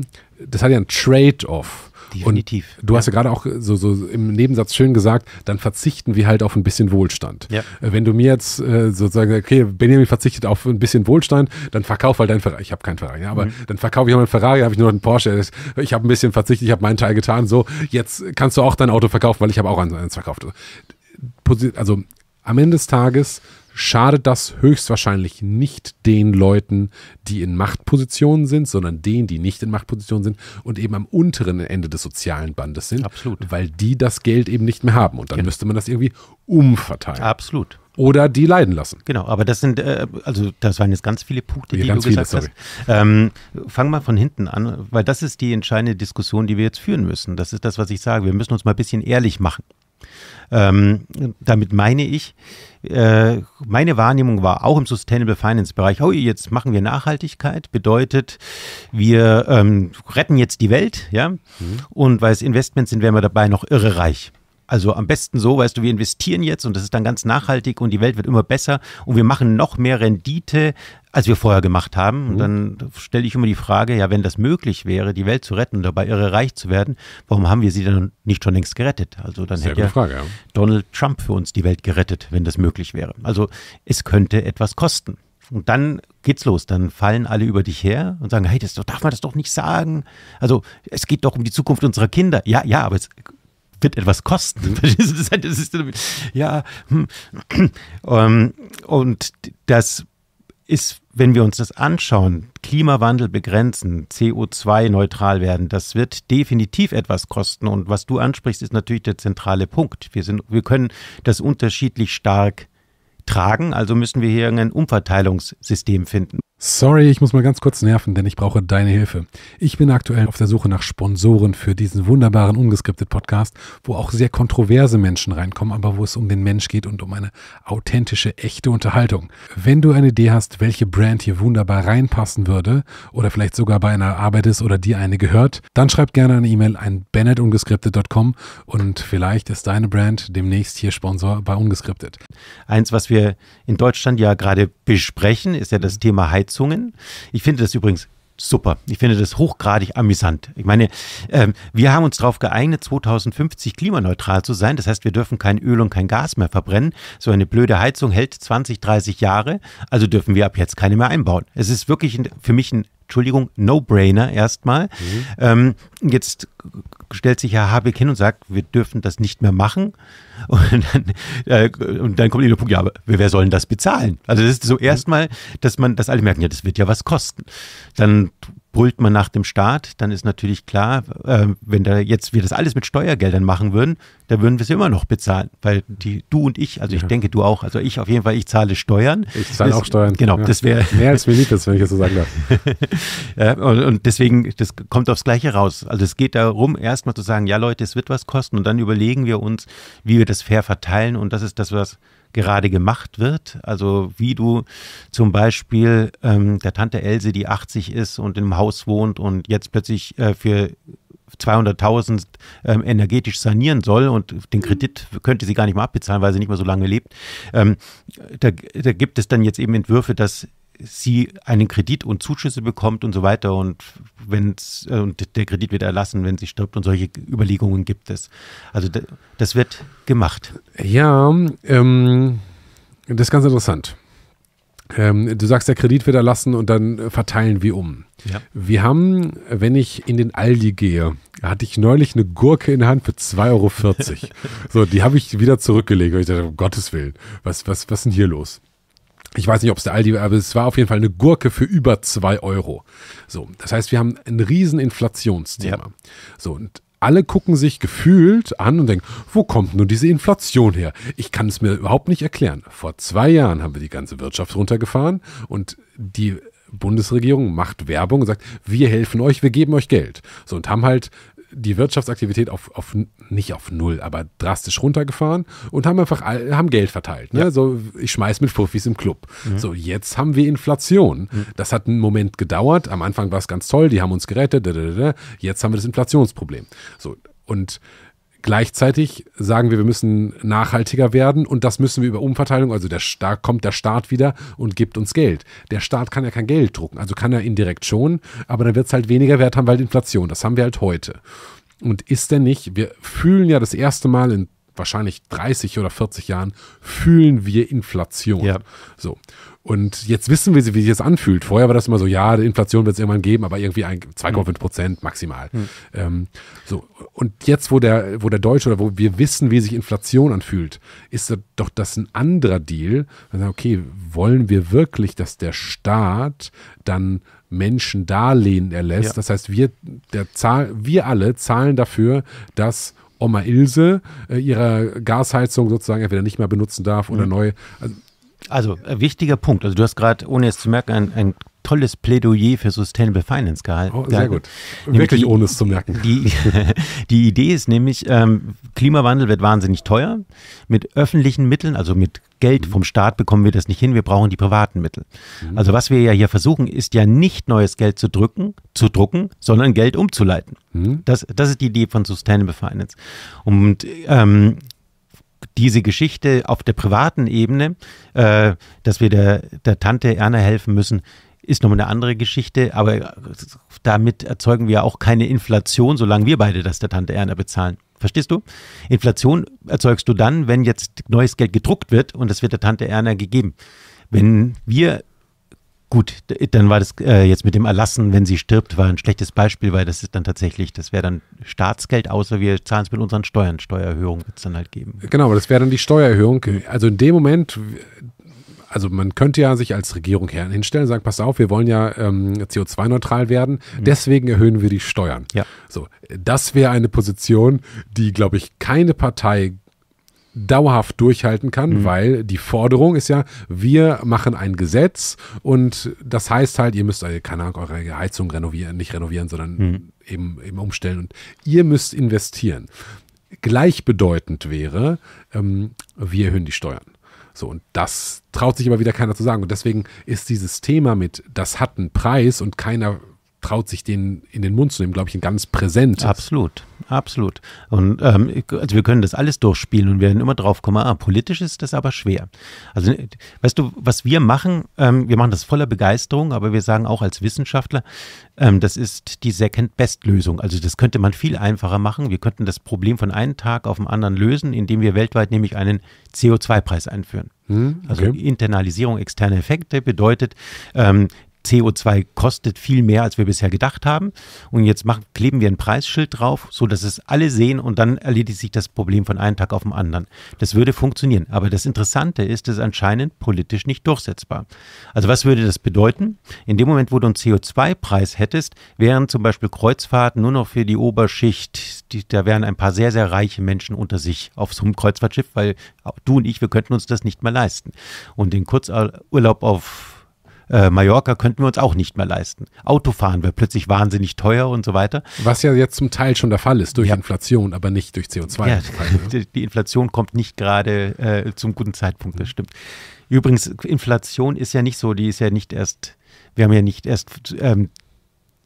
Speaker 2: das hat ja ein Trade-off. Definitiv. Und du ja. hast ja gerade auch so, so, im Nebensatz schön gesagt, dann verzichten wir halt auf ein bisschen Wohlstand. Ja. Äh, wenn du mir jetzt äh, sozusagen, okay, Benjamin verzichtet auf ein bisschen Wohlstand, dann verkauf halt dein Ferrari. Ich habe keinen Ferrari, ja, ne? aber mhm. dann verkaufe ich meinen Ferrari, habe ich nur einen Porsche. Ich habe ein bisschen verzichtet, ich habe meinen Teil getan. So, jetzt kannst du auch dein Auto verkaufen, weil ich habe auch eins verkauft. Also am Ende des Tages schadet das höchstwahrscheinlich nicht den Leuten, die in Machtpositionen sind, sondern denen, die nicht in Machtpositionen sind und eben am unteren Ende des sozialen Bandes sind. Absolut. Weil die das Geld eben nicht mehr haben. Und dann genau. müsste man das irgendwie umverteilen. Absolut. Oder die leiden lassen. Genau, aber das sind, äh, also das
Speaker 1: waren jetzt ganz viele Punkte, ja, die du gesagt viele, hast. Ähm, fang mal von hinten an, weil das ist die entscheidende Diskussion, die wir jetzt führen müssen. Das ist das, was ich sage. Wir müssen uns mal ein bisschen ehrlich machen. Ähm, damit meine ich, äh, meine Wahrnehmung war auch im Sustainable Finance Bereich, oh, jetzt machen wir Nachhaltigkeit, bedeutet, wir ähm, retten jetzt die Welt, ja, mhm. und weil es Investments sind, wären wir dabei noch irrereich. Also am besten so, weißt du, wir investieren jetzt und das ist dann ganz nachhaltig und die Welt wird immer besser und wir machen noch mehr Rendite als wir vorher gemacht haben. Und mhm. dann stelle ich immer die Frage, ja, wenn das möglich wäre, die Welt zu retten und dabei irre reich zu werden, warum haben wir sie dann nicht schon längst gerettet? Also dann Sehr hätte ja Frage, ja. Donald Trump für uns die Welt gerettet, wenn das möglich wäre. Also es könnte etwas kosten. Und dann geht's los. Dann fallen alle über dich her und sagen, hey, das darf man das doch nicht sagen. Also es geht doch um die Zukunft unserer Kinder. Ja, ja, aber es wird etwas kosten. Mhm. Halt, das ist, ja, hm. ähm, und das ist wenn wir uns das anschauen, Klimawandel begrenzen, CO2-neutral werden, das wird definitiv etwas kosten. Und was du ansprichst, ist natürlich der zentrale Punkt. Wir, sind, wir können das unterschiedlich stark tragen, also müssen wir hier irgendein Umverteilungssystem
Speaker 2: finden. Sorry, ich muss mal ganz kurz nerven, denn ich brauche deine Hilfe. Ich bin aktuell auf der Suche nach Sponsoren für diesen wunderbaren ungeskriptet Podcast, wo auch sehr kontroverse Menschen reinkommen, aber wo es um den Mensch geht und um eine authentische, echte Unterhaltung. Wenn du eine Idee hast, welche Brand hier wunderbar reinpassen würde oder vielleicht sogar bei einer Arbeit ist oder dir eine gehört, dann schreib gerne eine E-Mail an bennettungeskriptet.com und vielleicht ist deine Brand demnächst hier Sponsor bei Ungeskriptet.
Speaker 1: Eins, was wir in Deutschland ja gerade besprechen, ist ja das mhm. Thema Heizung. Kreuzungen. Ich finde das übrigens super. Ich finde das hochgradig amüsant. Ich meine, ähm, wir haben uns darauf geeignet, 2050 klimaneutral zu sein. Das heißt, wir dürfen kein Öl und kein Gas mehr verbrennen. So eine blöde Heizung hält 20, 30 Jahre. Also dürfen wir ab jetzt keine mehr einbauen. Es ist wirklich für mich ein Entschuldigung, No-Brainer erstmal. Mhm. Ähm, jetzt stellt sich Herr Habeck hin und sagt, wir dürfen das nicht mehr machen. Und dann, äh, und dann kommt eben der Punkt, ja, aber wer soll denn das bezahlen? Also das ist so erstmal, dass man, dass alle merken, ja, das wird ja was kosten. Dann brüllt man nach dem Staat, dann ist natürlich klar, äh, wenn da jetzt wir das alles mit Steuergeldern machen würden, dann würden wir es immer noch bezahlen, weil die, du und ich, also ich denke du auch, also ich auf jeden Fall, ich zahle Steuern. Ich zahle das, auch Steuern. Genau, ja. das wäre mehr
Speaker 2: als mir lieb ist, wenn ich das so sagen darf.
Speaker 1: ja, und, und, deswegen, das kommt aufs Gleiche raus. Also es geht darum, erstmal zu sagen, ja Leute, es wird was kosten und dann überlegen wir uns, wie wir das fair verteilen und das ist das, was gerade gemacht wird. Also wie du zum Beispiel ähm, der Tante Else, die 80 ist und im Haus wohnt und jetzt plötzlich äh, für 200.000 ähm, energetisch sanieren soll und den mhm. Kredit könnte sie gar nicht mehr abbezahlen, weil sie nicht mehr so lange lebt. Ähm, da, da, gibt es dann jetzt eben Entwürfe, dass sie einen Kredit und Zuschüsse bekommt und so weiter und wenn äh, und der Kredit wird erlassen, wenn sie stirbt und solche Überlegungen gibt es. Also das wird gemacht.
Speaker 2: Ja, ähm, das ist ganz interessant. Ähm, du sagst, der Kredit wird erlassen und dann verteilen wir um. Ja. Wir haben, wenn ich in den Aldi gehe, hatte ich neulich eine Gurke in der Hand für 2,40 Euro. so, die habe ich wieder zurückgelegt, weil ich dachte, um Gottes Willen, was, was, was ist denn hier los? ich weiß nicht, ob es der Aldi war, aber es war auf jeden Fall eine Gurke für über zwei Euro. So, das heißt, wir haben ein riesen Inflationsthema. Ja. So, und alle gucken sich gefühlt an und denken, wo kommt nun diese Inflation her? Ich kann es mir überhaupt nicht erklären. Vor zwei Jahren haben wir die ganze Wirtschaft runtergefahren und die Bundesregierung macht Werbung und sagt, wir helfen euch, wir geben euch Geld. So und haben halt die Wirtschaftsaktivität auf, auf nicht auf null, aber drastisch runtergefahren und haben einfach haben Geld verteilt. Ne? Ja. So, ich schmeiß mit Fuffis im Club. Mhm. So, jetzt haben wir Inflation. Mhm. Das hat einen Moment gedauert. Am Anfang war es ganz toll, die haben uns gerettet. Jetzt haben wir das Inflationsproblem. So, und Gleichzeitig sagen wir, wir müssen nachhaltiger werden und das müssen wir über Umverteilung, also der Staat, kommt der Staat wieder und gibt uns Geld. Der Staat kann ja kein Geld drucken, also kann er indirekt schon, aber dann wird es halt weniger wert haben, weil halt Inflation, das haben wir halt heute. Und ist denn nicht, wir fühlen ja das erste Mal in wahrscheinlich 30 oder 40 Jahren, fühlen wir Inflation. Ja. So. Und jetzt wissen wir, wie sich das anfühlt. Vorher war das immer so, ja, Inflation wird es irgendwann geben, aber irgendwie 2,5 Prozent maximal. Mhm. Ähm, so. Und jetzt, wo der, wo der Deutsche oder wo wir wissen, wie sich Inflation anfühlt, ist doch das ein anderer Deal. okay, wollen wir wirklich, dass der Staat dann Menschen Darlehen erlässt? Ja. Das heißt, wir, der Zahl, wir alle zahlen dafür, dass Oma Ilse äh, ihre Gasheizung sozusagen entweder nicht mehr benutzen darf oder mhm. neu. Also also äh, wichtiger Punkt. Also du hast gerade, ohne es zu
Speaker 1: merken, ein, ein tolles Plädoyer für Sustainable Finance gehalten. Oh, sehr gut. Nämlich Wirklich die, ohne es zu merken. Die, die Idee ist nämlich, ähm, Klimawandel wird wahnsinnig teuer. Mit öffentlichen Mitteln, also mit Geld vom Staat bekommen wir das nicht hin, wir brauchen die privaten Mittel. Mhm. Also was wir ja hier versuchen, ist ja nicht neues Geld zu drücken, zu drucken, sondern Geld umzuleiten. Mhm. Das, das ist die Idee von Sustainable Finance. Und ähm, diese Geschichte auf der privaten Ebene, äh, dass wir der, der Tante Erna helfen müssen, ist nochmal eine andere Geschichte, aber damit erzeugen wir auch keine Inflation, solange wir beide das der Tante Erna bezahlen. Verstehst du? Inflation erzeugst du dann, wenn jetzt neues Geld gedruckt wird und das wird der Tante Erna gegeben. Wenn wir Gut, dann war das äh, jetzt mit dem Erlassen, wenn sie stirbt, war ein schlechtes Beispiel, weil das ist dann tatsächlich, das
Speaker 2: wäre dann Staatsgeld, außer wir zahlen es mit unseren Steuern. Steuererhöhung wird es dann halt geben. Genau, aber das wäre dann die Steuererhöhung. Also in dem Moment, also man könnte ja sich als Regierung hinstellen und sagen, pass auf, wir wollen ja ähm, CO2-neutral werden, mhm. deswegen erhöhen wir die Steuern. Ja. So, das wäre eine Position, die, glaube ich, keine Partei dauerhaft durchhalten kann, mhm. weil die Forderung ist ja, wir machen ein Gesetz und das heißt halt, ihr müsst, keine Ahnung, eure Heizung renovieren, nicht renovieren, sondern mhm. eben, eben umstellen und ihr müsst investieren. Gleichbedeutend wäre, ähm, wir erhöhen die Steuern. So, und das traut sich aber wieder keiner zu sagen. Und deswegen ist dieses Thema mit, das hat einen Preis und keiner traut sich den in den Mund zu nehmen, glaube ich, ein ganz präsent. Absolut absolut. Und ähm, also wir können das alles durchspielen und werden immer drauf kommen,
Speaker 1: ah, politisch ist das aber schwer. Also weißt du, was wir machen, ähm, wir machen das voller Begeisterung, aber wir sagen auch als Wissenschaftler, ähm, das ist die Second-Best-Lösung. Also das könnte man viel einfacher machen. Wir könnten das Problem von einem Tag auf den anderen lösen, indem wir weltweit nämlich einen CO2-Preis einführen. Hm, also okay. Internalisierung externer Effekte bedeutet, ähm, CO2 kostet viel mehr, als wir bisher gedacht haben. Und jetzt machen, kleben wir ein Preisschild drauf, sodass es alle sehen und dann erledigt sich das Problem von einem Tag auf den anderen. Das würde funktionieren. Aber das Interessante ist, es ist anscheinend politisch nicht durchsetzbar. Also was würde das bedeuten? In dem Moment, wo du einen CO2-Preis hättest, wären zum Beispiel Kreuzfahrten nur noch für die Oberschicht, die, da wären ein paar sehr, sehr reiche Menschen unter sich auf so einem Kreuzfahrtschiff, weil du und ich, wir könnten uns das nicht mehr leisten. Und den Kurzurlaub auf äh, Mallorca könnten wir uns auch nicht mehr leisten. Autofahren wäre plötzlich wahnsinnig teuer und so weiter. Was ja jetzt zum
Speaker 2: Teil schon der Fall ist, durch ja. Inflation, aber nicht durch CO2. Ja, ne?
Speaker 1: die, Inflation kommt nicht gerade äh, zum guten Zeitpunkt, das stimmt. Übrigens, Inflation ist ja nicht so, die ist ja nicht erst, wir haben ja nicht erst ähm,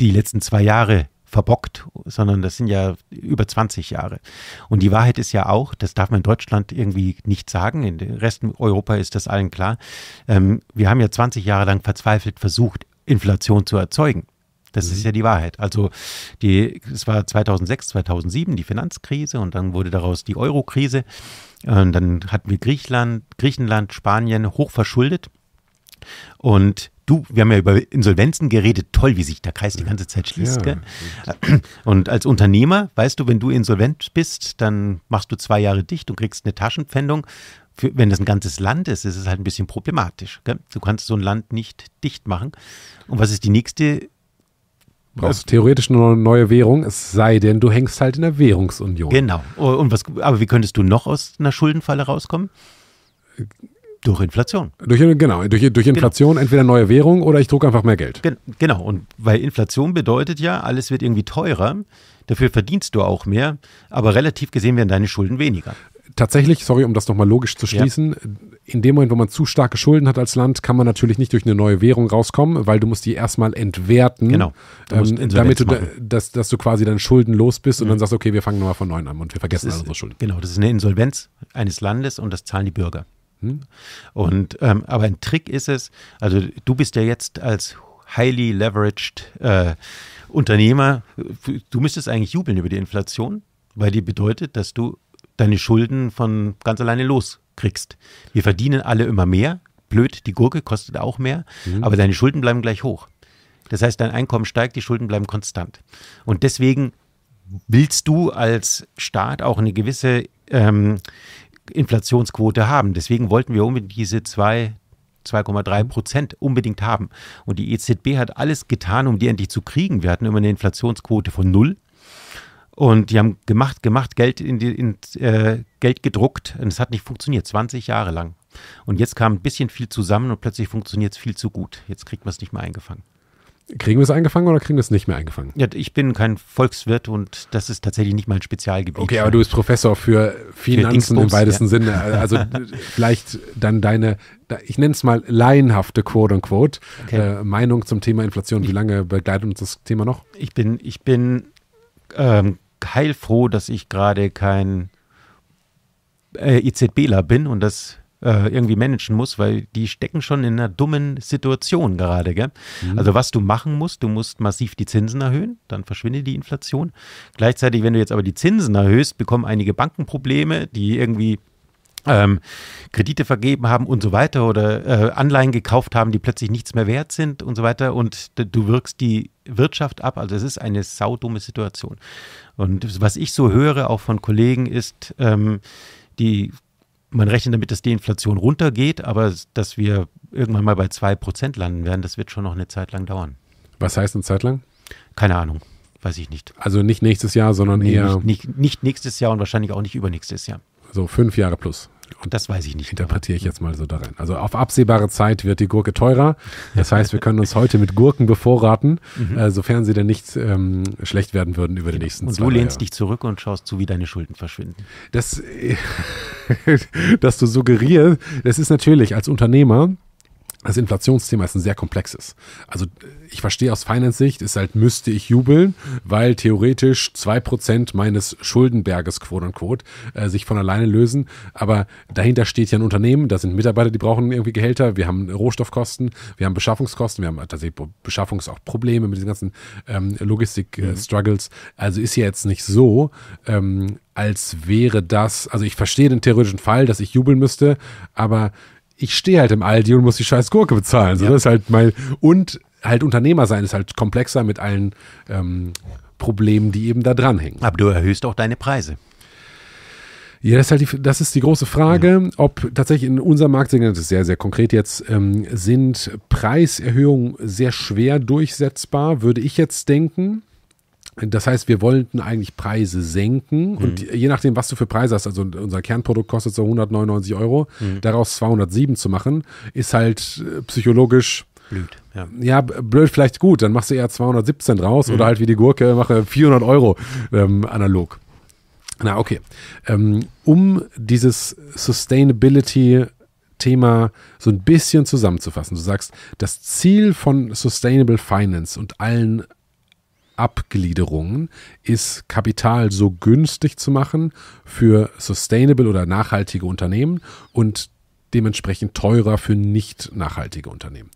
Speaker 1: die letzten zwei Jahre verbockt, sondern das sind ja über 20 Jahre. Und die Wahrheit ist ja auch, das darf man in Deutschland irgendwie nicht sagen, in den Resten Europa ist das allen klar, ähm, wir haben ja 20 Jahre lang verzweifelt versucht, Inflation zu erzeugen. Das mhm. ist ja die Wahrheit. Also die, es war 2006, 2007 die Finanzkrise und dann wurde daraus die Euro-Krise. Dann hatten wir Griechenland, Griechenland, Spanien hochverschuldet. Und du, wir haben ja über Insolvenzen geredet, toll, wie sich der Kreis die ganze Zeit schließt. Ja. Und als Unternehmer, weißt du, wenn du insolvent bist, dann machst du zwei Jahre dicht und kriegst eine Taschenpfändung. Für, wenn das ein ganzes Land ist, ist es halt ein bisschen problematisch. Gell? Du kannst so ein Land nicht dicht machen. Und was ist die nächste brauchst du theoretisch nur eine neue Währung, es sei denn, du hängst halt in der Währungsunion. Genau. Und was, aber wie könntest du noch aus einer Schuldenfalle rauskommen? Durch Inflation. Durch, genau, durch, durch genau. Inflation genau. entweder neue Währung oder ich drucke einfach mehr Geld. Gen genau, und weil Inflation bedeutet ja, alles wird irgendwie teurer, dafür verdienst du auch mehr, aber relativ gesehen werden deine Schulden weniger.
Speaker 2: Tatsächlich, sorry, um das nochmal logisch zu schließen, ja. in dem Moment, wo man zu starke Schulden hat als Land, kann man natürlich nicht durch eine neue Währung rauskommen, weil du musst die erstmal entwerten, genau. Ähm, du ähm, damit du, machen. dass, dass du quasi deine Schulden los bist und mhm. dann sagst, okay, wir fangen nochmal von neuem an und wir vergessen alle unsere Schulden. Genau, das ist eine Insolvenz
Speaker 1: eines Landes und das zahlen die Bürger. Hm? Und, ähm, aber ein Trick ist es, also du bist ja jetzt als highly leveraged äh, Unternehmer, du müsstest eigentlich jubeln über die Inflation, weil die bedeutet, dass du deine Schulden von ganz alleine loskriegst. Wir verdienen alle immer mehr. Blöd, die Gurke kostet auch mehr, mhm. aber deine Schulden bleiben gleich hoch. Das heißt, dein Einkommen steigt, die Schulden bleiben konstant. Und deswegen willst du als Staat auch eine gewisse ähm, Inflationsquote haben. Deswegen wollten wir unbedingt diese 2,3 Prozent unbedingt haben. Und die EZB hat alles getan, um die endlich zu kriegen. Wir hatten immer eine Inflationsquote von null. Und die haben gemacht, gemacht, Geld, in die, in, äh, Geld gedruckt. Und es hat nicht funktioniert, 20 Jahre lang. Und jetzt kam ein bisschen viel zusammen und plötzlich funktioniert es viel zu gut. Jetzt kriegt man es
Speaker 2: nicht mehr eingefangen. Kriegen wir es eingefangen oder kriegen wir es nicht mehr eingefangen?
Speaker 1: Ja, ich bin kein Volkswirt und
Speaker 2: das ist tatsächlich nicht mein Spezialgebiet. Okay, aber du bist Professor für Finanzen für im weitesten ja. Sinne. Also vielleicht dann deine, ich nenne es mal laienhafte Quote und Quote okay. äh, Meinung zum Thema Inflation. Wie lange begleitet uns das Thema noch? Ich bin, ich bin
Speaker 1: ähm, heilfroh, dass ich gerade kein äh, IZBler bin und das äh, irgendwie managen muss, weil die stecken schon in einer dummen Situation gerade. Mhm. Also was du machen musst, du musst massiv die Zinsen erhöhen, dann verschwindet die Inflation. Gleichzeitig, wenn du jetzt aber die Zinsen erhöhst, bekommen einige Banken Probleme, die irgendwie ähm, Kredite vergeben haben und so weiter oder äh, Anleihen gekauft haben, die plötzlich nichts mehr wert sind und so weiter und du wirkst die Wirtschaft ab. Also es ist eine saudumme Situation. Und was ich so höre, auch von Kollegen, ist, ähm, die man rechnet damit, dass die Inflation runtergeht, aber dass wir irgendwann mal bei 2% landen werden, das wird schon noch eine Zeit lang dauern.
Speaker 2: Was heißt eine Zeit lang? Keine Ahnung, weiß ich nicht. Also nicht nächstes Jahr, sondern nee, eher. Nicht,
Speaker 1: nicht, nicht nächstes Jahr und wahrscheinlich auch nicht übernächstes Jahr.
Speaker 2: So fünf Jahre plus. Und das weiß ich nicht. Genau. Interpretiere ich hm. jetzt mal so darin. Also auf absehbare Zeit wird die Gurke teurer. Das heißt, wir können uns heute mit Gurken bevorraten, mhm. äh, sofern sie denn nicht ähm, schlecht werden würden über genau. die nächsten Und du lehnst dich zurück und schaust zu, wie deine Schulden verschwinden. Das, dass du suggerierst, das ist natürlich als Unternehmer das Inflationsthema ist ein sehr komplexes. Also äh, ich verstehe aus Finance-Sicht, ist halt, müsste ich jubeln, weil theoretisch 2% meines Schuldenberges, quote unquote, äh, sich von alleine lösen. Aber dahinter steht ja ein Unternehmen, da sind Mitarbeiter, die brauchen irgendwie Gehälter, wir haben Rohstoffkosten, wir haben Beschaffungskosten, wir haben halt tatsächlich Beschaffungs auch Probleme mit diesen ganzen ähm, Logistik-Struggles. Äh, also ist ja jetzt nicht so, ähm, als wäre das, also ich verstehe den theoretischen Fall, dass ich jubeln müsste, aber ich stehe halt im Aldi und muss die scheiß Gurke bezahlen. So, ja. Das ist halt mein. Und halt Unternehmer sein ist halt komplexer mit allen ähm, Problemen, die eben da dranhängen. Aber du erhöhst auch deine Preise. Ja, das ist, halt die, das ist die große Frage, ja. ob tatsächlich in unserem Markt, das ist sehr, sehr konkret jetzt, ähm, sind Preiserhöhungen sehr schwer durchsetzbar, würde ich jetzt denken. Das heißt, wir wollten eigentlich Preise senken mhm. und je nachdem, was du für Preise hast, also unser Kernprodukt kostet so 199 Euro, mhm. daraus 207 zu machen, ist halt äh, psychologisch blöd. Ja. ja. blöd vielleicht gut, dann machst du eher 217 draus mhm. oder halt wie die Gurke, mache 400 Euro ähm, analog. Na, okay. Ähm, um dieses Sustainability Thema so ein bisschen zusammenzufassen. Du sagst, das Ziel von Sustainable Finance und allen Abgliederungen ist, Kapital so günstig zu machen für sustainable oder nachhaltige Unternehmen und dementsprechend teurer für nicht nachhaltige Unternehmen.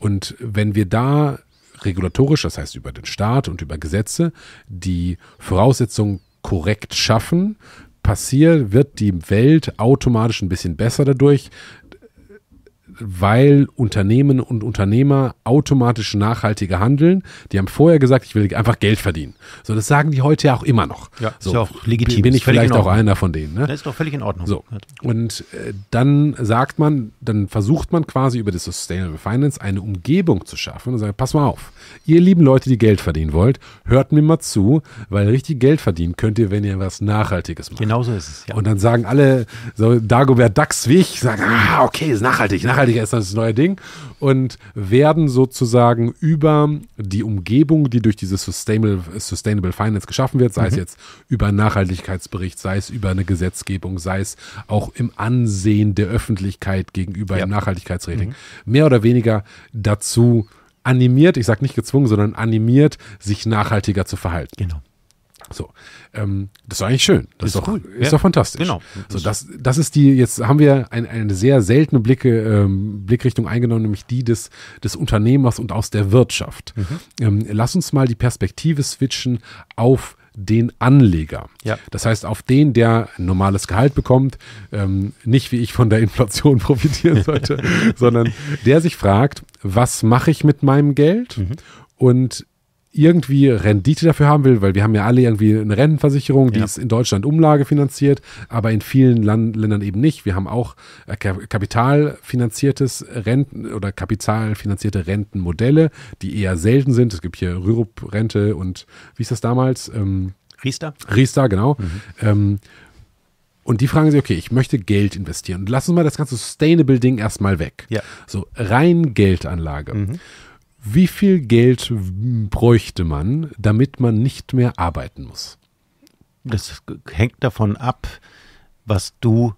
Speaker 2: Und wenn wir da regulatorisch, das heißt über den Staat und über Gesetze, die Voraussetzungen korrekt schaffen, passiert, wird die Welt automatisch ein bisschen besser dadurch weil Unternehmen und Unternehmer automatisch nachhaltiger handeln. Die haben vorher gesagt, ich will einfach Geld verdienen. So, das sagen die heute ja auch immer noch. Ja, so, ist ja auch legitim. Bin ich vielleicht auch einer von denen. Ne? Das ist doch völlig in Ordnung. So. Und äh, dann sagt man, dann versucht man quasi über das Sustainable Finance eine Umgebung zu schaffen und sagt, pass mal auf, ihr lieben Leute, die Geld verdienen wollt, hört mir mal zu, weil richtig Geld verdienen könnt ihr, wenn ihr was Nachhaltiges macht. Genauso ist es, ja. Und dann sagen alle, so Dagobert Dachswig, sagen, ah, okay, ist nachhaltig, nachhaltig das ist das neue Ding und werden sozusagen über die Umgebung, die durch dieses Sustainable, Sustainable Finance geschaffen wird, sei mhm. es jetzt über einen Nachhaltigkeitsbericht, sei es über eine Gesetzgebung, sei es auch im Ansehen der Öffentlichkeit gegenüber ja. im Nachhaltigkeitsrating, mhm. mehr oder weniger dazu animiert, ich sage nicht gezwungen, sondern animiert, sich nachhaltiger zu verhalten. Genau. So, ähm, das ist eigentlich schön. Das ist, ist doch, cool. ist ja. doch fantastisch. Genau. So, das, das ist die, jetzt haben wir ein, eine sehr seltene Blicke, ähm, Blickrichtung eingenommen, nämlich die des, des Unternehmers und aus der Wirtschaft. Mhm. Ähm, lass uns mal die Perspektive switchen auf den Anleger. Ja. Das heißt, auf den, der ein normales Gehalt bekommt, ähm, nicht wie ich von der Inflation profitieren sollte, sondern der sich fragt, was mache ich mit meinem Geld? Mhm. Und irgendwie Rendite dafür haben will, weil wir haben ja alle irgendwie eine Rentenversicherung, die ja. ist in Deutschland umlagefinanziert, aber in vielen Land Ländern eben nicht. Wir haben auch äh, kapitalfinanziertes Renten oder kapitalfinanzierte Rentenmodelle, die eher selten sind. Es gibt hier Rürup-Rente und wie ist das damals? Ähm, Riester? Riester, genau. Mhm. Ähm, und die fragen sich, okay, ich möchte Geld investieren. Lass uns mal das ganze Sustainable-Ding erstmal weg. Ja. So rein Geldanlage. Mhm. Wie viel Geld bräuchte man, damit man nicht mehr arbeiten muss? Das hängt davon ab, was du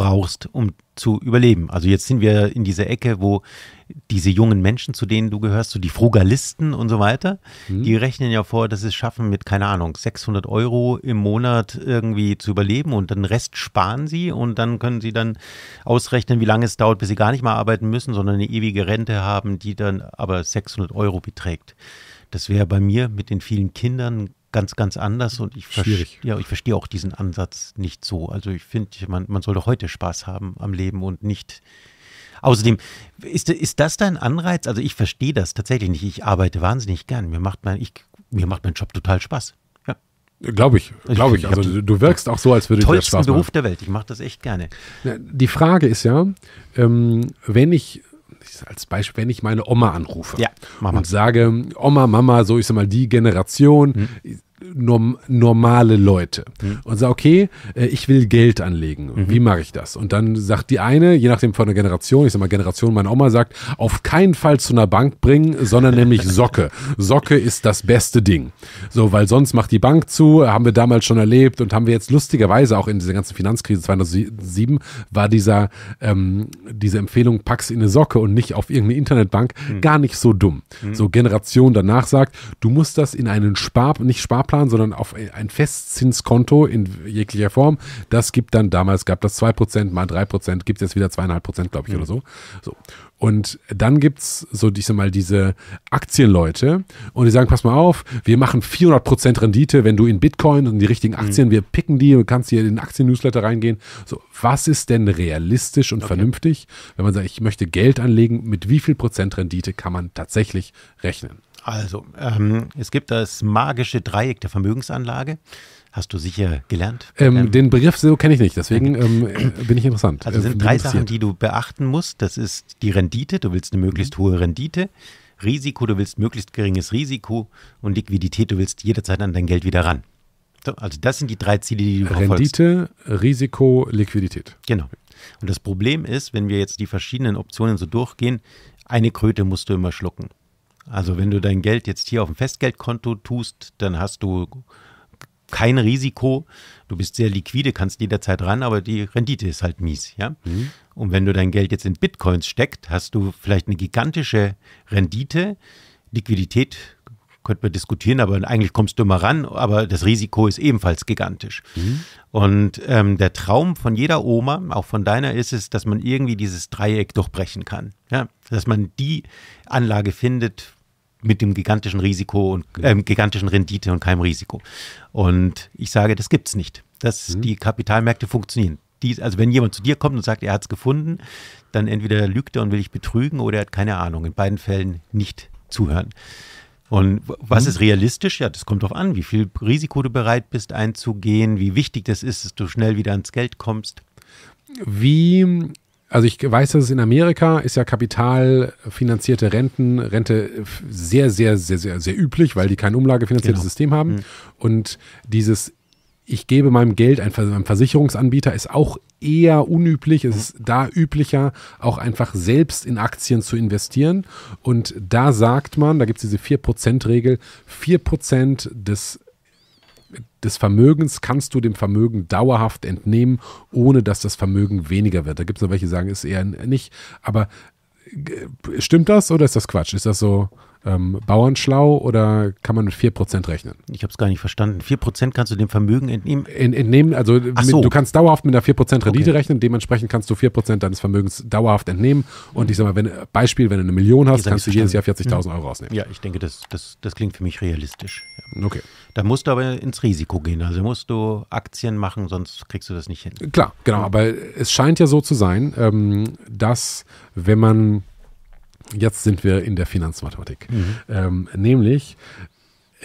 Speaker 2: brauchst, um
Speaker 1: zu überleben. Also jetzt sind wir in dieser Ecke, wo diese jungen Menschen, zu denen du gehörst, so die Frugalisten und so weiter, mhm. die rechnen ja vor, dass sie es schaffen, mit, keine Ahnung, 600 Euro im Monat irgendwie zu überleben und den Rest sparen sie und dann können sie dann ausrechnen, wie lange es dauert, bis sie gar nicht mehr arbeiten müssen, sondern eine ewige Rente haben, die dann aber 600 Euro beträgt. Das wäre bei mir mit den vielen Kindern ganz, ganz anders und ich, Schwierig. ja, ich verstehe auch diesen Ansatz nicht so. Also ich finde, man, man sollte heute Spaß haben am Leben und nicht. Außerdem, ist, ist das dein Anreiz? Also ich verstehe das tatsächlich nicht. Ich arbeite wahnsinnig gern. Mir macht mein, ich, mir macht mein Job total Spaß. Ja. Glaube ich,
Speaker 2: glaube ich. Also, also du, wirkst auch so, als würde ich das Spaß machen. Beruf der Welt. Ich mache das echt gerne. Die Frage ist ja, ähm, wenn ich als Beispiel, wenn ich meine Oma anrufe ja, und sage, Oma, Mama, so ich sag mal die Generation, mhm norm normale Leute mhm. und sage, okay, äh, ich will Geld anlegen. Mhm. Wie mache ich das? Und dann sagt die eine, je nachdem von der Generation, ich sag mal Generation, meine Oma sagt, auf keinen Fall zu einer Bank bringen, sondern nämlich Socke. Socke ist das beste Ding. So, weil sonst macht die Bank zu, haben wir damals schon erlebt und haben wir jetzt lustigerweise auch in dieser ganzen Finanzkrise 2007 war dieser, ähm, diese Empfehlung, pack's in eine Socke und nicht auf irgendeine Internetbank, mhm. gar nicht so dumm. Hm. So Generation danach sagt, du musst das in einen Spar, nicht Spar Sparplan, sondern auf ein Festzinskonto in jeglicher Form. Das gibt dann, damals gab das 2% mal 3%, gibt es jetzt wieder 2,5%, glaube ich, mhm. oder so. so. Und dann gibt es so, ich sag mal, diese Aktienleute und die sagen, pass mal auf, wir machen 400% Rendite, wenn du in Bitcoin und die richtigen mhm. Aktien, mhm. wir picken die, du kannst hier in den Aktien-Newsletter reingehen. So, was ist denn realistisch und okay. vernünftig, wenn man sagt, ich möchte Geld anlegen, mit wie viel Prozent Rendite kann man tatsächlich rechnen? Also, ähm, es gibt das magische Dreieck der Vermögensanlage.
Speaker 1: Hast du sicher gelernt? Ähm, ähm
Speaker 2: den Begriff so kenne ich nicht, deswegen ähm, äh, bin ich interessant. Also es sind ähm, drei Sachen, die
Speaker 1: du beachten musst. Das ist die Rendite, du willst eine möglichst mhm. hohe Rendite. Risiko, du willst möglichst geringes Risiko. Und Liquidität, du willst jederzeit an dein Geld wieder ran. So, also das sind die drei Ziele, die du verfolgst. Rendite, Risiko, Liquidität. Genau. Und das Problem ist, wenn wir jetzt die verschiedenen Optionen so durchgehen, eine Kröte musst du immer schlucken. Also wenn du dein Geld jetzt hier auf dem Festgeldkonto tust, dann hast du kein Risiko. Du bist sehr liquide, kannst jederzeit ran, aber die Rendite ist halt mies, ja. Mhm. Und wenn du dein Geld jetzt in Bitcoins steckst, hast du vielleicht eine gigantische Rendite. Liquidität könnte man diskutieren, aber eigentlich kommst du immer ran, aber das Risiko ist ebenfalls gigantisch. Mhm. Und ähm, der Traum von jeder Oma, auch von deiner, ist es, dass man irgendwie dieses Dreieck durchbrechen kann. Ja? Dass man die Anlage findet, mit dem gigantischen Risiko und äh, gigantischen Rendite und keinem Risiko. Und ich sage, das gibt es nicht. Dass mhm. die Kapitalmärkte funktionieren. Die, also wenn jemand zu dir kommt und sagt, er hat es gefunden, dann entweder lügt er und will dich betrügen oder er hat keine Ahnung. In beiden Fällen nicht zuhören. Und was mhm. ist realistisch? Ja, das kommt darauf an, wie viel Risiko du bereit bist
Speaker 2: einzugehen, wie wichtig das ist, dass du schnell wieder ans Geld kommst. Wie also ich weiß, dass es in Amerika ist ja kapitalfinanzierte Renten, Rente sehr, sehr, sehr, sehr, sehr üblich, weil die kein umlagefinanziertes genau. System haben. Mhm. Und dieses ich gebe meinem Geld einfach einem Versicherungsanbieter, ist auch eher unüblich. Es mhm. ist da üblicher, auch einfach selbst in Aktien zu investieren. Und da sagt man, da gibt es diese 4%-Regel, 4 des des Vermögens kannst du dem Vermögen dauerhaft entnehmen, ohne dass das Vermögen weniger wird. Da gibt es noch welche, die sagen, ist eher nicht. Aber äh, stimmt das oder ist das Quatsch? Ist das so ähm, bauernschlau oder kann man mit 4% rechnen? Ich habe es gar nicht verstanden. 4% kannst du dem Vermögen entnehmen? Ent, entnehmen, also so. mit, du kannst dauerhaft mit einer 4% Rendite okay. rechnen, dementsprechend kannst du 4% deines Vermögens dauerhaft entnehmen und ich sage mal, wenn, Beispiel, wenn du eine Million hast, kannst du jedes Jahr 40.000 hm. Euro rausnehmen.
Speaker 1: Ja, ich denke, das, das, das klingt für mich realistisch. Okay. Da musst du aber ins Risiko gehen. Also musst du Aktien machen, sonst kriegst du das nicht hin.
Speaker 2: Klar, genau. Aber es scheint ja so zu sein, ähm, dass wenn man Jetzt sind wir in der Finanzmathematik. Mhm. Ähm, nämlich,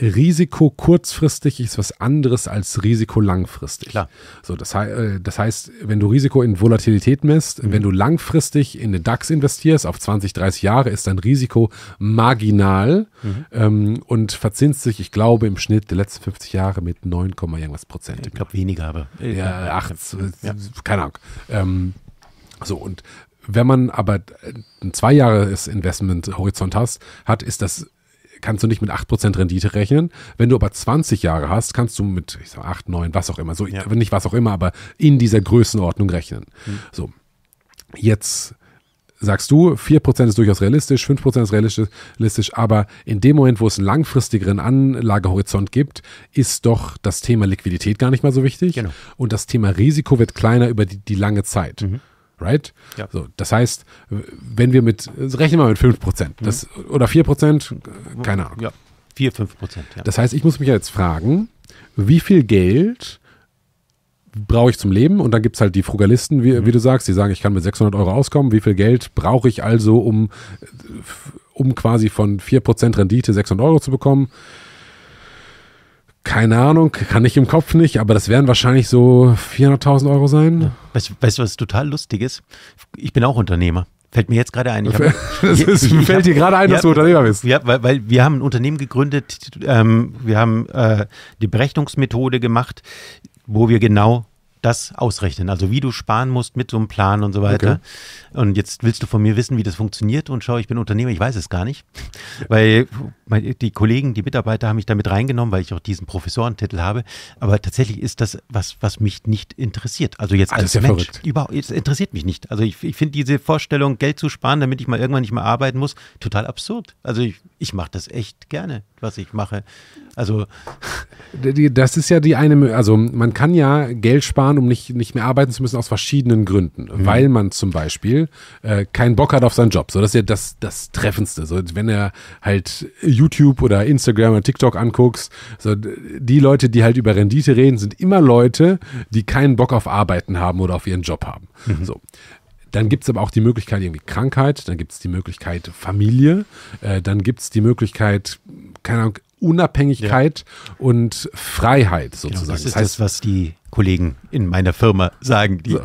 Speaker 2: Risiko kurzfristig ist was anderes als Risiko langfristig. Klar. So, das, he äh, das heißt, wenn du Risiko in Volatilität misst, mhm. wenn du langfristig in den DAX investierst, auf 20, 30 Jahre, ist dein Risiko marginal mhm. ähm, und verzinst sich, ich glaube, im Schnitt der letzten 50 Jahre mit 9, irgendwas Prozent. Ich glaube, weniger, aber. Äh, ja, 8, äh, ja. keine Ahnung. Ähm, so, und wenn man aber ein zwei Jahres Investment Horizont hast, hat, ist das kannst du nicht mit 8% Rendite rechnen. Wenn du aber 20 Jahre hast, kannst du mit ich sag, 8, 9, was auch immer, so ja. nicht was auch immer, aber in dieser Größenordnung rechnen. Mhm. So, jetzt sagst du, 4% ist durchaus realistisch, 5% ist realistisch, aber in dem Moment, wo es einen langfristigeren Anlagehorizont gibt, ist doch das Thema Liquidität gar nicht mal so wichtig genau. und das Thema Risiko wird kleiner über die, die lange Zeit. Mhm right? Ja. So, das heißt, wenn wir mit, rechnen wir mit 5%, das, mhm. oder 4%, keine Ahnung. Ja, 4, 5%. Ja. Das heißt, ich muss mich jetzt fragen, wie viel Geld brauche ich zum Leben? Und dann gibt es halt die Frugalisten, wie, mhm. wie, du sagst, die sagen, ich kann mit 600 Euro auskommen. Wie viel Geld brauche ich also, um, um quasi von 4% Rendite 600 Euro zu bekommen? Keine Ahnung, kann ich im Kopf nicht, aber das werden wahrscheinlich so 400.000 Euro sein. Weißt, weißt du, was total lustig ist?
Speaker 1: Ich bin auch Unternehmer. Fällt mir jetzt gerade ein. Hab, das ist, ich, fällt ich dir gerade ein, dass du
Speaker 2: Unternehmer bist. Ja,
Speaker 1: weil, weil, wir haben ein Unternehmen gegründet, ähm, wir haben äh, die Berechnungsmethode gemacht, wo wir genau das ausrechnen. Also wie du sparen musst mit so einem Plan und so weiter. Okay. Und jetzt willst du von mir wissen, wie das funktioniert und schau, ich bin Unternehmer, ich weiß es gar nicht. Weil die Kollegen, die Mitarbeiter haben mich damit reingenommen, weil ich auch diesen Professorentitel habe. Aber tatsächlich ist das was, was mich nicht interessiert. Also jetzt ah, als ja Mensch. Überhaupt, es interessiert mich nicht. Also ich, ich finde diese Vorstellung, Geld zu sparen, damit ich mal irgendwann nicht mehr arbeiten muss, total absurd. Also ich, ich
Speaker 2: mache das echt gerne, was ich mache. Also. Das ist ja die eine, also man kann ja Geld sparen, um nicht, nicht mehr arbeiten zu müssen, aus verschiedenen Gründen. Mhm. Weil man zum Beispiel äh, keinen Bock hat auf seinen Job. So, das ist ja das, das Treffendste. So, wenn er halt YouTube oder Instagram oder TikTok anguckst, so, die Leute, die halt über Rendite reden, sind immer Leute, die keinen Bock auf Arbeiten haben oder auf ihren Job haben. Mhm. So. Dann gibt es aber auch die Möglichkeit irgendwie Krankheit, dann gibt es die Möglichkeit Familie, äh, dann gibt es die Möglichkeit, keine Ahnung, Unabhängigkeit ja. und Freiheit genau, sozusagen. Genau, das ist das, heißt, das, was die Kollegen in meiner Firma sagen. Die, so.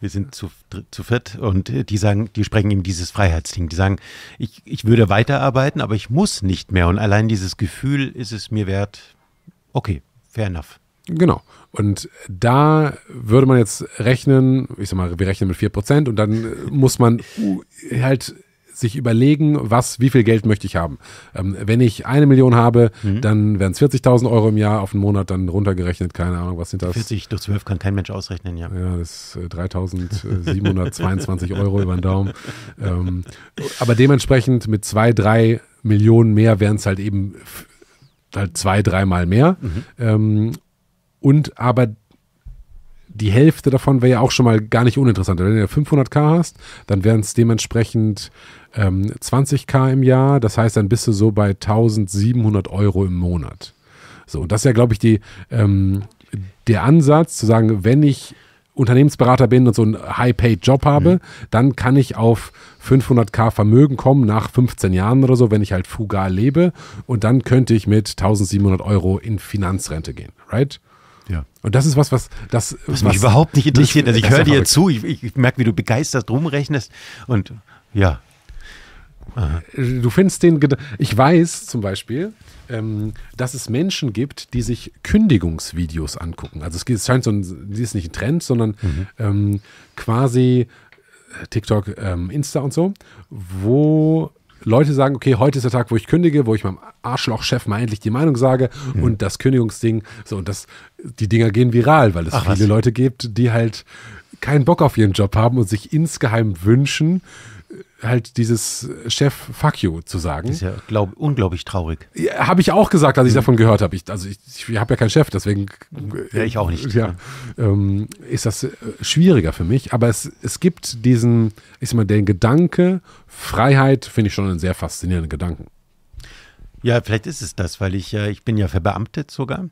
Speaker 2: Wir sind zu, zu viert
Speaker 1: und die sagen, die sprechen eben dieses Freiheitsding. Die sagen, ich, ich würde weiterarbeiten, aber ich muss nicht mehr. Und allein dieses Gefühl ist es mir wert, okay, fair enough.
Speaker 2: Genau. Und da würde man jetzt rechnen, ich sag mal, wir rechnen mit 4% und dann muss man halt sich überlegen, was, wie viel Geld möchte ich haben. Ähm, wenn ich eine Million habe, mhm. dann wären es 40.000 Euro im Jahr, auf einen Monat dann runtergerechnet, keine Ahnung, was sind das? 40 durch 12 kann kein Mensch ausrechnen, ja. Ja, das äh, ist 3.722 Euro über den Daumen. Ähm, aber dementsprechend mit zwei, drei Millionen mehr wären es halt eben halt zwei, dreimal mehr. Mhm. Ähm, und aber die Hälfte davon wäre ja auch schon mal gar nicht uninteressant. Wenn du 500k hast, dann wären es dementsprechend ähm, 20k im Jahr. Das heißt, dann bist du so bei 1700 Euro im Monat. So, und das ist ja, glaube ich, die, ähm, der Ansatz zu sagen, wenn ich Unternehmensberater bin und so einen High-Paid-Job habe, mhm. dann kann ich auf 500k Vermögen kommen nach 15 Jahren oder so, wenn ich halt frugal lebe. Und dann könnte ich mit 1700 Euro in Finanzrente gehen, right? Ja. Und das ist was, was das was, mich was überhaupt nicht interessiert. also ich höre dir zu, ich, ich merke, wie du begeistert rumrechnest und ja, Aha. Äh, du findest den. Ged ich weiß zum Beispiel, ähm, dass es Menschen gibt, die sich Kündigungsvideos angucken. Also es, scheint so ein, ist nicht ein Trend, sondern mhm. ähm, quasi äh, TikTok, ähm, Insta und so, wo Leute sagen, okay, heute ist der Tag, wo ich kündige, wo ich meinem Arschlochchef mal endlich die Meinung sage mhm. und das Kündigungsding, so und das, die Dinger gehen viral, weil es Ach, viele was? Leute gibt, die halt keinen Bock auf ihren Job haben und sich insgeheim wünschen, halt dieses Chef Fuck you zu sagen. Das ist ja glaub, unglaublich traurig. Ja, habe ich auch gesagt, als ich mhm. davon gehört habe. Ich, also ich, ich habe ja keinen Chef, deswegen. Äh, ja, ich auch nicht. Ja, ähm, ist das äh, schwieriger für mich. Aber es, es gibt diesen, ich sag mal, den Gedanke, Freiheit finde ich schon einen sehr faszinierenden Gedanken. Ja, vielleicht ist es das, weil ich äh, ich bin ja verbeamtet sogar.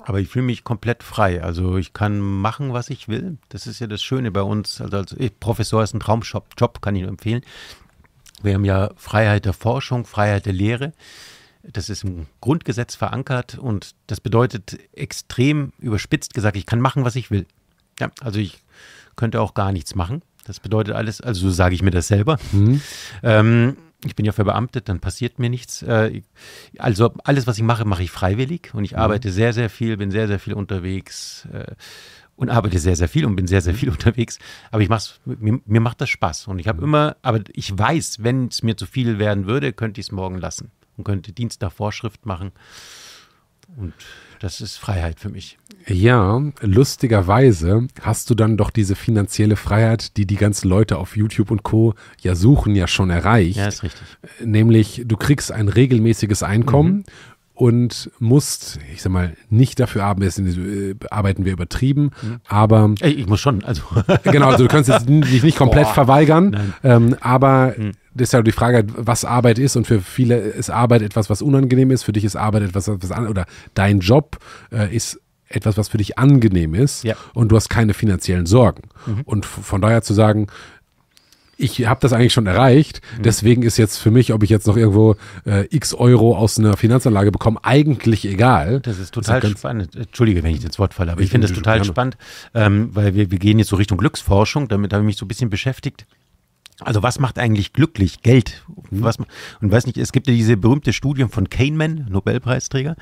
Speaker 2: Aber ich fühle mich komplett
Speaker 1: frei. Also ich kann machen, was ich will. Das ist ja das Schöne bei uns. Also, als Professor ist ein Traumjob, kann ich nur empfehlen. Wir haben ja Freiheit der Forschung, Freiheit der Lehre. Das ist im Grundgesetz verankert und das bedeutet extrem überspitzt gesagt, ich kann machen, was ich will. Ja, also ich könnte auch gar nichts machen. Das bedeutet alles, also so sage ich mir das selber. Mhm. Ähm, ich bin ja verbeamtet, dann passiert mir nichts. Äh, also alles, was ich mache, mache ich freiwillig und ich mhm. arbeite mhm. sehr, sehr viel, bin sehr, sehr viel unterwegs äh, und arbeite sehr, sehr viel und bin sehr, sehr viel unterwegs. Aber ich mach's, mir, mir macht das Spaß und ich habe mhm. immer, aber ich weiß, wenn es mir zu viel werden würde, könnte ich es morgen lassen und könnte Dienstag Vorschrift machen. Und das ist Freiheit für mich.
Speaker 2: Ja, lustigerweise hast du dann doch diese finanzielle Freiheit, die die ganzen Leute auf YouTube und Co. ja suchen, ja schon erreicht. Ja, ist richtig. Äh, nämlich, du kriegst ein regelmäßiges Einkommen mhm. und musst, ich sag mal, nicht dafür arbeiten, äh, arbeiten wir übertrieben, mhm. aber. Ey, ich muss schon, also. genau, also du kannst dich nicht komplett Boah. verweigern, ähm, aber. Mhm das ist ja die Frage, was Arbeit ist und für viele ist Arbeit etwas, was unangenehm ist, für dich ist Arbeit etwas, was an oder dein Job äh, ist etwas, was für dich angenehm ist ja. und du hast keine finanziellen Sorgen. Mhm. Und von daher zu sagen, ich habe das eigentlich schon erreicht. Mhm. Deswegen ist jetzt für mich, ob ich jetzt noch irgendwo äh, x Euro aus einer Finanzanlage bekomme, eigentlich egal. Das ist total das ist
Speaker 1: spannend. Entschuldige, wenn ich das Wort falle, aber ich, ich finde das total gerne. spannend, ähm, weil wir, wir gehen jetzt so Richtung Glücksforschung. Damit habe ich mich so ein bisschen beschäftigt. Also was macht eigentlich glücklich? Geld. Mhm. Was, und weiß nicht, es gibt ja diese berühmte Studie von Kahneman, Nobelpreisträger.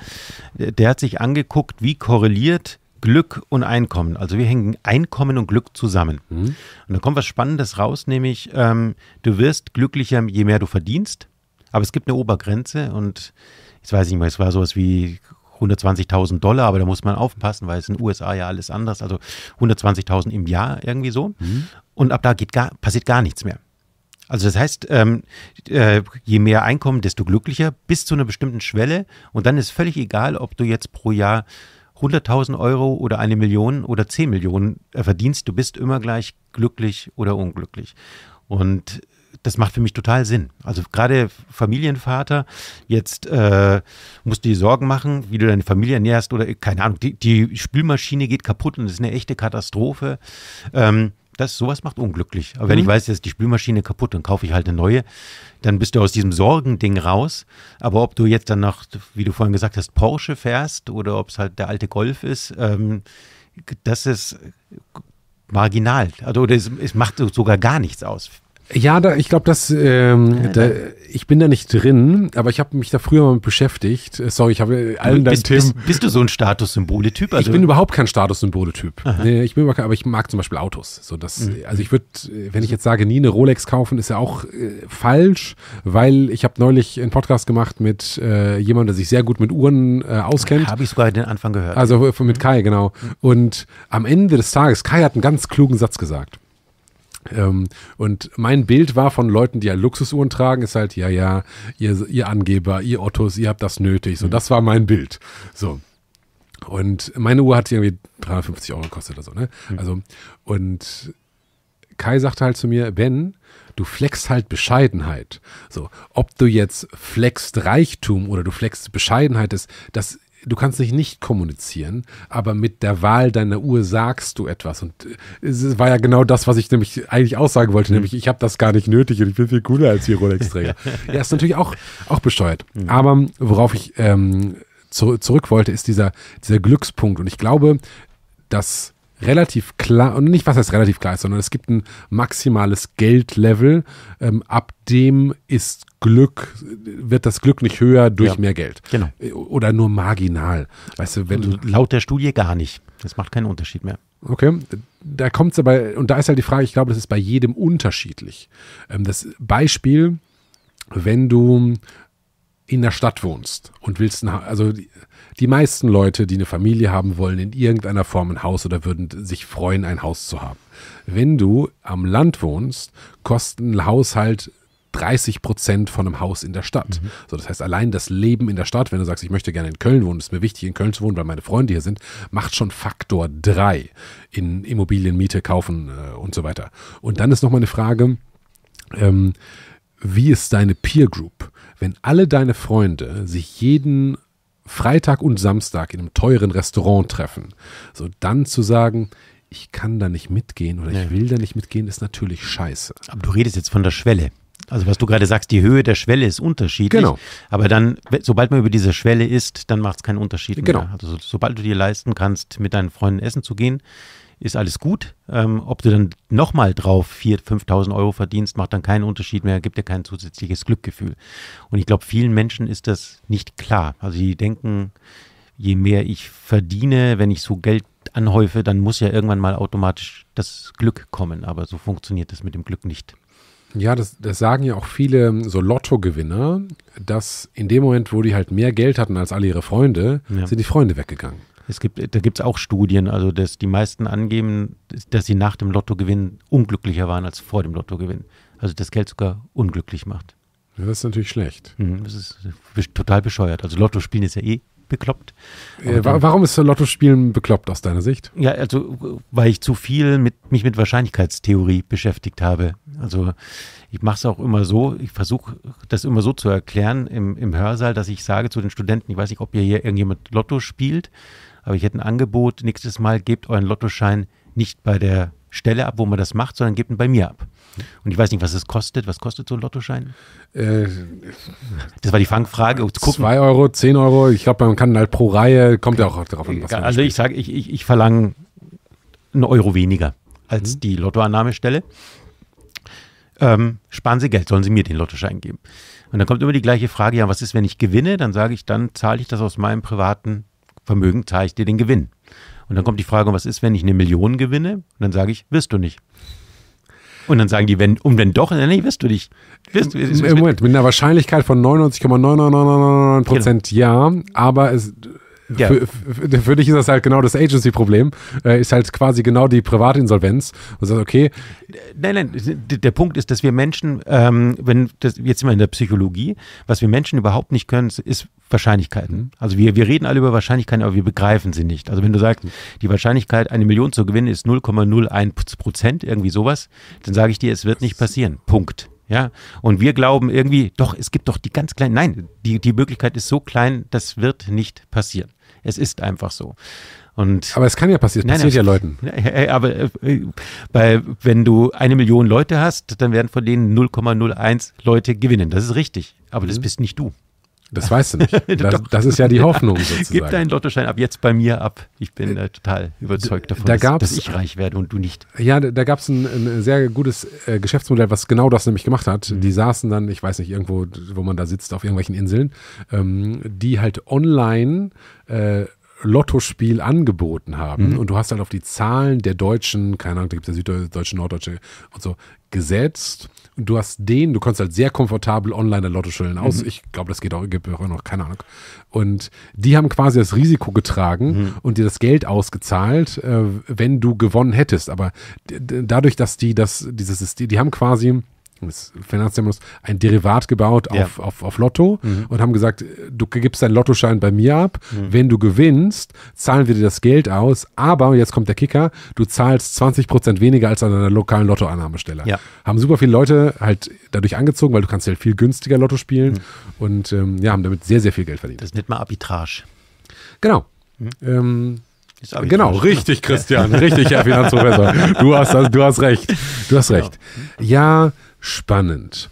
Speaker 1: Der hat sich angeguckt, wie korreliert Glück und Einkommen. Also wie hängen Einkommen und Glück zusammen. Mhm. Und da kommt was Spannendes raus, nämlich ähm, du wirst glücklicher, je mehr du verdienst. Aber es gibt eine Obergrenze und ich weiß nicht mehr, es war sowas wie 120.000 Dollar, aber da muss man aufpassen, weil es in den USA ja alles anders, also 120.000 im Jahr irgendwie so. Mhm. Und ab da geht gar, passiert gar nichts mehr. Also das heißt, ähm, äh, je mehr Einkommen, desto glücklicher bis zu einer bestimmten Schwelle. Und dann ist völlig egal, ob du jetzt pro Jahr 100.000 Euro oder eine Million oder 10 Millionen äh, verdienst. Du bist immer gleich glücklich oder unglücklich. Und das macht für mich total Sinn. Also gerade Familienvater, jetzt äh, musst du dir Sorgen machen, wie du deine Familie ernährst oder keine Ahnung, die, die Spülmaschine geht kaputt und das ist eine echte Katastrophe. Ähm, das, sowas macht unglücklich. Aber mhm. wenn ich weiß, jetzt die Spülmaschine kaputt, dann kaufe ich halt eine neue. Dann bist du aus diesem Sorgending raus. Aber ob du jetzt dann noch, wie du vorhin gesagt hast, Porsche fährst oder ob es halt der alte Golf ist, ähm, das ist marginal. Also, es, es macht sogar gar nichts aus,
Speaker 2: ja, da, ich glaube, dass ähm, da, ich bin da nicht drin, aber ich habe mich da früher mal mit beschäftigt. Äh, sorry, ich habe allen deinen Themen. Bist,
Speaker 1: bist, du so ein statussymbole Also? Ich bin überhaupt
Speaker 2: kein statussymbole Nee, ich bin überhaupt, aber ich mag zum Beispiel Autos. So, dass, mhm. Also ich würde, äh, wenn ich jetzt sage, nie eine Rolex kaufen, ist ja auch äh, falsch, weil ich habe neulich einen Podcast gemacht mit äh, jemandem, der sich sehr gut mit Uhren äh, auskennt. Habe ich sogar den Anfang gehört. Also äh, mit mhm. Kai, genau. Mhm. Und am Ende des Tages, Kai hat einen ganz klugen Satz gesagt. Ähm, und mein Bild war von Leuten, die ja Luxusuhren tragen, ist halt, ja, ja, ihr, ihr Angeber, ihr Ottos, ihr habt das nötig. So, mhm. das war mein Bild. So. Und meine Uhr hat irgendwie 350 Euro gekostet oder so, ne? Mhm. Also, und Kai sagte halt zu mir, Ben, du flexst halt Bescheidenheit. So, ob du jetzt flexst Reichtum oder du flexst Bescheidenheit, das, das du kannst dich nicht kommunizieren, aber mit der Wahl deiner Uhr sagst du etwas. Und äh, es war ja genau das, was ich nämlich eigentlich aussagen wollte, mhm. nämlich ich habe das gar nicht nötig und ich bin viel cooler als die Rolex-Träger. ja, ist natürlich auch, auch besteuert. Mhm. Aber worauf ich ähm, zu, zurück wollte, ist dieser, dieser Glückspunkt. Und ich glaube, dass relativ klar, und nicht was heißt relativ klar ist, sondern es gibt ein maximales Geldlevel, ähm, ab dem ist Glück, wird das Glück nicht höher durch ja, mehr Geld. Genau. Äh, oder nur marginal. Weißt du, wenn du Laut der Studie gar nicht. Das macht keinen Unterschied mehr. Okay, da kommt es aber, und da ist halt die Frage, ich glaube, das ist bei jedem unterschiedlich. Ähm, das Beispiel, wenn du in der Stadt wohnst und willst, also die meisten Leute, die eine Familie haben wollen, in irgendeiner Form ein Haus oder würden sich freuen, ein Haus zu haben. Wenn du am Land wohnst, kosten Haushalt 30 Prozent von einem Haus in der Stadt. Mhm. So, das heißt, allein das Leben in der Stadt, wenn du sagst, ich möchte gerne in Köln wohnen, ist mir wichtig, in Köln zu wohnen, weil meine Freunde hier sind, macht schon Faktor 3 in Immobilien, Miete, Kaufen äh, und so weiter. Und dann ist nochmal eine Frage, ähm, wie ist deine Peer Group? Wenn alle deine Freunde sich jeden Freitag und Samstag in einem teuren Restaurant treffen, so dann zu sagen, ich kann da nicht mitgehen oder nee. ich will da nicht mitgehen, ist natürlich scheiße. Aber du
Speaker 1: redest jetzt von der Schwelle. Also was du gerade sagst, die Höhe der Schwelle ist unterschiedlich.
Speaker 2: Genau. Aber dann,
Speaker 1: sobald man über diese Schwelle ist, dann macht es keinen Unterschied genau. mehr. Also sobald du dir leisten kannst, mit deinen Freunden essen zu gehen, ist alles gut. Ähm, ob du dann nochmal drauf 4.000, 5.000 Euro verdienst, macht dann keinen Unterschied mehr, gibt dir kein zusätzliches Glückgefühl. Und ich glaube, vielen Menschen ist das nicht klar. Also die denken, je mehr ich verdiene, wenn ich so Geld anhäufe, dann muss ja irgendwann mal automatisch das Glück kommen. Aber so funktioniert das mit dem Glück
Speaker 2: nicht. Ja, das, das sagen ja auch viele ähm, so Lottogewinner, dass in dem Moment, wo die halt mehr Geld hatten als alle ihre Freunde, ja. sind die Freunde weggegangen. Es gibt, da gibt es auch Studien,
Speaker 1: also dass die meisten angeben, dass sie nach dem Lottogewinn unglücklicher waren als vor dem Lottogewinn. Also das Geld sogar unglücklich macht.
Speaker 2: Ja, das ist natürlich schlecht. Mhm, das ist
Speaker 1: total bescheuert. Also Lotto spielen ist ja eh bekloppt. Äh, warum ist Lottospielen bekloppt aus deiner Sicht? Ja, also weil ich zu viel mit, mich mit Wahrscheinlichkeitstheorie beschäftigt habe. Also ich mache es auch immer so, ich versuche das immer so zu erklären im, im Hörsaal, dass ich sage zu den Studenten, ich weiß nicht, ob ihr hier irgendjemand Lotto spielt, aber ich hätte ein Angebot, nächstes Mal gebt euren Lottoschein nicht bei der Stelle ab, wo man das macht, sondern gebt ihn bei mir ab. Und ich weiß nicht, was es kostet. Was kostet so ein Lottoschein? Äh, das war die Fangfrage. 2
Speaker 2: Euro, 10 Euro. Ich glaube, man kann halt pro Reihe, kommt ja auch darauf an, was man Also ich sage, ich, ich, ich
Speaker 1: verlange einen Euro weniger als mhm. die Lottoannahmestelle. Ähm, sparen Sie Geld, sollen Sie mir den Lottoschein geben. Und dann kommt immer die gleiche Frage, ja, was ist, wenn ich gewinne? Dann sage ich, dann zahle ich das aus meinem privaten Vermögen zahle ich dir den Gewinn. Und dann kommt die Frage, was ist, wenn ich eine Million gewinne? Und dann sage ich, wirst du nicht. Und dann sagen die, wenn, und wenn doch, dann nee, wirst du nicht. Wirst, wirst, wirst,
Speaker 2: Moment, mit einer Wahrscheinlichkeit von 99,99999 Prozent genau. ja, aber es ja. Für, für, für, dich ist das halt genau das Agency-Problem. Äh, ist halt quasi genau die Privatinsolvenz. Und sagst, okay. Nein, nein, der
Speaker 1: Punkt ist, dass wir Menschen, ähm, wenn das, jetzt sind wir in der Psychologie, was wir Menschen überhaupt nicht können, ist Wahrscheinlichkeiten. Mhm. Also wir, wir reden alle über Wahrscheinlichkeiten, aber wir begreifen sie nicht. Also wenn du sagst, die Wahrscheinlichkeit, eine Million zu gewinnen, ist 0,01 Prozent, irgendwie sowas, dann sage ich dir, es wird nicht passieren. Punkt. Ja, und wir glauben irgendwie, doch, es gibt doch die ganz kleinen. Nein, die, die Möglichkeit ist so klein, das wird nicht passieren. Es ist einfach so. Und aber es kann ja passieren, es passiert nein, ja Leuten. Aber bei, äh, wenn du eine Million Leute hast, dann werden von denen 0,01 Leute gewinnen. Das ist richtig. Aber mhm. das bist nicht du. Das weißt du nicht. Das, das ist ja die Hoffnung sozusagen. Gib deinen Lottoschein ab jetzt bei mir ab. Ich bin äh, total überzeugt davon, da dass, dass, ich reich werde und du nicht.
Speaker 2: Ja, da, da gab es ein, ein, sehr gutes äh, Geschäftsmodell, was genau das nämlich gemacht hat. Mhm. Die saßen dann, ich weiß nicht, irgendwo, wo man da sitzt, auf irgendwelchen Inseln, ähm, die halt online äh, Lottospiel angeboten haben. Mhm. Und du hast halt auf die Zahlen der Deutschen, keine Ahnung, da gibt es ja Süddeutsche, Norddeutsche und so, gesetzt. Und du hast den, du kannst halt sehr komfortabel online der Lotto aus. Mhm. Ich glaube, das geht auch, gibt auch noch, keine Ahnung. Und die haben quasi das Risiko getragen mhm. und dir das Geld ausgezahlt, äh, wenn du gewonnen hättest. Aber dadurch, dass die das, dieses System, die haben quasi Finanzstimulus, ein Derivat gebaut auf, ja. auf, auf Lotto mhm. und haben gesagt, du gibst deinen Lottoschein bei mir ab, mhm. wenn du gewinnst, zahlen wir dir das Geld aus, aber, jetzt kommt der Kicker, du zahlst 20 Prozent weniger als an einer lokalen Lottoannahmestelle. Ja. Haben super viele Leute halt dadurch angezogen, weil du kannst ja viel günstiger Lotto spielen mhm. und ähm, ja, haben damit sehr, sehr viel Geld verdient. Das nennt man Arbitrage. Genau. Mhm. Ähm, genau, richtig, Christian, richtig, Herr Finanzprofessor. Du hast, du hast recht, du hast genau. recht. Genau. Ja, spannend.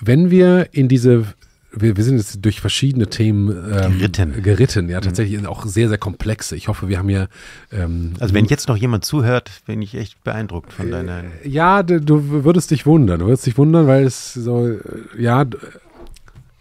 Speaker 2: Wenn wir in diese wir, wir, sind jetzt durch verschiedene Themen ähm, geritten. geritten. Ja, mhm. tatsächlich mhm. auch sehr, sehr komplexe. Ich hoffe, wir haben ja. Ähm, also, wenn jetzt noch jemand zuhört, bin ich echt beeindruckt von äh, deiner. Äh, ja, du, du, würdest dich wundern. Du würdest dich wundern, weil es so, äh, ja,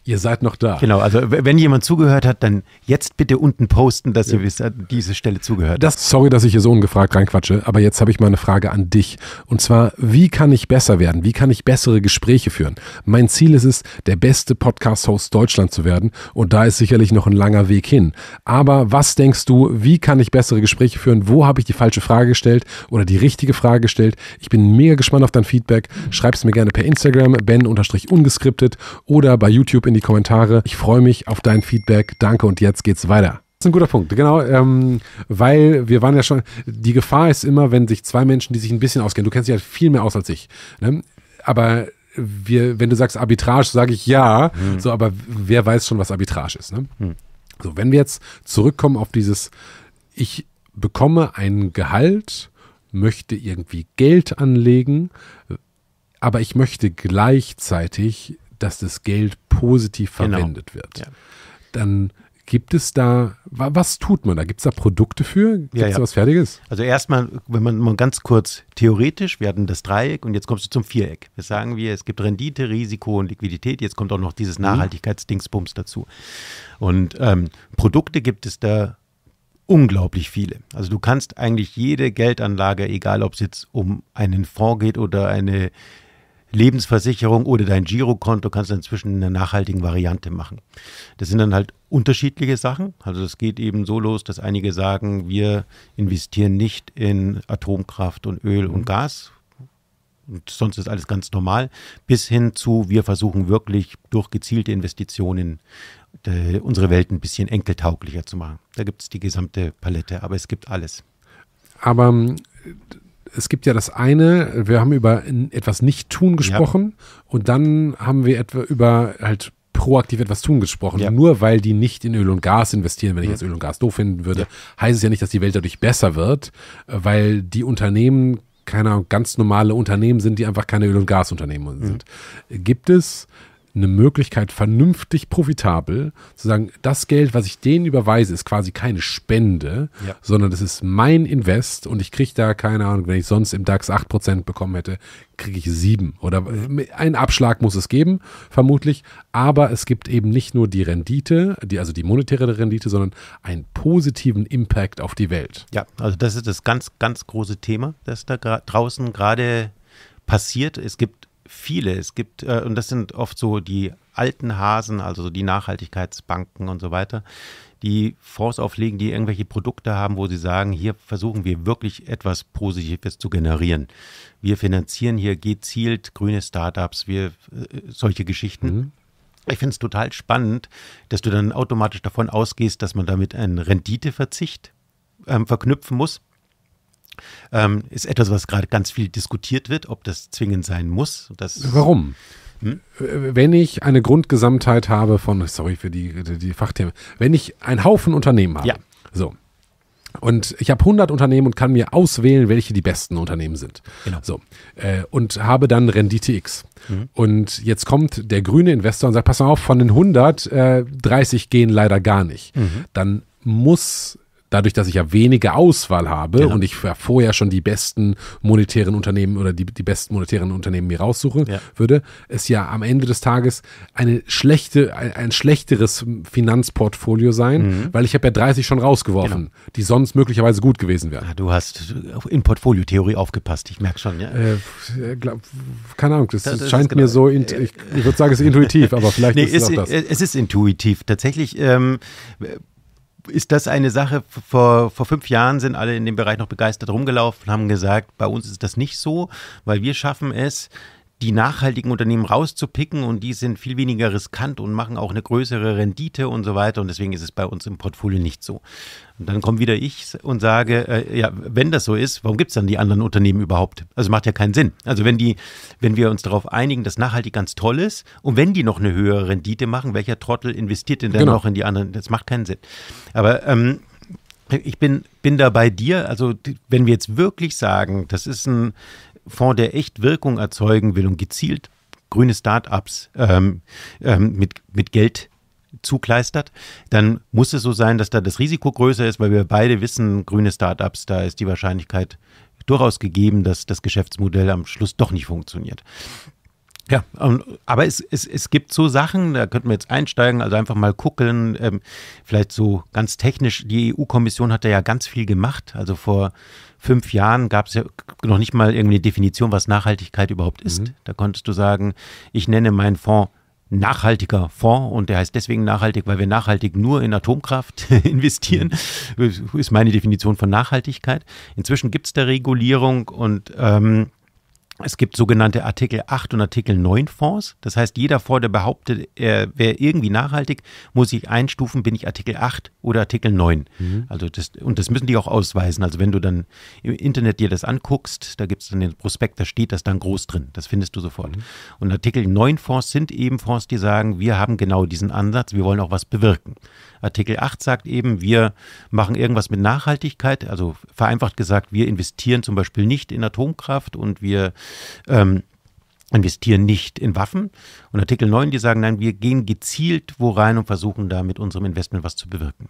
Speaker 2: Ihr seid noch da. Genau, also wenn jemand zugehört hat, dann jetzt bitte unten posten, dass ja. ihr wisst, an diese Stelle zugehört das, Sorry, dass ich hier so ungefragt reinquatsche, aber jetzt habe ich mal eine Frage an dich. Und zwar, wie kann ich besser werden? Wie kann ich bessere Gespräche führen? Mein Ziel ist es, der beste Podcast-Host Deutschland zu werden. Und da ist sicherlich noch ein langer Weg hin. Aber was denkst du, wie kann ich bessere Gespräche führen? Wo habe ich die falsche Frage gestellt oder die richtige Frage gestellt? Ich bin mega gespannt auf dein Feedback. Schreib es mir gerne per Instagram, ben-ungeskriptet oder bei YouTube in die die Kommentare. Ich freue mich auf dein Feedback. Danke und jetzt geht's weiter. Das ist ein guter Punkt, genau, ähm, weil wir waren ja schon, die Gefahr ist immer, wenn sich zwei Menschen, die sich ein bisschen auskennen, du kennst dich halt viel mehr aus als ich, ne? aber wir, wenn du sagst Arbitrage, sage ich ja, mhm. so, aber wer weiß schon, was Arbitrage ist, ne? Mhm. So, wenn wir jetzt zurückkommen auf dieses, ich bekomme ein Gehalt, möchte irgendwie Geld anlegen, aber ich möchte gleichzeitig dass das Geld positiv genau. verwendet genau. wird. Ja. Dann Gibt es da, was tut man da? Gibt es da Produkte
Speaker 1: für? Gibt es ja, ja. da was Fertiges? Also erstmal, wenn man mal ganz kurz theoretisch, wir hatten das Dreieck und jetzt kommst du zum Viereck. Das sagen wir, es gibt Rendite, Risiko und Liquidität. Jetzt kommt auch noch dieses mhm. Nachhaltigkeitsdingsbums dazu. Und ähm, Produkte gibt es da unglaublich viele. Also du kannst eigentlich jede Geldanlage, egal ob es jetzt um einen Fonds geht oder eine Lebensversicherung oder dein Girokonto kannst du inzwischen in einer nachhaltigen Variante machen. Das sind dann halt unterschiedliche Sachen. Also es geht eben so los, dass einige sagen, wir investieren nicht in Atomkraft und Öl und mhm. Gas. Und sonst ist alles ganz normal, bis hin zu, wir versuchen wirklich durch gezielte Investitionen äh, unsere Welt ein bisschen enkeltauglicher zu machen. Da gibt es die gesamte Palette,
Speaker 2: aber es gibt alles. Aber äh, es gibt ja das eine, wir haben über etwas nicht tun gesprochen ja. und dann haben wir etwa über halt proaktiv etwas tun gesprochen. Ja. Nur weil die nicht in Öl und Gas investieren, wenn ich mhm. jetzt Öl und Gas doof finden würde, ja. heißt es ja nicht, dass die Welt dadurch besser wird, äh, weil die Unternehmen keine ganz normale Unternehmen sind, die einfach keine Öl- und Gasunternehmen mhm. sind. Mhm. Gibt es eine Möglichkeit, vernünftig profitabel zu sagen, das Geld, was ich denen überweise, ist quasi keine Spende, ja. sondern das ist mein Invest und ich kriege da, keine Ahnung, wenn ich sonst im DAX 8% bekommen hätte, kriege ich 7. Oder mhm. einen Abschlag muss es geben, vermutlich, aber es gibt eben nicht nur die Rendite, die, also die monetäre Rendite, sondern einen positiven Impact auf die Welt. Ja, also das ist das ganz, ganz große Thema, das da draußen gerade
Speaker 1: passiert. Es gibt viele. Es gibt, äh, und das sind oft so die alten Hasen, also die Nachhaltigkeitsbanken und so weiter, die Fonds auflegen, die irgendwelche Produkte haben, wo sie sagen, hier versuchen wir wirklich etwas Positives zu generieren. Wir finanzieren hier gezielt grüne Startups, wir äh, solche Geschichten. Mhm. Ich finde es total spannend, dass du dann automatisch davon ausgehst, dass man damit einen Renditeverzicht ähm, verknüpfen muss. Ähm, ist etwas, was gerade ganz viel diskutiert wird, ob
Speaker 2: das zwingend sein muss. Das Warum? Hm? Äh, wenn ich eine Grundgesamtheit habe von, sorry für die, die Fachthemen, wenn ich einen Haufen Unternehmen habe, ja. so, und ich habe 100 Unternehmen und kann mir auswählen, welche die besten Unternehmen sind. Genau. So, äh, und habe dann Rendite X. Mhm. Und jetzt kommt der grüne Investor und sagt, pass mal auf, von den 100, äh, 30 gehen leider gar nicht. Mhm. Dann muss dadurch, dass ich ja weniger Auswahl habe genau. und ich vorher schon die besten monetären Unternehmen oder die, die besten monetären Unternehmen mir raussuche, ja. würde es ja am Ende des Tages eine schlechte, ein, ein schlechteres Finanzportfolio sein, mhm. weil ich habe ja 30 schon rausgeworfen, genau. die sonst möglicherweise gut gewesen wären. Ja, du hast äh, in Portfoliotheorie aufgepasst, ich merke schon. Ja. Äh, äh, glaub, keine Ahnung, das, das scheint genau. mir so, ich, ich würde sagen, es ist intuitiv, aber vielleicht nee, ist es auch das. Es
Speaker 1: ist intuitiv. Tatsächlich ähm, ist das eine Sache, vor, vor fünf Jahren sind alle in dem Bereich noch begeistert rumgelaufen und haben gesagt, bei uns ist das nicht so, weil wir schaffen es, die nachhaltigen Unternehmen rauszupicken und die sind viel weniger riskant und machen auch eine größere Rendite und so weiter. Und deswegen ist es bei uns im Portfolio nicht so. Und dann komme wieder ich und sage, äh, ja, wenn das so ist, warum gibt es dann die anderen Unternehmen überhaupt? Also macht ja keinen Sinn. Also wenn die, wenn wir uns darauf einigen, dass nachhaltig ganz toll ist und wenn die noch eine höhere Rendite machen, welcher Trottel investiert denn dann genau. noch in die anderen? Das macht keinen Sinn. Aber ähm, ich bin, bin da bei dir. Also, wenn wir jetzt wirklich sagen, das ist ein, Fonds, der echt Wirkung erzeugen will und gezielt grüne Startups ähm, ähm, mit, mit Geld zukleistert, dann muss es so sein, dass da das Risiko größer ist, weil wir beide wissen, grüne Start-ups, da ist die Wahrscheinlichkeit durchaus gegeben, dass das Geschäftsmodell am Schluss doch nicht funktioniert. Ja, aber es, es, es gibt so Sachen, da könnten wir jetzt einsteigen, also einfach mal gucken, ähm, vielleicht so ganz technisch, die EU-Kommission hat da ja ganz viel gemacht, also vor fünf Jahren gab es ja noch nicht mal irgendeine Definition, was Nachhaltigkeit überhaupt ist. Mhm. Da konntest du sagen, ich nenne meinen Fonds nachhaltiger Fonds und der heißt deswegen nachhaltig, weil wir nachhaltig nur in Atomkraft investieren, mhm. ist meine Definition von Nachhaltigkeit. Inzwischen gibt es da Regulierung und ähm, es gibt sogenannte Artikel 8 und Artikel 9 Fonds. Das heißt, jeder Fonds, der behauptet, er wäre irgendwie nachhaltig, muss sich einstufen, bin ich Artikel 8 oder Artikel 9. Mhm. Also das, und das müssen die auch ausweisen. Also wenn du dann im Internet dir das anguckst, da gibt es dann den Prospekt, da steht das dann groß drin. Das findest du sofort. Mhm. Und Artikel 9 Fonds sind eben Fonds, die sagen, wir haben genau diesen Ansatz, wir wollen auch was bewirken. Artikel 8 sagt eben, wir machen irgendwas mit Nachhaltigkeit. Also vereinfacht gesagt, wir investieren zum Beispiel nicht in Atomkraft und wir ähm, investieren nicht in Waffen. Und Artikel 9, die sagen, nein, wir gehen gezielt wo rein und
Speaker 2: versuchen da mit
Speaker 1: unserem Investment was zu
Speaker 2: bewirken.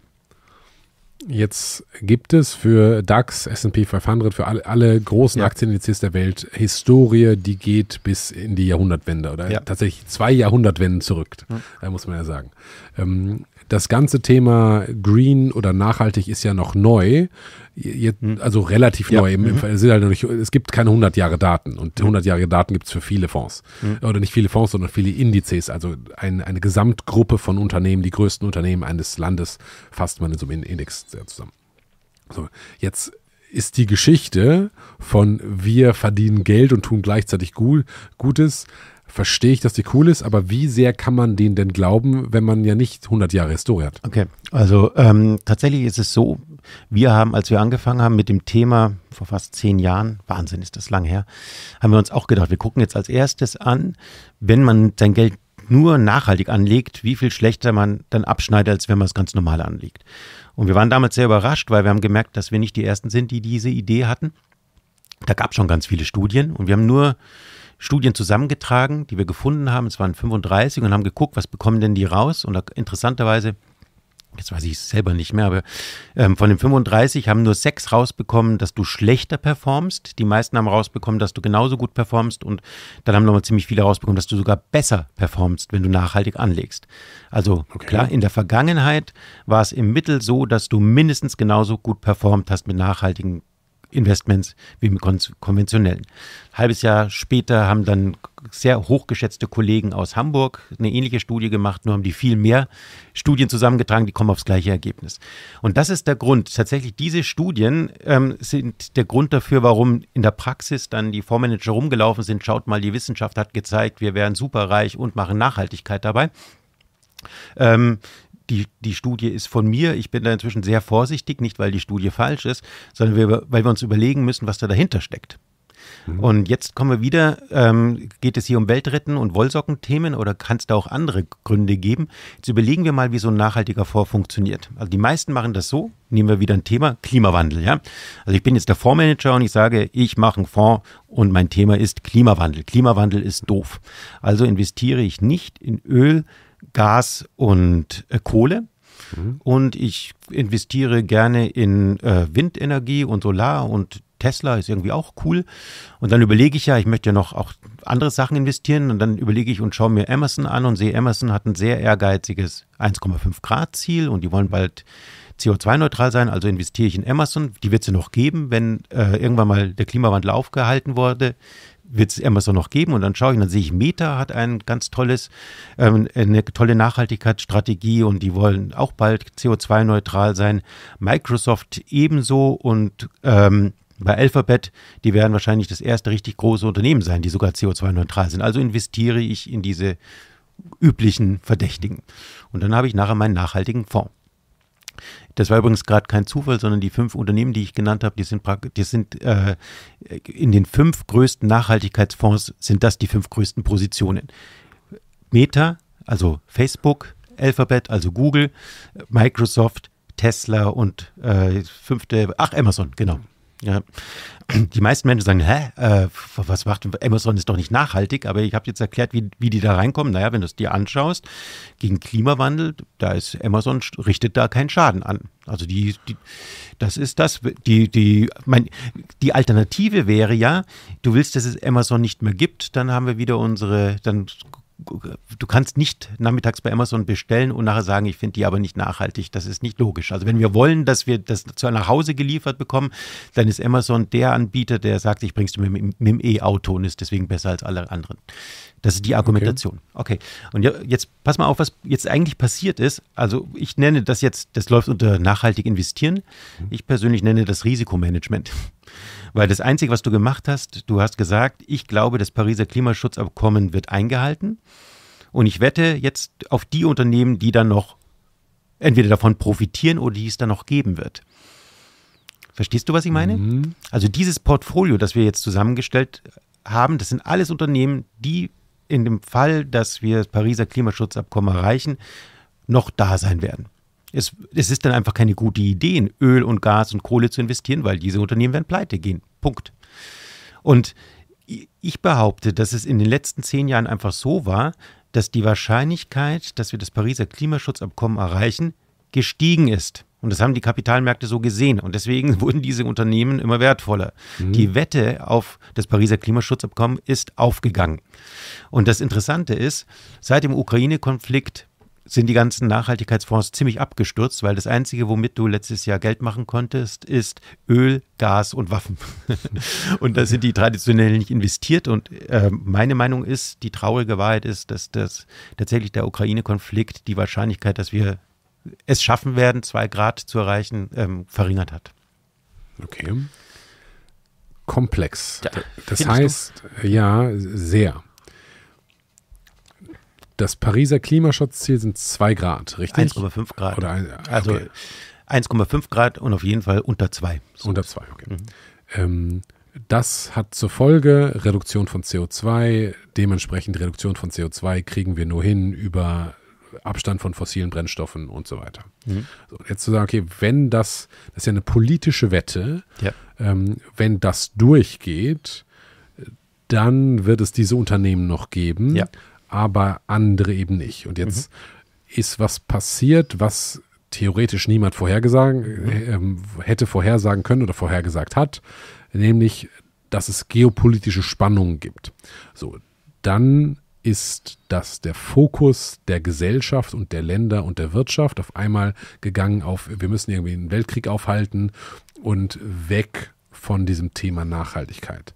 Speaker 2: Jetzt gibt es für DAX, SP 500, für alle, alle großen ja. Aktienindizes der Welt Historie, die geht bis in die Jahrhundertwende oder ja. tatsächlich zwei Jahrhundertwenden zurück, ja. Hm. muss man ja sagen. Ähm, das ganze Thema Green oder nachhaltig ist ja noch neu. Jetzt, hm. also relativ ja. neu. Im, im, mhm. es, halt nicht, es, gibt keine 100 Jahre Daten und 100 hm. Jahre Daten gibt es für viele Fonds. Mhm. Oder nicht viele Fonds, sondern viele Indizes. Also ein, eine Gesamtgruppe von Unternehmen, die größten Unternehmen eines Landes, fasst man in so einem Index zusammen. So, jetzt ist die Geschichte von wir verdienen Geld und tun gleichzeitig Gutes verstehe ich, dass die cool ist, aber wie sehr kann man denen denn glauben, wenn man ja nicht 100 Jahre Historie hat? Okay, also ähm, tatsächlich ist es so, wir haben,
Speaker 1: als wir angefangen haben mit dem Thema vor fast zehn Jahren, Wahnsinn ist das lang her, haben wir uns auch gedacht, wir gucken jetzt als erstes an, wenn man sein Geld nur nachhaltig anlegt, wie viel schlechter man dann abschneidet, als wenn man es ganz normal anlegt. Und wir waren damals sehr überrascht, weil wir haben gemerkt, dass wir nicht die Ersten sind, die diese Idee hatten. Da gab es schon ganz viele Studien und wir haben nur Studien zusammengetragen, die wir gefunden haben. Es waren 35 und haben geguckt, was bekommen denn die raus. Und da, interessanterweise, jetzt weiß ich es selber nicht mehr, aber ähm, von den 35 haben nur sechs rausbekommen, dass du schlechter performst. Die meisten haben rausbekommen, dass du genauso gut performst. Und dann haben nochmal ziemlich viele rausbekommen, dass du sogar besser performst, wenn du nachhaltig anlegst. Also okay. klar, in der Vergangenheit war es im Mittel so, dass du mindestens genauso gut performt hast mit nachhaltigen Investments wie mit konventionellen. Ein halbes Jahr später haben dann sehr hochgeschätzte Kollegen aus Hamburg eine ähnliche Studie gemacht, nur haben die viel mehr Studien zusammengetragen, die kommen aufs gleiche Ergebnis. Und das ist der Grund. Tatsächlich, diese Studien ähm, sind der Grund dafür, warum in der Praxis dann die Fondsmanager rumgelaufen sind. Schaut mal, die Wissenschaft hat gezeigt, wir wären superreich und machen Nachhaltigkeit dabei. Ähm, die, die Studie ist von mir. Ich bin da inzwischen sehr vorsichtig, nicht weil die Studie falsch ist, sondern wir, weil wir uns überlegen müssen, was da dahinter steckt. Mhm. Und jetzt kommen wir wieder, ähm, geht es hier um Weltretten und Wollsockenthemen oder kann es da auch andere Gründe geben? Jetzt überlegen wir mal, wie so ein nachhaltiger Fonds funktioniert. Also die meisten machen das so, nehmen wir wieder ein Thema, Klimawandel. Ja? Also ich bin jetzt der Fondsmanager und ich sage, ich mache einen Fonds und mein Thema ist Klimawandel. Klimawandel ist doof. Also investiere ich nicht in Öl, Gas und äh, Kohle. Mhm. Und ich investiere gerne in äh, Windenergie und Solar und Tesla ist irgendwie auch cool. Und dann überlege ich ja, ich möchte ja noch auch andere Sachen investieren. Und dann überlege ich und schaue mir Amazon an und sehe, Amazon hat ein sehr ehrgeiziges 1,5 Grad Ziel und die wollen bald CO2-neutral sein. Also investiere ich in Amazon. Die wird es ja noch geben, wenn äh, irgendwann mal der Klimawandel aufgehalten wurde, wird es Amazon noch geben? Und dann schaue ich und dann sehe ich, Meta hat ein ganz tolles, ähm, eine tolle Nachhaltigkeitsstrategie und die wollen auch bald CO2-neutral sein. Microsoft ebenso und ähm, bei Alphabet, die werden wahrscheinlich das erste richtig große Unternehmen sein, die sogar CO2-neutral sind. Also investiere ich in diese üblichen Verdächtigen. Und dann habe ich nachher meinen nachhaltigen Fonds. Das war übrigens gerade kein Zufall, sondern die fünf Unternehmen, die ich genannt habe, die sind, die sind äh, in den fünf größten Nachhaltigkeitsfonds sind das die fünf größten Positionen. Meta, also Facebook, Alphabet, also Google, Microsoft, Tesla und äh, fünfte, ach Amazon, genau. Ja. Die meisten Menschen sagen, hä, äh, was macht Amazon ist doch nicht nachhaltig, aber ich habe jetzt erklärt, wie, wie die da reinkommen. Naja, wenn du es dir anschaust, gegen Klimawandel, da ist Amazon richtet da keinen Schaden an. Also die, die das ist das, die, die, mein, die Alternative wäre ja, du willst, dass es Amazon nicht mehr gibt, dann haben wir wieder unsere, dann du kannst nicht nachmittags bei Amazon bestellen und nachher sagen, ich finde die aber nicht nachhaltig. Das ist nicht logisch. Also wenn wir wollen, dass wir das zu nach Hause geliefert bekommen, dann ist Amazon der Anbieter, der sagt, ich bring's mit, mit dem E-Auto und ist deswegen besser als alle anderen. Das ist die Argumentation. Okay. okay. Und jetzt pass mal auf, was jetzt eigentlich passiert ist. Also ich nenne das jetzt, das läuft unter nachhaltig investieren. Mhm. Ich persönlich nenne das Risikomanagement. Weil das Einzige, was du gemacht hast, du hast gesagt, ich glaube, das Pariser Klimaschutzabkommen wird eingehalten. Und ich wette jetzt auf die Unternehmen, die dann noch entweder davon profitieren oder die es dann noch geben wird. Verstehst du, was ich meine? Mhm. Also dieses Portfolio, das wir jetzt zusammengestellt haben, das sind alles Unternehmen, die in dem Fall, dass wir das Pariser Klimaschutzabkommen erreichen, noch da sein werden. Es, es ist dann einfach keine gute Idee, in Öl und Gas und Kohle zu investieren, weil diese Unternehmen werden pleite gehen. Punkt. Und ich behaupte, dass es in den letzten zehn Jahren einfach so war, dass die Wahrscheinlichkeit, dass wir das Pariser Klimaschutzabkommen erreichen, gestiegen ist. Und das haben die Kapitalmärkte so gesehen. Und deswegen wurden diese Unternehmen immer wertvoller. Mhm. Die Wette auf das Pariser Klimaschutzabkommen ist aufgegangen. Und das Interessante ist, seit dem Ukraine-Konflikt sind die ganzen Nachhaltigkeitsfonds ziemlich abgestürzt, weil das Einzige, womit du letztes Jahr Geld machen konntest, ist Öl, Gas und Waffen. und da sind die traditionell nicht investiert. Und äh, meine Meinung ist, die traurige Wahrheit ist, dass das tatsächlich der Ukraine-Konflikt die Wahrscheinlichkeit, dass wir es schaffen werden, zwei Grad zu erreichen, ähm, verringert hat.
Speaker 2: Okay. Komplex. Ja, das heißt, du? ja, sehr das Pariser Klimaschutzziel sind 2 Grad, richtig? 1,5 Grad. Oder ein, also okay. Also 1,5 Grad und auf jeden Fall unter 2. So unter 2, okay. Mhm. Ähm, das hat zur Folge Reduktion von CO2. Dementsprechend Reduktion von CO2 kriegen wir nur hin über Abstand von fossilen Brennstoffen und so weiter. Mhm. So, jetzt zu sagen, okay, wenn das, das ist ja eine politische Wette, ja. ähm, wenn das durchgeht, dann wird es diese Unternehmen noch geben. Ja aber andere eben nicht. Und jetzt mhm. ist was passiert, was theoretisch niemand vorhergesagen mhm. äh, ähm, hätte vorhersagen können oder vorhergesagt hat, nämlich, dass es geopolitische Spannungen gibt. So, dann ist, das der Fokus der Gesellschaft und der Länder und der Wirtschaft auf einmal gegangen auf, wir müssen irgendwie einen Weltkrieg aufhalten und weg von diesem Thema Nachhaltigkeit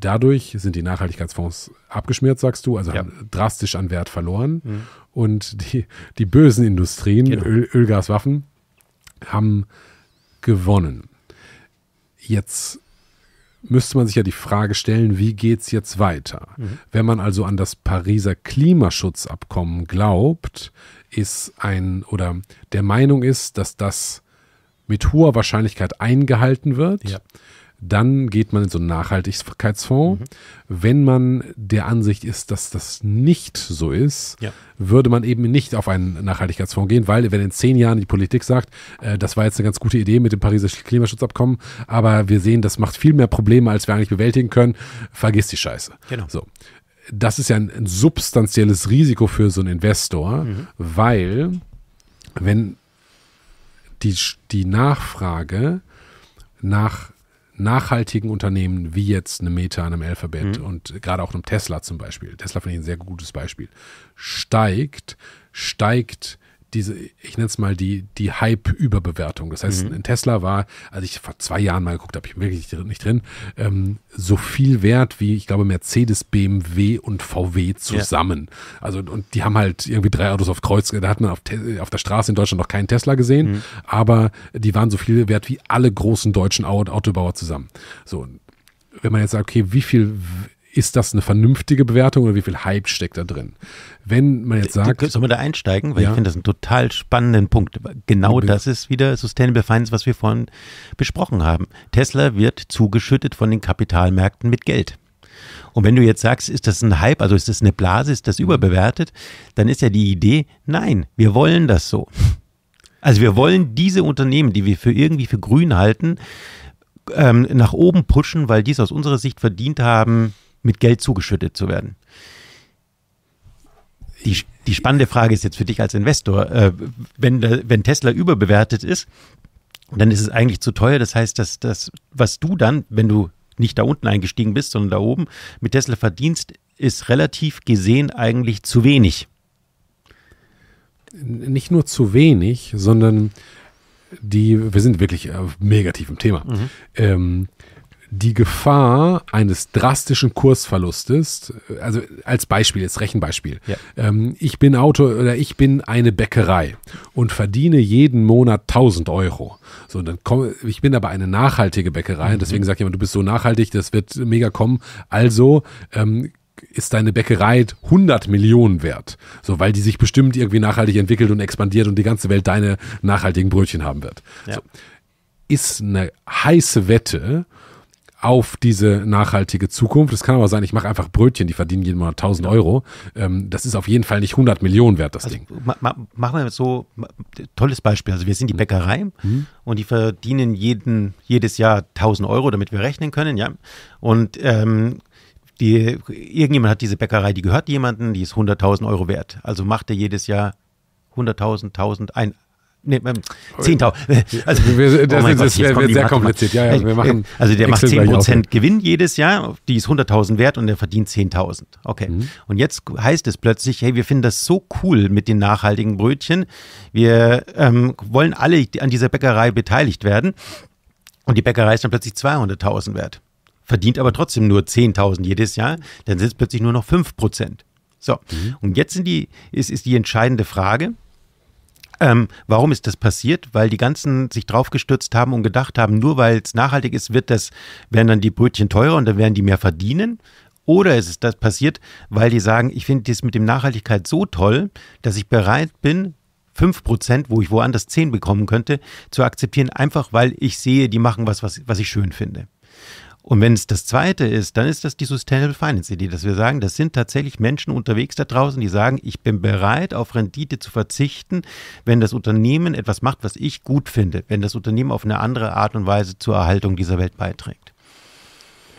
Speaker 2: dadurch sind die Nachhaltigkeitsfonds abgeschmiert, sagst du, also ja. haben drastisch an Wert verloren. Mhm. Und die, die bösen Industrien, genau. Öl, Öl, Gas, Waffen, haben gewonnen. Jetzt müsste man sich ja die Frage stellen, wie geht es jetzt weiter? Mhm. Wenn man also an das Pariser Klimaschutzabkommen glaubt, ist ein oder der Meinung ist, dass das mit hoher Wahrscheinlichkeit eingehalten wird. Ja dann geht man in so einen Nachhaltigkeitsfonds. Mhm. Wenn man der Ansicht ist, dass das nicht so ist, ja. würde man eben nicht auf einen Nachhaltigkeitsfonds gehen, weil wenn in zehn Jahren die Politik sagt, äh, das war jetzt eine ganz gute Idee mit dem Pariser Klimaschutzabkommen, aber wir sehen, das macht viel mehr Probleme, als wir eigentlich bewältigen können, vergiss die Scheiße. Genau. So. Das ist ja ein, ein substanzielles Risiko für so einen Investor, mhm. weil wenn die, die Nachfrage nach nachhaltigen Unternehmen wie jetzt eine Meta, einem Alphabet mhm. und gerade auch einem Tesla zum Beispiel, Tesla finde ich ein sehr gutes Beispiel, steigt, steigt diese, ich nenne es mal die, die Hype-Überbewertung. Das heißt, mhm. in Tesla war, als ich vor zwei Jahren mal geguckt habe, ich bin wirklich nicht drin, ähm, so viel wert wie, ich glaube, Mercedes, BMW und VW zusammen. Ja. Also, und die haben halt irgendwie drei Autos auf Kreuz, da hat man auf, auf der Straße in Deutschland noch keinen Tesla gesehen, mhm. aber die waren so viel wert wie alle großen deutschen Autobauer zusammen. So, wenn man jetzt sagt, okay, wie viel ist das eine vernünftige Bewertung oder wie viel Hype steckt da drin? Wenn man jetzt äh, sagt. Sollen wir da einsteigen? Weil ja. ich finde das einen
Speaker 1: total spannenden Punkt. Genau das ist wieder Sustainable Finance, was wir vorhin besprochen haben. Tesla wird zugeschüttet von den Kapitalmärkten mit Geld. Und wenn du jetzt sagst, ist das ein Hype, also ist das eine Blase, ist das überbewertet, dann ist ja die Idee, nein, wir wollen das so. Also wir wollen diese Unternehmen, die wir für irgendwie für grün halten, ähm, nach oben pushen, weil die es aus unserer Sicht verdient haben, mit Geld zugeschüttet zu werden. Die, die spannende Frage ist jetzt für dich als Investor, äh, wenn, wenn Tesla überbewertet ist, dann ist es eigentlich zu teuer. Das heißt, dass das, was du dann, wenn du nicht da unten eingestiegen bist, sondern da oben mit Tesla verdienst, ist relativ gesehen eigentlich
Speaker 2: zu wenig. Nicht nur zu wenig, sondern die, wir sind wirklich äh, negativ im Thema. Mhm. Ähm, die Gefahr eines drastischen Kursverlustes, also als Beispiel, jetzt Rechenbeispiel. Ja. Ähm, ich bin Auto oder ich bin eine Bäckerei und verdiene jeden Monat 1000 Euro. So, dann komm, ich bin aber eine nachhaltige Bäckerei. Mhm. Deswegen sagt jemand, du bist so nachhaltig, das wird mega kommen. Also ähm, ist deine Bäckerei 100 Millionen wert. So, weil die sich bestimmt irgendwie nachhaltig entwickelt und expandiert und die ganze Welt deine nachhaltigen Brötchen haben wird. Ja. So, ist eine heiße Wette auf diese nachhaltige Zukunft. Es kann aber sein, ich mache einfach Brötchen, die verdienen jeden Monat 1000 Euro. Ähm, das ist auf jeden Fall nicht 100 Millionen wert, das also, Ding. Ma ma machen
Speaker 1: wir so tolles Beispiel. Also wir sind die mhm. Bäckerei mhm. und die verdienen jeden, jedes Jahr 1000 Euro, damit wir rechnen können, ja. Und ähm, die, irgendjemand hat diese Bäckerei, die gehört jemandem, die ist 100.000 Euro wert. Also macht er jedes Jahr 100.000, 1000, 1000. Nee, 10.000. Ähm, also, wir, oh das, oh mein das, Gott, das wird sehr kompliziert. Ja, ja, wir machen äh, also der macht 10% Gewinn jedes Jahr, die ist 100.000 wert und der verdient 10.000. Okay. Mhm. Und jetzt heißt es plötzlich, hey, wir finden das so cool mit den nachhaltigen Brötchen. Wir ähm, wollen alle an dieser Bäckerei beteiligt werden. Und die Bäckerei ist dann plötzlich 200.000 wert, verdient aber trotzdem nur 10.000 jedes Jahr. Dann sind es plötzlich nur noch 5%. So, mhm. und jetzt sind die, ist, ist die entscheidende Frage, ähm, warum ist das passiert? Weil die ganzen sich draufgestürzt haben und gedacht haben, nur weil es nachhaltig ist, wird das, werden dann die Brötchen teurer und dann werden die mehr verdienen. Oder ist es das passiert, weil die sagen, ich finde das mit dem Nachhaltigkeit so toll, dass ich bereit bin, 5%, wo ich woanders 10 bekommen könnte, zu akzeptieren, einfach weil ich sehe, die machen was, was, was ich schön finde. Und wenn es das zweite ist, dann ist das die Sustainable Finance Idee, dass wir sagen, das sind tatsächlich Menschen unterwegs da draußen, die sagen, ich bin bereit, auf Rendite zu verzichten, wenn das Unternehmen etwas macht, was ich gut finde, wenn das Unternehmen auf eine andere Art und Weise zur Erhaltung dieser Welt beiträgt.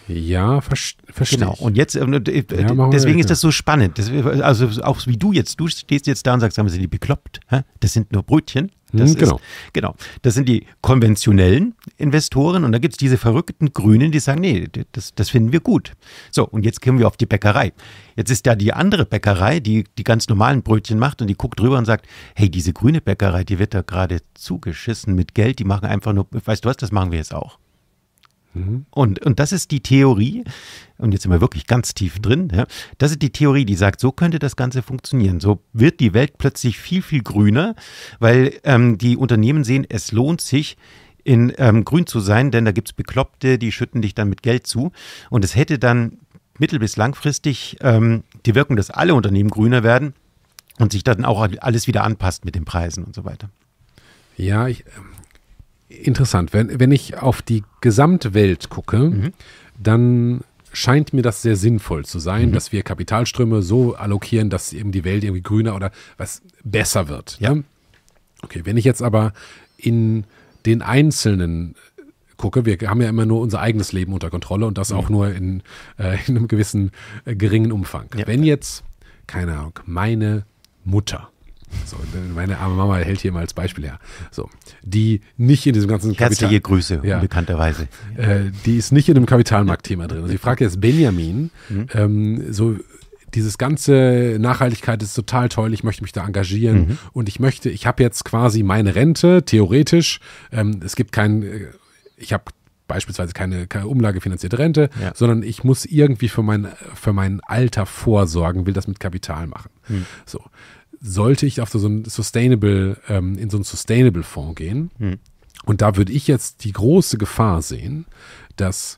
Speaker 1: Ja, ver verstehe. Genau. Und jetzt, äh, äh ja, äh, deswegen ist das so spannend. Das, also auch wie du jetzt, du stehst jetzt da und sagst, haben sie die bekloppt? Hä? Das sind nur Brötchen. Das hm, genau. Ist, genau. Das sind die konventionellen Investoren und da gibt es diese verrückten Grünen, die sagen, nee, das, das finden wir gut. So, und jetzt kommen wir auf die Bäckerei. Jetzt ist da die andere Bäckerei, die die ganz normalen Brötchen macht und die guckt drüber und sagt, hey, diese grüne Bäckerei, die wird da gerade zugeschissen mit Geld, die machen einfach nur, weißt du was, das machen wir jetzt auch. Mhm. Und, und das ist die Theorie, und jetzt sind wir wirklich ganz tief drin, ja, das ist die Theorie, die sagt, so könnte das Ganze funktionieren. So wird die Welt plötzlich viel, viel grüner, weil ähm, die Unternehmen sehen, es lohnt sich, in ähm, grün zu sein, denn da gibt es Bekloppte, die schütten dich dann mit Geld zu. Und es hätte dann mittel- bis langfristig ähm, die Wirkung, dass alle Unternehmen grüner werden und sich dann auch alles wieder anpasst mit den
Speaker 2: Preisen und so weiter. Ja, ich, ähm, interessant. Wenn, wenn ich auf die Gesamtwelt gucke, mhm. dann scheint mir das sehr sinnvoll zu sein, mhm. dass wir Kapitalströme so allokieren, dass eben die Welt irgendwie grüner oder was besser wird. Ja. Ne? ja? Okay, wenn ich jetzt aber in den einzelnen gucke, wir haben ja immer nur unser eigenes Leben unter Kontrolle und das mhm. auch nur in, äh, in einem gewissen äh, geringen Umfang. Ja. Wenn jetzt, keine Ahnung, meine Mutter so, meine arme Mama hält hier mal als Beispiel her. So, die nicht in diesem ganzen Kapital Herzliche Grüße, ja. bekannterweise. Äh, die ist nicht in dem Kapitalmarktthema drin. Also ich frage jetzt Benjamin, mhm. ähm, so dieses ganze Nachhaltigkeit ist total toll, ich möchte mich da engagieren mhm. und ich möchte, ich habe jetzt quasi meine Rente, theoretisch, ähm, es gibt kein, äh, ich habe beispielsweise keine, keine umlagefinanzierte Rente, ja. sondern ich muss irgendwie für mein, für mein Alter vorsorgen, will das mit Kapital machen. Mhm. So, sollte ich auf so einen Sustainable, ähm, in so einen Sustainable-Fonds gehen. Hm. Und da würde ich jetzt die große Gefahr sehen, dass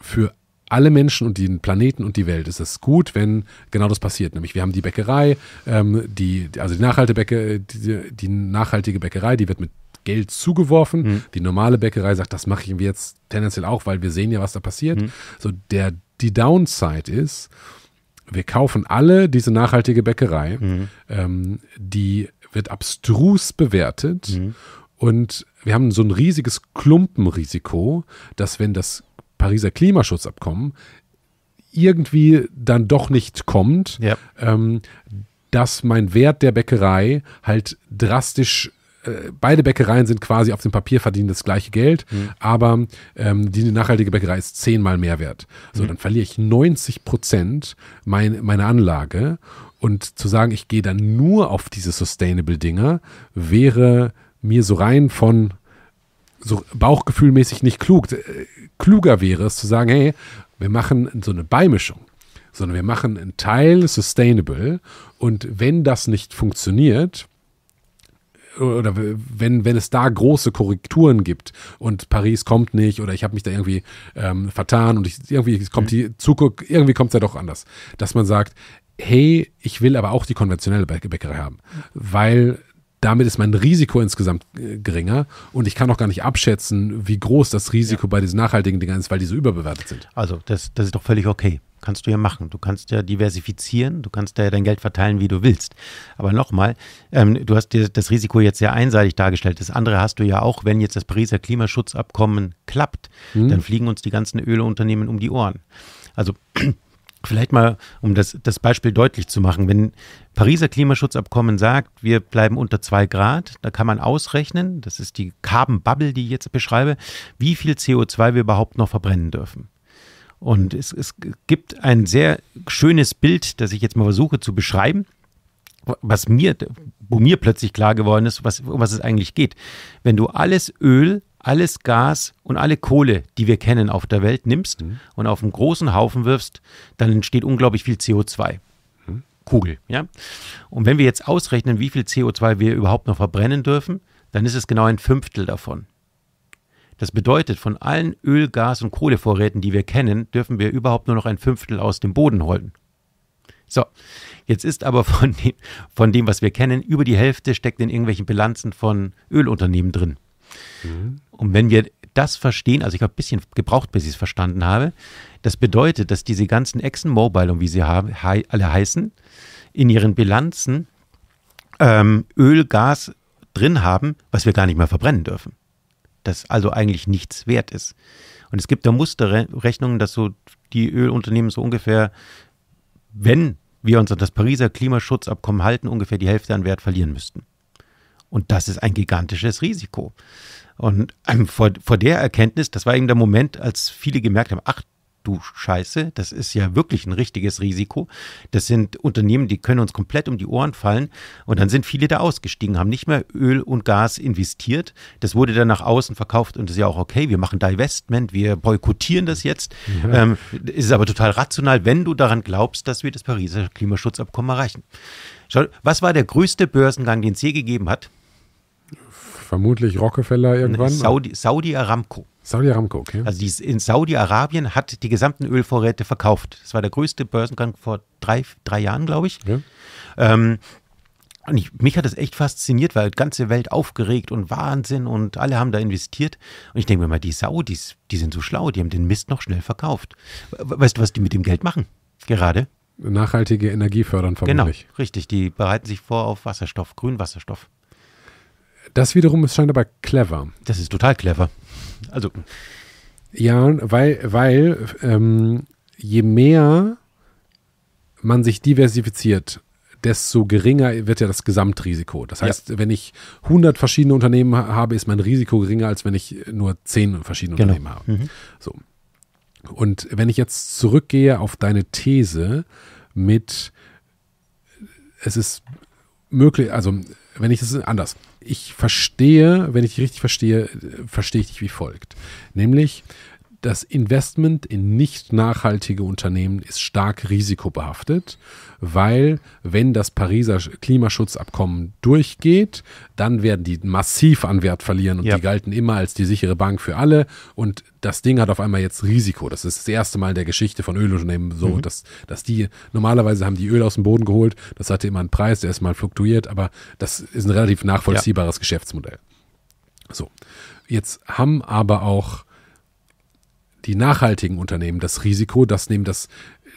Speaker 2: für alle Menschen und den Planeten und die Welt ist es gut, wenn genau das passiert. Nämlich wir haben die Bäckerei, ähm, die, also die nachhaltige, Bäcke, die, die nachhaltige Bäckerei, die wird mit Geld zugeworfen. Mhm. Die normale Bäckerei sagt, das machen wir jetzt tendenziell auch, weil wir sehen ja, was da passiert. Mhm. So der die Downside ist, wir kaufen alle diese nachhaltige Bäckerei, mhm. ähm, die wird abstrus bewertet mhm. und wir haben so ein riesiges Klumpenrisiko, dass wenn das Pariser Klimaschutzabkommen irgendwie dann doch nicht kommt, ja. ähm, dass mein Wert der Bäckerei halt drastisch äh, beide Bäckereien sind quasi auf dem Papier verdienen das gleiche Geld, mhm. aber ähm, die nachhaltige Bäckerei ist zehnmal mehr wert. So, mhm. dann verliere ich 90 Prozent mein, meiner Anlage und zu sagen, ich gehe dann nur auf diese Sustainable-Dinger, wäre mir so rein von so bauchgefühlmäßig nicht klug. Äh, kluger wäre es zu sagen, hey, wir machen so eine Beimischung sondern wir machen einen Teil sustainable und wenn das nicht funktioniert, oder wenn, wenn es da große Korrekturen gibt und Paris kommt nicht oder ich habe mich da irgendwie ähm, vertan und ich, irgendwie kommt mhm. die Zukunft, irgendwie kommt es ja doch anders, dass man sagt, hey, ich will aber auch die konventionelle Bäckerei haben, mhm. weil damit ist mein Risiko insgesamt äh, geringer und ich kann auch gar nicht abschätzen, wie groß das Risiko ja. bei diesen nachhaltigen Dingern ist, weil die so überbewertet sind. Also, das, das ist doch völlig okay. Kannst du ja machen. Du kannst
Speaker 1: ja diversifizieren, du kannst ja dein Geld verteilen, wie du willst. Aber nochmal, ähm, du hast dir das Risiko jetzt sehr einseitig dargestellt. Das andere hast du ja auch, wenn jetzt das Pariser Klimaschutzabkommen klappt, mhm. dann fliegen uns die ganzen Ölunternehmen um die Ohren. Also Vielleicht mal, um das, das Beispiel deutlich zu machen, wenn Pariser Klimaschutzabkommen sagt, wir bleiben unter zwei Grad, da kann man ausrechnen, das ist die Carbon Bubble, die ich jetzt beschreibe, wie viel CO2 wir überhaupt noch verbrennen dürfen. Und es, es gibt ein sehr schönes Bild, das ich jetzt mal versuche zu beschreiben, was mir, wo mir plötzlich klar geworden ist, was, um was es eigentlich geht. Wenn du alles Öl alles Gas und alle Kohle, die wir kennen auf der Welt, nimmst mhm. und auf einen großen Haufen wirfst, dann entsteht unglaublich viel CO2. Mhm. Kugel, ja. Und wenn wir jetzt ausrechnen, wie viel CO2 wir überhaupt noch verbrennen dürfen, dann ist es genau ein Fünftel davon. Das bedeutet, von allen Öl, Gas und Kohlevorräten, die wir kennen, dürfen wir überhaupt nur noch ein Fünftel aus dem Boden holen. So, jetzt ist aber von dem, von dem, was wir kennen, über die Hälfte steckt in irgendwelchen Bilanzen von Ölunternehmen drin. Mhm. Und wenn wir das verstehen, also ich habe ein bisschen gebraucht, bis ich es verstanden habe, das bedeutet, dass diese ganzen ExxonMobil und wie sie haben, hei alle heißen, in ihren Bilanzen ähm, Öl, Gas drin haben, was wir gar nicht mehr verbrennen dürfen. Das also eigentlich nichts wert ist. Und es gibt da Musterrechnungen, dass so die Ölunternehmen so ungefähr, wenn wir uns an das Pariser Klimaschutzabkommen halten, ungefähr die Hälfte an Wert verlieren müssten. Und das ist ein gigantisches Risiko. Und ähm, vor, vor der Erkenntnis, das war eben der Moment, als viele gemerkt haben, ach du Scheiße, das ist ja wirklich ein richtiges Risiko. Das sind Unternehmen, die können uns komplett um die Ohren fallen. Und dann sind viele da ausgestiegen, haben nicht mehr Öl und Gas investiert. Das wurde dann nach außen verkauft und das ist ja auch okay. Wir machen Divestment, wir boykottieren das jetzt. Ja. Ähm, ist aber total rational, wenn du daran glaubst, dass wir das Pariser Klimaschutzabkommen erreichen. Schau, was war der größte Börsengang, den es je gegeben
Speaker 2: hat? vermutlich Rockefeller irgendwann. Saudi,
Speaker 1: Saudi Aramco. Saudi Aramco, okay. Also die, in Saudi-Arabien hat die gesamten Ölvorräte verkauft. Das war der größte Börsengang vor drei, drei Jahren, glaube ich. Ja. Ähm, und ich, mich hat das echt fasziniert, weil die ganze Welt aufgeregt und Wahnsinn und alle haben da investiert. Und ich denke mir mal, die Saudis, die sind so schlau, die haben den Mist noch schnell verkauft. Weißt du, was die mit dem Geld machen? Gerade? Nachhaltige Energie
Speaker 2: fördern genau, vermutlich. Genau,
Speaker 1: richtig. Die bereiten sich vor auf Wasserstoff, Grünwasserstoff.
Speaker 2: Das wiederum ist aber clever. Das ist total clever. Also. Ja, weil, weil ähm, je mehr man sich diversifiziert, desto geringer wird ja das Gesamtrisiko. Das heißt, ja. wenn ich 100 verschiedene Unternehmen habe, ist mein Risiko geringer, als wenn ich nur 10 verschiedene genau. Unternehmen habe. Mhm. So. Und wenn ich jetzt zurückgehe auf deine These mit, es ist möglich, also wenn ich es anders, ich verstehe, wenn ich dich richtig verstehe, verstehe ich dich wie folgt. Nämlich, das Investment in nicht nachhaltige Unternehmen ist stark risikobehaftet, weil wenn das Pariser Klimaschutzabkommen durchgeht, dann werden die massiv an Wert verlieren und ja. die galten immer als die sichere Bank für alle und das Ding hat auf einmal jetzt Risiko. Das ist das erste Mal in der Geschichte von Ölunternehmen so, mhm. dass, dass die normalerweise haben die Öl aus dem Boden geholt, das hatte immer einen Preis, der ist mal fluktuiert, aber das ist ein relativ nachvollziehbares ja. Geschäftsmodell. So. Jetzt haben aber auch die nachhaltigen Unternehmen das Risiko, dass neben das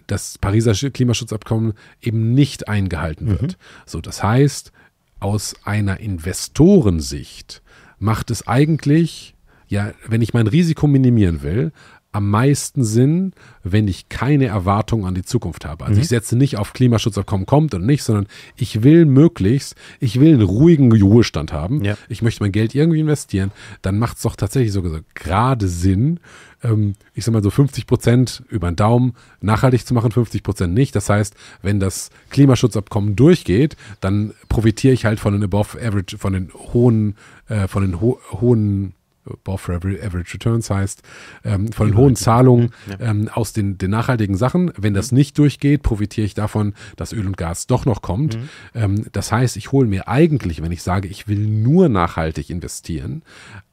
Speaker 2: das Pariser Klimaschutzabkommen eben nicht eingehalten mhm. wird. Mhm. So, das heißt, aus einer Investorensicht macht es eigentlich, ja, wenn ich mein Risiko minimieren will, am meisten Sinn, wenn ich keine Erwartungen an die Zukunft habe. Also mhm. ich setze nicht auf Klimaschutzabkommen kommt und nicht, sondern ich will möglichst, ich will einen ruhigen Ruhestand haben. Ja. Ich möchte mein Geld irgendwie investieren. Dann macht es doch tatsächlich so gerade Sinn, ähm, ich sag mal so 50 Prozent über den Daumen nachhaltig zu machen, 50 Prozent nicht. Das heißt, wenn das Klimaschutzabkommen durchgeht, dann profitiere ich halt von den above average, von den hohen, äh, von den ho hohen Ball for Average Returns heißt, ähm, von den hohen Zahlungen ähm, aus den, den, nachhaltigen Sachen. Wenn das mhm. nicht durchgeht, profitiere ich davon, dass Öl und Gas doch noch kommt. Mhm. Ähm, das heißt, ich hole mir eigentlich, wenn ich sage, ich will nur nachhaltig investieren,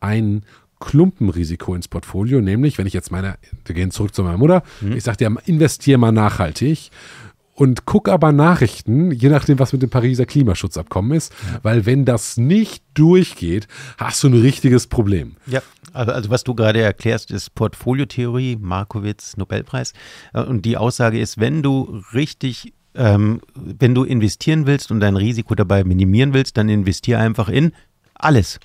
Speaker 2: ein Klumpenrisiko ins Portfolio, nämlich wenn ich jetzt meine, wir gehen zurück zu meiner Mutter, mhm. ich sage dir, investiere mal nachhaltig und guck aber Nachrichten, je nachdem, was mit dem Pariser Klimaschutzabkommen ist, ja. weil wenn das nicht durchgeht, hast du ein richtiges Problem.
Speaker 1: Ja, also, also was du gerade erklärst, ist Portfoliotheorie, Markowitz, Nobelpreis. Äh, und die Aussage ist, wenn du richtig ähm, wenn du investieren willst und dein Risiko dabei minimieren willst, dann investier einfach in alles.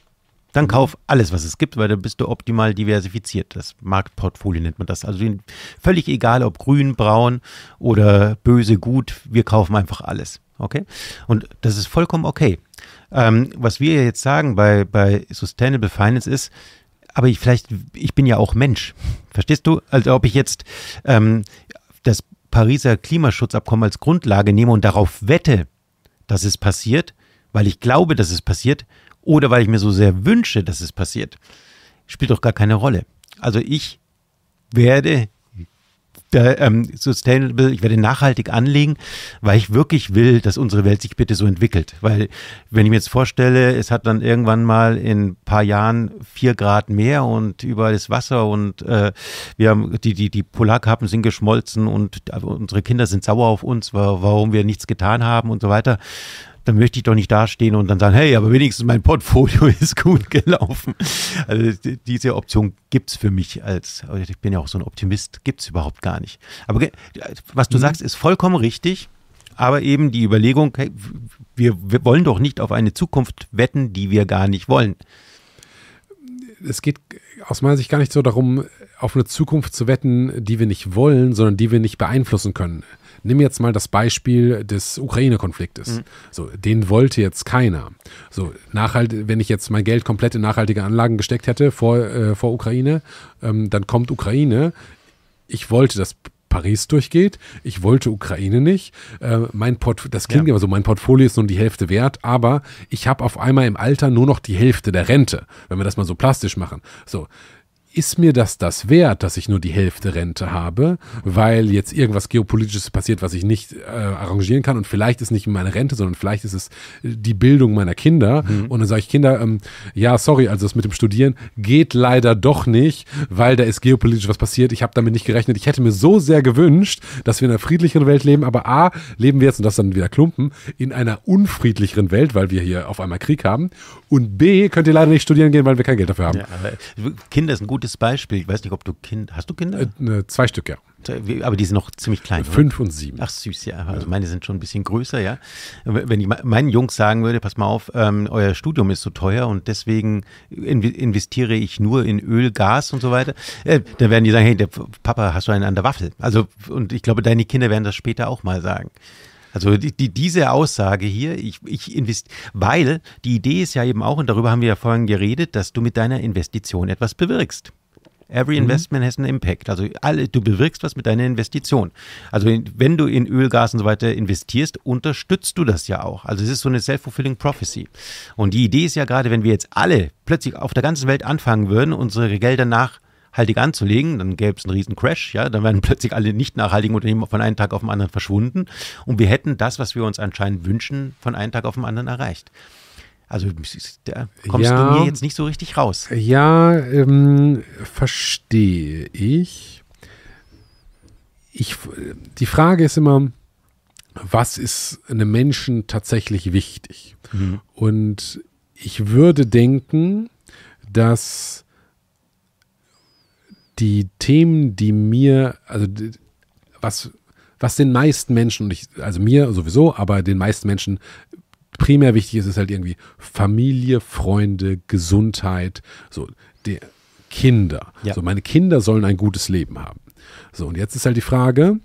Speaker 1: Dann mhm. kauf alles, was es gibt, weil dann bist du optimal diversifiziert. Das Marktportfolio nennt man das. Also völlig egal, ob grün, braun oder böse, gut, wir kaufen einfach alles. Okay? Und das ist vollkommen okay. Ähm, was wir jetzt sagen bei, bei Sustainable Finance ist, aber ich vielleicht, ich bin ja auch Mensch. Verstehst du? Also ob ich jetzt ähm, das Pariser Klimaschutzabkommen als Grundlage nehme und darauf wette, dass es passiert, weil ich glaube, dass es passiert, oder weil ich mir so sehr wünsche, dass es passiert, spielt doch gar keine Rolle. Also ich werde der, ähm, sustainable, ich werde nachhaltig anlegen, weil ich wirklich will, dass unsere Welt sich bitte so entwickelt. Weil, wenn ich mir jetzt vorstelle, es hat dann irgendwann mal in ein paar Jahren vier Grad mehr und überall ist Wasser und äh, wir haben die, die, die Polarkappen sind geschmolzen und unsere Kinder sind sauer auf uns, warum wir nichts getan haben und so weiter dann möchte ich doch nicht dastehen und dann sagen, hey, aber wenigstens mein Portfolio ist gut gelaufen. Also diese Option gibt es für mich als, ich bin ja auch so ein Optimist, gibt es überhaupt gar nicht. Aber was du mhm. sagst, ist vollkommen richtig, aber eben die Überlegung, hey, wir, wir wollen doch nicht auf eine Zukunft wetten,
Speaker 2: die wir gar nicht wollen. Es geht aus meiner Sicht gar nicht so darum, auf eine Zukunft zu wetten, die wir nicht wollen, sondern die wir nicht beeinflussen können nimm jetzt mal das Beispiel des Ukraine-Konfliktes. Mhm. So, den wollte jetzt keiner. So, wenn ich jetzt mein Geld komplett in nachhaltige Anlagen gesteckt hätte vor, äh, vor Ukraine, ähm, dann kommt Ukraine. Ich wollte das Paris durchgeht. Ich wollte Ukraine nicht. Äh, mein Port das klingt ja. immer so, mein Portfolio ist nur die Hälfte wert, aber ich habe auf einmal im Alter nur noch die Hälfte der Rente, wenn wir das mal so plastisch machen. So, ist mir das das wert, dass ich nur die Hälfte Rente habe, weil jetzt irgendwas Geopolitisches passiert, was ich nicht äh, arrangieren kann und vielleicht ist nicht meine Rente, sondern vielleicht ist es äh, die Bildung meiner Kinder. Mhm. Und dann sage ich, Kinder, ähm, ja, sorry, also das mit dem Studieren geht leider doch nicht, weil da ist geopolitisch was passiert. Ich habe damit nicht gerechnet. Ich hätte mir so sehr gewünscht, dass wir in einer friedlicheren Welt leben, aber A, leben wir jetzt, und das dann wieder Klumpen, in einer unfriedlicheren Welt, weil wir hier auf einmal Krieg haben. Und B, könnt ihr leider nicht studieren gehen, weil wir kein Geld dafür haben. Ja, Kinder sind gut gutes Beispiel. Ich weiß nicht,
Speaker 1: ob du Kind hast du Kinder? Äh, ne, zwei Stück, ja. Aber die sind noch ziemlich klein. Fünf oder? und sieben. Ach süß, ja. Also meine sind schon ein bisschen größer, ja. Wenn ich meinen Jungs sagen würde, pass mal auf, ähm, euer Studium ist so teuer und deswegen investiere ich nur in Öl, Gas und so weiter, äh, dann werden die sagen, hey, der Papa, hast du einen an der Waffel? Also, und ich glaube, deine Kinder werden das später auch mal sagen. Also die, die, diese Aussage hier, ich, ich invest, weil die Idee ist ja eben auch, und darüber haben wir ja vorhin geredet, dass du mit deiner Investition etwas bewirkst. Every mhm. investment mhm. has an impact. Also alle, du bewirkst was mit deiner Investition. Also wenn du in Öl, Gas und so weiter investierst, unterstützt du das ja auch. Also es ist so eine self-fulfilling prophecy. Und die Idee ist ja gerade, wenn wir jetzt alle plötzlich auf der ganzen Welt anfangen würden, unsere Gelder nach nachhaltig anzulegen, dann gäbe es einen riesen Crash, ja, dann wären plötzlich alle nicht nachhaltigen Unternehmen von einem Tag auf den anderen verschwunden und wir hätten das, was wir uns anscheinend wünschen, von einem Tag auf den anderen erreicht. Also da kommst ja, du mir jetzt nicht
Speaker 2: so richtig raus. Ja, ähm, verstehe ich. ich. Die Frage ist immer, was ist einem Menschen tatsächlich wichtig? Mhm. Und ich würde denken, dass die Themen, die mir, also was, was den meisten Menschen, ich, also mir sowieso, aber den meisten Menschen primär wichtig ist, ist halt irgendwie Familie, Freunde, Gesundheit, so der Kinder. Ja. So meine Kinder sollen ein gutes Leben haben. So und jetzt ist halt die Frage,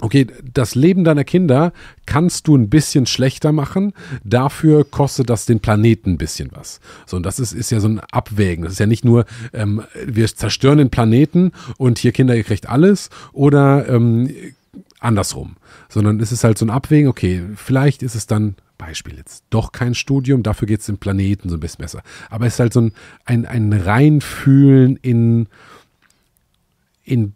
Speaker 2: okay, das Leben deiner Kinder kannst du ein bisschen schlechter machen, dafür kostet das den Planeten ein bisschen was. So, und das ist, ist ja so ein Abwägen. Das ist ja nicht nur, ähm, wir zerstören den Planeten und hier Kinder, ihr kriegt alles oder ähm, andersrum. Sondern es ist halt so ein Abwägen, okay, vielleicht ist es dann Beispiel jetzt doch kein Studium, dafür geht es dem Planeten so ein bisschen besser. Aber es ist halt so ein, ein, ein Reinfühlen in, in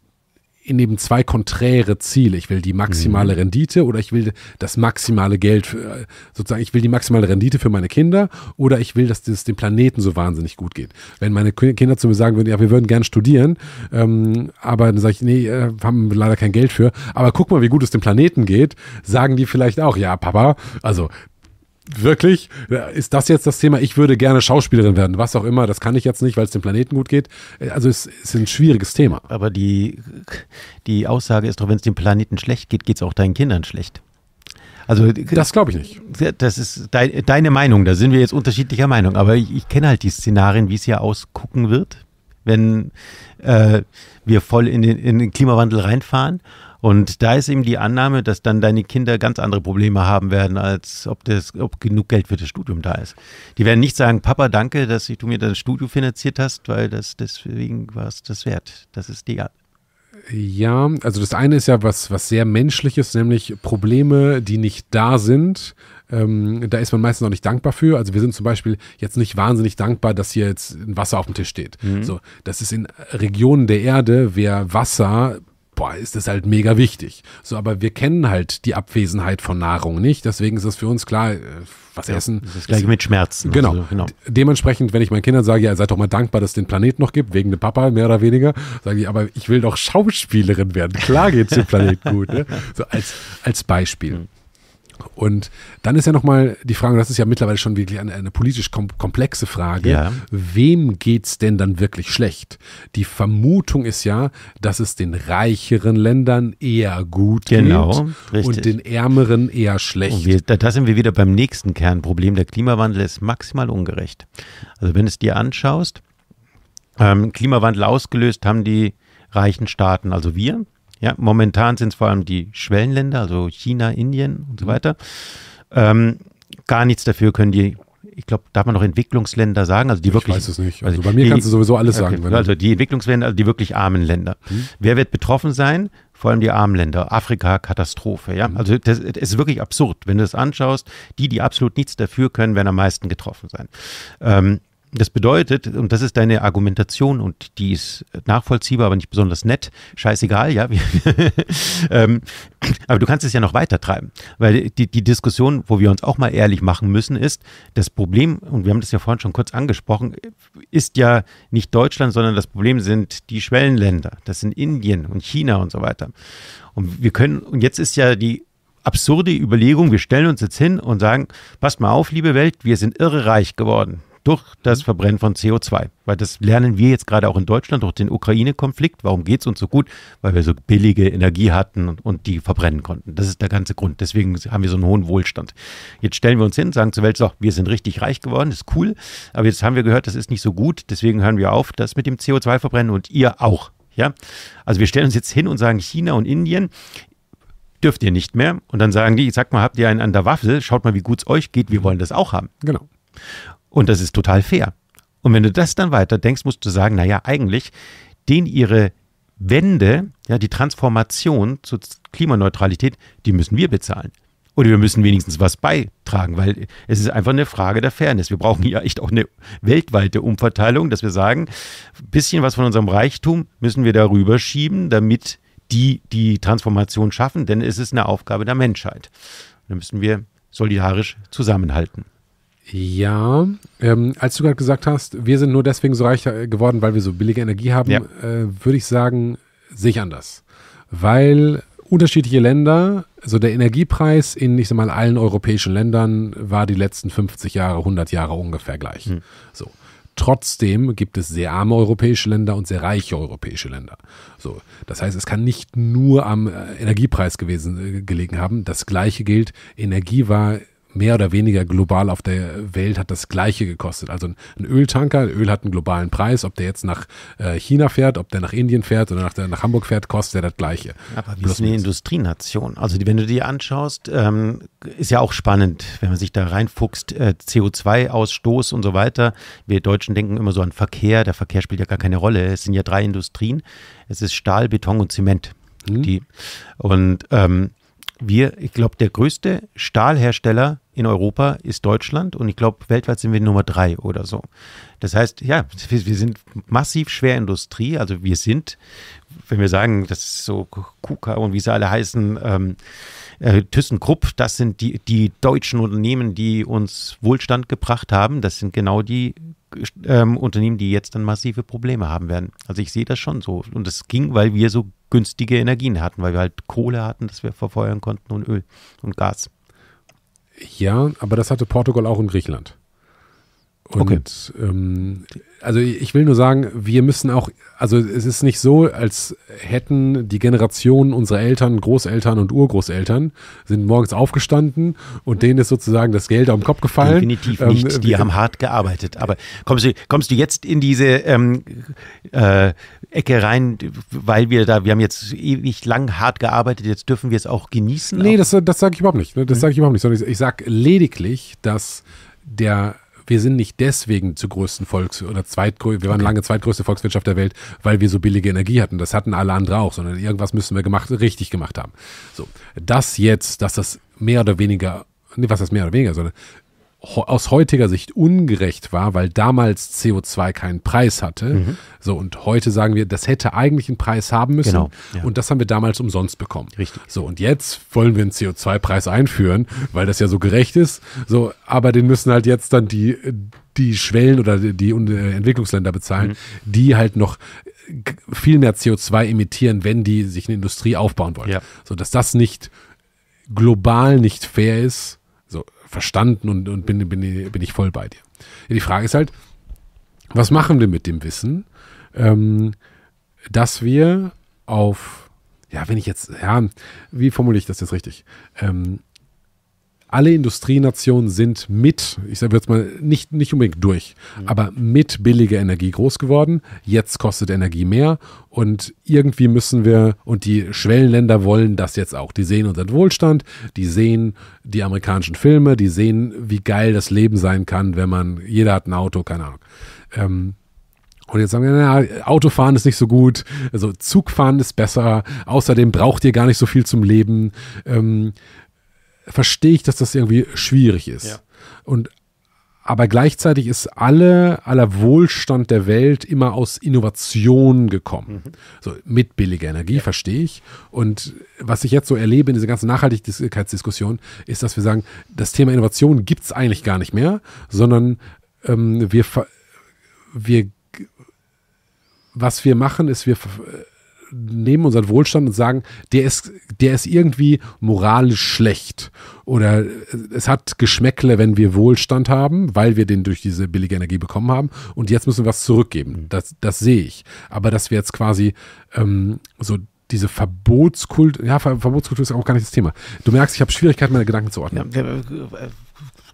Speaker 2: neben zwei konträre Ziele. Ich will die maximale mhm. Rendite oder ich will das maximale Geld, für, äh, sozusagen, ich will die maximale Rendite für meine Kinder oder ich will, dass es das dem Planeten so wahnsinnig gut geht. Wenn meine Kinder zu mir sagen würden, ja, wir würden gerne studieren, ähm, aber dann sage ich, nee, äh, haben wir leider kein Geld für, aber guck mal, wie gut es dem Planeten geht, sagen die vielleicht auch, ja, Papa, also wirklich? Ist das jetzt das Thema? Ich würde gerne Schauspielerin werden, was auch immer. Das kann ich jetzt nicht, weil es dem Planeten gut geht. Also es ist ein schwieriges Thema. Aber die, die Aussage ist doch, wenn es dem Planeten schlecht geht, geht es auch deinen Kindern
Speaker 1: schlecht. Also das glaube ich nicht. Das ist de deine Meinung. Da sind wir jetzt unterschiedlicher Meinung. Aber ich, ich kenne halt die Szenarien, wie es hier ausgucken wird, wenn äh, wir voll in den, in den Klimawandel reinfahren und da ist eben die Annahme, dass dann deine Kinder ganz andere Probleme haben werden, als ob, das, ob genug Geld für das Studium da ist. Die werden nicht sagen, Papa, danke, dass du mir das Studio finanziert hast, weil das deswegen war es das wert.
Speaker 2: Das ist die ja, also das eine ist ja was, was sehr menschliches, nämlich Probleme, die nicht da sind. Ähm, da ist man meistens auch nicht dankbar für. Also wir sind zum Beispiel jetzt nicht wahnsinnig dankbar, dass hier jetzt ein Wasser auf dem Tisch steht. Mhm. So, das ist in Regionen der Erde, wer Wasser boah, ist das halt mega wichtig. So, aber wir kennen halt die Abwesenheit von Nahrung nicht. Deswegen ist es für uns klar, äh, was ja, essen. Das ist gleich mit Schmerzen. Genau. Also, genau. Dementsprechend, wenn ich meinen Kindern sage, ja, seid doch mal dankbar, dass es den Planeten noch gibt, wegen dem Papa, mehr oder weniger, sage ich, aber ich will doch Schauspielerin werden. Klar geht's dem Planeten gut. Ne? So als, als Beispiel. Mhm. Und dann ist ja nochmal die Frage, das ist ja mittlerweile schon wirklich eine, eine politisch kom komplexe Frage, ja. wem geht es denn dann wirklich schlecht? Die Vermutung ist ja, dass es den reicheren Ländern eher gut genau, geht richtig. und den ärmeren eher schlecht. Wir, da, da sind wir wieder beim nächsten Kernproblem. Der Klimawandel ist maximal
Speaker 1: ungerecht. Also wenn du es dir anschaust, ähm, Klimawandel ausgelöst haben die reichen Staaten, also wir, ja, momentan sind es vor allem die Schwellenländer, also China, Indien und so mhm. weiter. Ähm, gar nichts dafür können die, ich glaube, darf man noch Entwicklungsländer sagen? Also die ich wirklich, ich weiß es nicht. Also, also, bei mir die, kannst du sowieso alles okay, sagen. also die Entwicklungsländer, also die wirklich armen Länder. Hm. Wer wird betroffen sein? Vor allem die armen Länder. Afrika, Katastrophe. Ja? Hm. Also das, das, ist wirklich absurd, wenn du das anschaust. Die, die absolut nichts dafür können, werden am meisten getroffen sein. Ähm, das bedeutet, und das ist deine Argumentation und die ist nachvollziehbar, aber nicht besonders nett, scheißegal, ja. ähm, aber du kannst es ja noch weiter treiben, weil die, die Diskussion, wo wir uns auch mal ehrlich machen müssen, ist, das Problem, und wir haben das ja vorhin schon kurz angesprochen, ist ja nicht Deutschland, sondern das Problem sind die Schwellenländer. Das sind Indien und China und so weiter. Und wir können, und jetzt ist ja die absurde Überlegung, wir stellen uns jetzt hin und sagen, passt mal auf, liebe Welt, wir sind irre reich geworden durch das mhm. Verbrennen von CO2. Weil das lernen wir jetzt gerade auch in Deutschland durch den Ukraine-Konflikt. Warum geht es uns so gut? Weil wir so billige Energie hatten und, und, die verbrennen konnten. Das ist der ganze Grund. Deswegen haben wir so einen hohen Wohlstand. Jetzt stellen wir uns hin, sagen zur Welt, so, wir sind richtig reich geworden, ist cool. Aber jetzt haben wir gehört, das ist nicht so gut. Deswegen hören wir auf, das mit dem CO2-Verbrennen und ihr auch. Ja, also wir stellen uns jetzt hin und sagen, China und Indien, dürft ihr nicht mehr. Und dann sagen die, sag mal, habt ihr einen an der Waffe? schaut mal, wie gut es euch geht, wir wollen das auch haben. Genau. Und das ist total fair. Und wenn du das dann weiter denkst, musst du sagen, naja, eigentlich, den ihre Wende, ja, die Transformation zur Klimaneutralität, die müssen wir bezahlen. Oder wir müssen wenigstens was beitragen, weil es ist einfach eine Frage der Fairness. Wir brauchen ja echt auch eine weltweite Umverteilung, dass wir sagen, ein bisschen was von unserem Reichtum müssen wir darüber schieben, damit die die Transformation schaffen, denn es ist eine Aufgabe der
Speaker 2: Menschheit. Da müssen wir solidarisch zusammenhalten. Ja, ähm, als du gerade gesagt hast, wir sind nur deswegen so reich äh, geworden, weil wir so billige Energie haben, ja. äh, würde ich sagen, sehe ich anders. Weil unterschiedliche Länder, also der Energiepreis in, ich sag mal, allen europäischen Ländern war die letzten 50 Jahre, 100 Jahre ungefähr gleich. Hm. So. Trotzdem gibt es sehr arme europäische Länder und sehr reiche europäische Länder. So, das heißt, es kann nicht nur am äh, Energiepreis gewesen, äh, gelegen haben. Das gleiche gilt, Energie war mehr oder weniger global auf der Welt hat das gleiche gekostet. Also ein Öltanker, Öl hat einen globalen Preis, ob der jetzt nach äh, China fährt, ob der nach Indien fährt oder nach, der, nach Hamburg fährt, kostet er das gleiche. Aber wir sind eine Industrienation. Also wenn du dir
Speaker 1: anschaust, ähm, ist ja auch spannend, wenn man sich da reinfuchst, äh, CO2-Ausstoß und so weiter. Wir Deutschen denken immer so an Verkehr, der Verkehr spielt ja gar keine Rolle. Es sind ja drei Industrien. Es ist Stahl, Beton und Zement. Mhm. Die, und ähm, wir, ich glaube, der größte Stahlhersteller in Europa ist Deutschland und ich glaube, weltweit sind wir Nummer drei oder so. Das heißt, ja, wir, wir sind massiv Schwerindustrie, also wir sind, wenn wir sagen, das ist so KUKA und wie sie alle heißen, ähm, äh, ThyssenKrupp, das sind die, die deutschen Unternehmen, die uns Wohlstand gebracht haben. Das sind genau die ähm, Unternehmen, die jetzt dann massive Probleme haben werden. Also ich sehe das schon so. Und es ging, weil wir so günstige Energien hatten, weil wir halt Kohle hatten, das wir verfeuern konnten und Öl
Speaker 2: und Gas. Ja, aber das hatte Portugal auch in Griechenland. Und okay. ähm, also ich will nur sagen, wir müssen auch, also es ist nicht so, als hätten die Generationen unserer Eltern, Großeltern und Urgroßeltern sind morgens aufgestanden und denen ist sozusagen das Geld am Kopf gefallen. Definitiv ähm, nicht. Ähm, die haben
Speaker 1: hart gearbeitet. Aber kommst du, kommst du jetzt in diese ähm, äh, Ecke rein,
Speaker 2: weil wir da, wir haben jetzt ewig lang hart gearbeitet, jetzt dürfen wir es auch genießen? Nee, auch? das, das sage ich überhaupt nicht. Ne? Das mhm. sage ich überhaupt nicht, sondern ich, ich sage lediglich, dass der wir sind nicht deswegen zur größten Volks- oder zweitgrößten, wir waren okay. lange zweitgrößte Volkswirtschaft der Welt, weil wir so billige Energie hatten. Das hatten alle anderen auch, sondern irgendwas müssen wir gemacht, richtig gemacht haben. So, das jetzt, dass das mehr oder weniger, nee, was das mehr oder weniger, sondern aus heutiger Sicht ungerecht war, weil damals CO2 keinen Preis hatte. Mhm. So und heute sagen wir, das hätte eigentlich einen Preis haben müssen genau, ja. und das haben wir damals umsonst bekommen. Richtig. So und jetzt wollen wir einen CO2-Preis einführen, weil das ja so gerecht ist. So, aber den müssen halt jetzt dann die die Schwellen oder die äh, Entwicklungsländer bezahlen, mhm. die halt noch äh, viel mehr CO2 emittieren, wenn die sich eine Industrie aufbauen wollen. Ja. So dass das nicht global nicht fair ist verstanden und, und bin, bin, bin ich voll bei dir. die Frage ist halt, was machen wir mit dem Wissen, ähm, dass wir auf, ja, wenn ich jetzt, ja, wie formuliere ich das jetzt richtig? Ähm, alle Industrienationen sind mit, ich sage jetzt mal, nicht, nicht unbedingt durch, mhm. aber mit billiger Energie groß geworden. Jetzt kostet Energie mehr und irgendwie müssen wir, und die Schwellenländer wollen das jetzt auch. Die sehen unseren Wohlstand, die sehen die amerikanischen Filme, die sehen, wie geil das Leben sein kann, wenn man, jeder hat ein Auto, keine Ahnung. Ähm, und jetzt sagen wir, naja, Autofahren ist nicht so gut, also Zugfahren ist besser, außerdem braucht ihr gar nicht so viel zum Leben. Ähm, verstehe ich, dass das irgendwie schwierig ist. Ja. Und aber gleichzeitig ist alle, aller Wohlstand der Welt immer aus Innovation gekommen. Mhm. So mit billiger Energie, ja. verstehe ich. Und was ich jetzt so erlebe in dieser ganzen Nachhaltigkeitsdiskussion, ist, dass wir sagen, das Thema Innovation gibt es eigentlich gar nicht mehr, sondern ähm, wir, wir, was wir machen, ist, wir nehmen unseren Wohlstand und sagen, der ist, der ist irgendwie moralisch schlecht oder äh, es hat Geschmäckle, wenn wir Wohlstand haben, weil wir den durch diese billige Energie bekommen haben und jetzt müssen wir was zurückgeben. Mhm. Das, das sehe ich. Aber dass wir jetzt quasi ähm, so diese Verbotskultur, ja, Verbotskultur ist auch gar nicht das Thema. Du merkst, ich habe Schwierigkeiten, meine Gedanken zu ordnen.
Speaker 1: Ja, äh,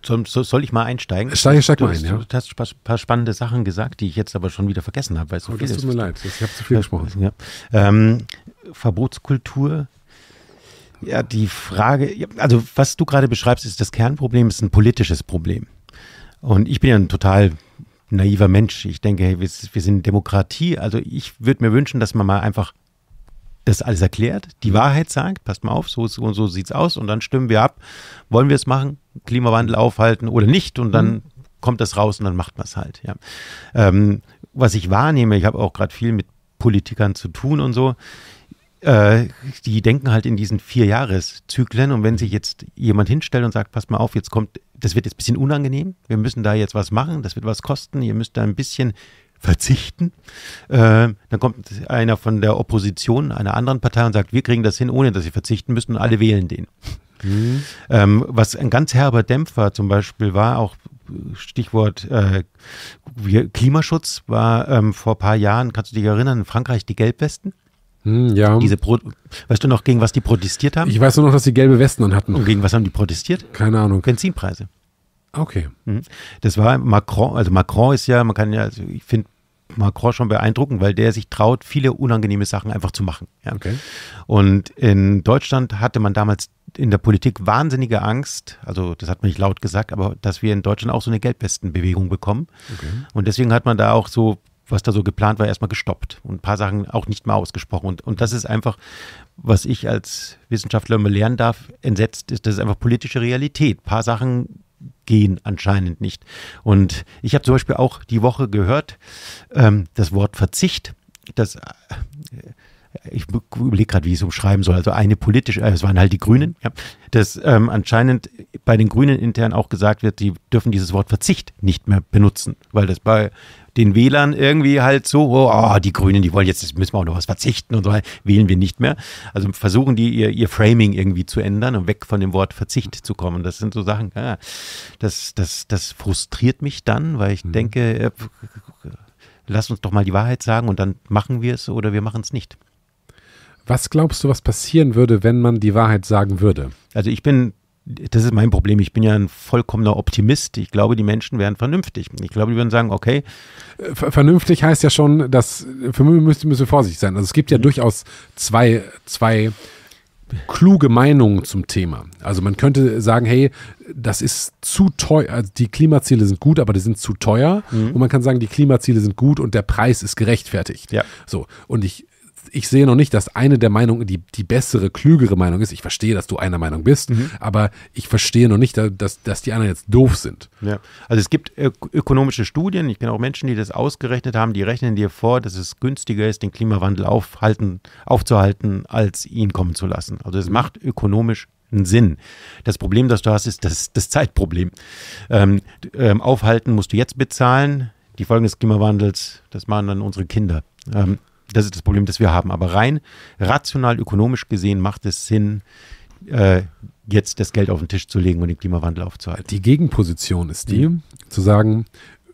Speaker 1: soll, soll ich mal einsteigen? Steig, steig du, mal ein, ja. Du hast ein paar spannende Sachen gesagt, die ich jetzt aber schon wieder vergessen habe. Weil so oh, viel das tut ist. mir
Speaker 2: leid, ich habe zu viel
Speaker 1: gesprochen. Ja. Ähm, Verbotskultur, ja, die Frage, also was du gerade beschreibst, ist das Kernproblem, ist ein politisches Problem. Und ich bin ja ein total naiver Mensch. Ich denke, hey, wir, wir sind Demokratie. Also ich würde mir wünschen, dass man mal einfach das alles erklärt, die Wahrheit sagt, passt mal auf, so, so, so sieht es aus und dann stimmen wir ab, wollen wir es machen, Klimawandel aufhalten oder nicht und dann mhm. kommt das raus und dann macht man es halt. Ja. Ähm, was ich wahrnehme, ich habe auch gerade viel mit Politikern zu tun und so, äh, die denken halt in diesen Vierjahreszyklen und wenn sich jetzt jemand hinstellt und sagt, passt mal auf, jetzt kommt, das wird jetzt ein bisschen unangenehm, wir müssen da jetzt was machen, das wird was kosten, ihr müsst da ein bisschen verzichten. Ähm, dann kommt einer von der Opposition einer anderen Partei und sagt, wir kriegen das hin, ohne dass sie verzichten müssen und alle wählen den. Mhm. Ähm, was ein ganz herber Dämpfer zum Beispiel war, auch Stichwort äh, Klimaschutz, war ähm, vor ein paar Jahren, kannst du dich erinnern, in Frankreich die Gelbwesten? Hm, ja. Diese Pro weißt du noch, gegen was die protestiert haben? Ich weiß
Speaker 2: nur noch, dass die gelbe Westen dann
Speaker 1: hatten. Und gegen was haben die protestiert? Keine Ahnung. Benzinpreise. Okay. Mhm. Das war Macron, also Macron ist ja, man kann ja, also ich finde Macron schon beeindruckend, weil der sich traut, viele unangenehme Sachen einfach zu machen. Ja. Okay. Und in Deutschland hatte man damals in der Politik wahnsinnige Angst, also das hat man nicht laut gesagt, aber dass wir in Deutschland auch so eine Geldwestenbewegung bekommen. Okay. Und deswegen hat man da auch so, was da so geplant war, erstmal gestoppt und ein paar Sachen auch nicht mal ausgesprochen. Und, und das ist einfach, was ich als Wissenschaftler immer lernen darf, entsetzt ist, das ist einfach politische Realität. Ein paar Sachen gehen anscheinend nicht. Und ich habe zum Beispiel auch die Woche gehört, ähm, das Wort Verzicht, das äh, ich überlege gerade, wie ich es umschreiben soll. Also eine politische, äh, es waren halt die Grünen, ja, dass ähm, anscheinend bei den Grünen intern auch gesagt wird, die dürfen dieses Wort Verzicht nicht mehr benutzen, weil das bei den Wählern irgendwie halt so, oh, ah, die Grünen, die wollen jetzt, jetzt müssen wir auch noch was verzichten und so, wählen wir nicht mehr. Also versuchen die ihr, ihr Framing irgendwie zu ändern und weg von dem Wort Verzicht zu kommen. Das sind so Sachen, ja, das, das, das frustriert mich dann, weil ich mhm. denke, äh, lass uns doch mal die Wahrheit sagen und dann machen wir es oder wir machen es nicht.
Speaker 2: Was glaubst du, was passieren würde, wenn man die Wahrheit sagen
Speaker 1: würde? Also ich bin das ist mein Problem. Ich bin ja ein vollkommener Optimist. Ich glaube, die Menschen wären vernünftig. Ich glaube,
Speaker 2: die würden sagen, okay. Äh, vernünftig heißt ja schon, dass für mich müsste, müsste vorsichtig sein. Also es gibt ja mhm. durchaus zwei, zwei kluge Meinungen zum Thema. Also man könnte sagen, hey, das ist zu teuer, also die Klimaziele sind gut, aber die sind zu teuer. Mhm. Und man kann sagen, die Klimaziele sind gut und der Preis ist gerechtfertigt. Ja. So. Und ich ich sehe noch nicht, dass eine der Meinungen die, die bessere, klügere Meinung ist. Ich verstehe, dass du einer Meinung bist, mhm. aber ich verstehe noch nicht, dass, dass die anderen jetzt doof sind. Ja. Also es gibt äh, ökonomische
Speaker 1: Studien, ich kenne auch Menschen, die das ausgerechnet haben, die rechnen dir vor, dass es günstiger ist, den Klimawandel aufhalten, aufzuhalten, als ihn kommen zu lassen. Also es macht ökonomisch Sinn. Das Problem, das du hast, ist das, das Zeitproblem. Ähm, ähm, aufhalten musst du jetzt bezahlen. Die Folgen des Klimawandels, das machen dann unsere Kinder. Ähm, das ist das Problem, das wir haben. Aber rein rational ökonomisch gesehen macht es Sinn, äh, jetzt
Speaker 2: das Geld auf den Tisch zu legen und den Klimawandel aufzuhalten. Die Gegenposition ist die, mhm. zu sagen,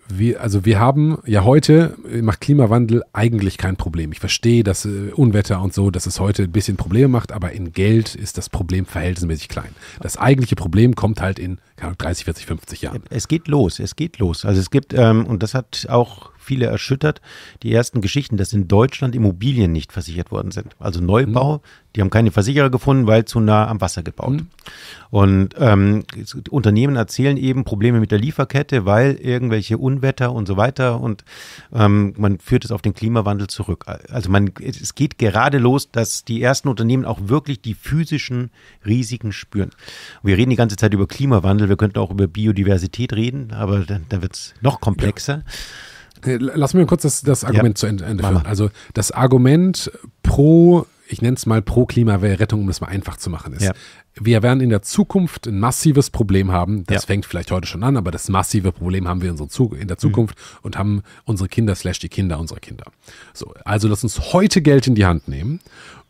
Speaker 2: wir, also wir haben ja heute äh, macht Klimawandel eigentlich kein Problem. Ich verstehe, dass äh, Unwetter und so, dass es heute ein bisschen Probleme macht, aber in Geld ist das Problem verhältnismäßig klein. Das eigentliche Problem kommt halt in 30, 40, 50 Jahren. Es geht los, es geht los. Also es gibt
Speaker 1: ähm, und das hat auch viele erschüttert. Die ersten Geschichten, dass in Deutschland Immobilien nicht versichert worden sind. Also Neubau, mhm. die haben keine Versicherer gefunden, weil zu nah am Wasser gebaut. Mhm. Und ähm, Unternehmen erzählen eben Probleme mit der Lieferkette, weil irgendwelche Unwetter und so weiter und ähm, man führt es auf den Klimawandel zurück. Also man, es geht gerade los, dass die ersten Unternehmen auch wirklich die physischen Risiken spüren. wir reden die ganze Zeit über Klimawandel, wir könnten auch über Biodiversität reden, aber dann, dann wird es noch
Speaker 2: komplexer. Ja. Äh, lass mir kurz das, das Argument ja. zu Ende, Ende führen. Also das Argument pro, ich nenne es mal pro Klimarettung, um es mal einfach zu machen, ist, ja. wir werden in der Zukunft ein massives Problem haben. Das ja. fängt vielleicht heute schon an, aber das massive Problem haben wir in, so, in der mhm. Zukunft mhm. und haben unsere Kinder slash die Kinder unserer Kinder. So, also lass uns heute Geld in die Hand nehmen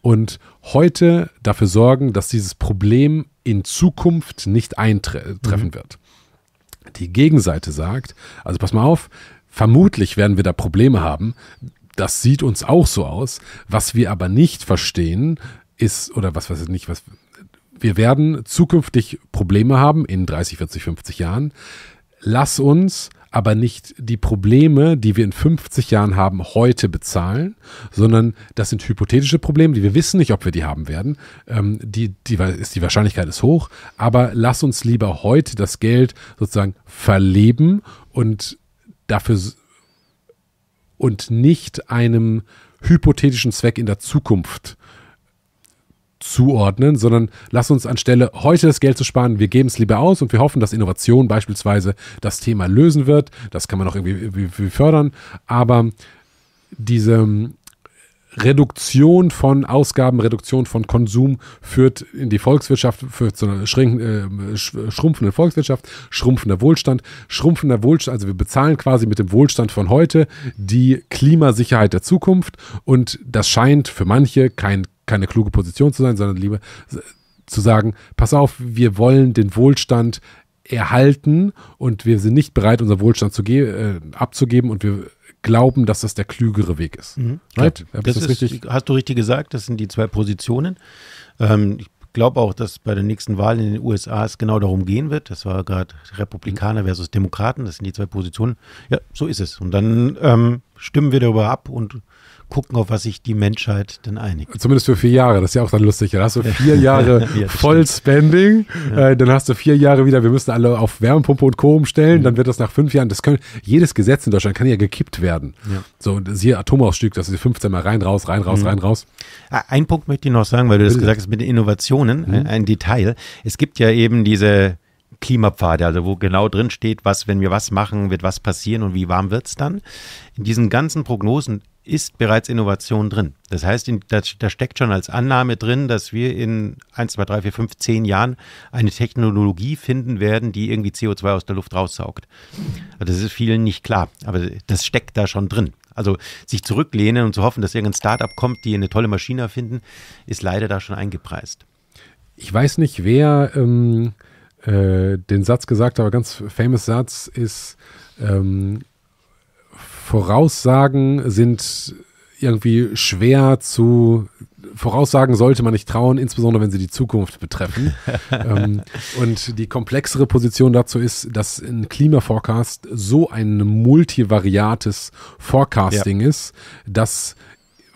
Speaker 2: und heute dafür sorgen, dass dieses Problem in Zukunft nicht eintreffen mhm. wird. Die Gegenseite sagt, also pass mal auf, Vermutlich werden wir da Probleme haben. Das sieht uns auch so aus. Was wir aber nicht verstehen, ist, oder was weiß ich nicht, was, wir werden zukünftig Probleme haben in 30, 40, 50 Jahren. Lass uns aber nicht die Probleme, die wir in 50 Jahren haben, heute bezahlen, sondern das sind hypothetische Probleme, die wir wissen nicht, ob wir die haben werden. Ähm, die, die, ist, die Wahrscheinlichkeit ist hoch, aber lass uns lieber heute das Geld sozusagen verleben und dafür und nicht einem hypothetischen Zweck in der Zukunft zuordnen, sondern lass uns anstelle heute das Geld zu sparen, wir geben es lieber aus und wir hoffen, dass Innovation beispielsweise das Thema lösen wird. Das kann man auch irgendwie, fördern, aber diese Reduktion von Ausgaben, Reduktion von Konsum führt in die Volkswirtschaft, führt zu einer schrink, äh, schrumpfenden Volkswirtschaft, schrumpfender Wohlstand, schrumpfender Wohlstand. Also wir bezahlen quasi mit dem Wohlstand von heute die Klimasicherheit der Zukunft und das scheint für manche kein, keine kluge Position zu sein, sondern lieber zu sagen, pass auf, wir wollen den Wohlstand erhalten und wir sind nicht bereit, unseren Wohlstand zu äh, abzugeben und wir glauben, dass das der klügere Weg ist. Mhm. Right? Ja, das, das ist,
Speaker 1: Hast du richtig gesagt, das sind die zwei Positionen. Ähm, ich glaube auch, dass bei der nächsten Wahl in den USA es genau darum gehen wird. Das war gerade Republikaner versus Demokraten, das sind die zwei Positionen. Ja, so ist es. Und dann ähm, stimmen wir darüber ab und gucken, auf was sich die Menschheit
Speaker 2: denn einigt. Zumindest für vier Jahre, das ist ja auch dann lustig. Dann hast du vier Jahre ja, voll ja. äh, dann hast du vier Jahre wieder, wir müssen alle auf Wärmepumpe und Co. umstellen, mhm. dann wird das nach fünf Jahren, das können, jedes Gesetz in Deutschland kann ja gekippt werden. Ja. So, und siehe Atomausstieg, das ist 15 Mal rein, raus, rein, raus, mhm. rein, raus.
Speaker 1: Ah, ein Punkt möchte ich noch sagen, weil du das gesagt hast mit den Innovationen, äh, mhm. ein Detail. Es gibt ja eben diese Klimapfade, also wo genau drin steht, was, wenn wir was machen, wird was passieren und wie warm wird es dann. In diesen ganzen Prognosen ist bereits Innovation drin. Das heißt, in, da, da, steckt schon als Annahme drin, dass wir in 1, 2, 3, 4, 5, 10 Jahren eine Technologie finden werden, die irgendwie CO2 aus der Luft raussaugt. Also das ist vielen nicht klar, aber das steckt da schon drin. Also sich zurücklehnen und zu hoffen, dass irgendein Startup kommt, die eine tolle Maschine erfinden, ist leider da schon eingepreist.
Speaker 2: Ich weiß nicht, wer ähm, äh, den Satz gesagt hat, aber ganz famous Satz ist, ähm, Voraussagen sind irgendwie schwer zu Voraussagen sollte man nicht trauen, insbesondere wenn sie die Zukunft betreffen. ähm, und die komplexere Position dazu ist, dass ein Klimaforecast so ein multivariates Forecasting ja. ist, dass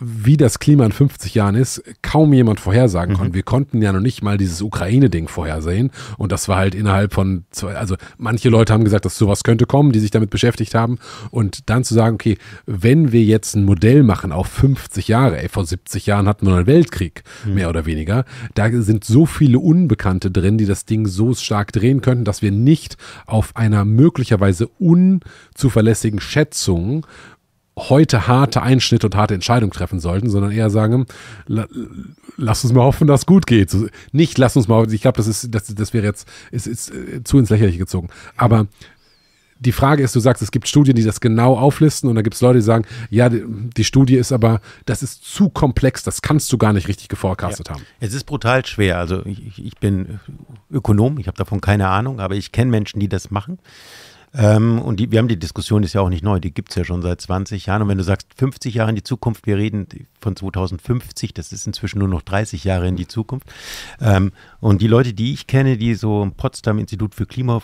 Speaker 2: wie das Klima in 50 Jahren ist, kaum jemand vorhersagen mhm. konnte. Wir konnten ja noch nicht mal dieses Ukraine-Ding vorhersehen. Und das war halt innerhalb von zwei, also manche Leute haben gesagt, dass sowas könnte kommen, die sich damit beschäftigt haben. Und dann zu sagen, okay, wenn wir jetzt ein Modell machen auf 50 Jahre, ey, vor 70 Jahren hatten wir einen Weltkrieg, mhm. mehr oder weniger, da sind so viele Unbekannte drin, die das Ding so stark drehen könnten, dass wir nicht auf einer möglicherweise unzuverlässigen Schätzung heute harte Einschnitte und harte Entscheidungen treffen sollten, sondern eher sagen, lass uns mal hoffen, dass es gut geht. Nicht lass uns mal, ich glaube, das ist, das, das wäre jetzt, ist, ist äh, zu ins Lächerliche gezogen. Aber die Frage ist, du sagst, es gibt Studien, die das genau auflisten und da gibt es Leute, die sagen, ja, die Studie ist aber, das ist zu komplex, das kannst du gar nicht richtig geforecastet ja. haben.
Speaker 1: Es ist brutal schwer. Also ich, ich bin Ökonom, ich habe davon keine Ahnung, aber ich kenne Menschen, die das machen. Ähm, und die, wir haben die Diskussion, die ist ja auch nicht neu, die gibt es ja schon seit 20 Jahren. Und wenn du sagst, 50 Jahre in die Zukunft, wir reden von 2050, das ist inzwischen nur noch 30 Jahre in die Zukunft. Ähm, und die Leute, die ich kenne, die so im Potsdam Institut für Klima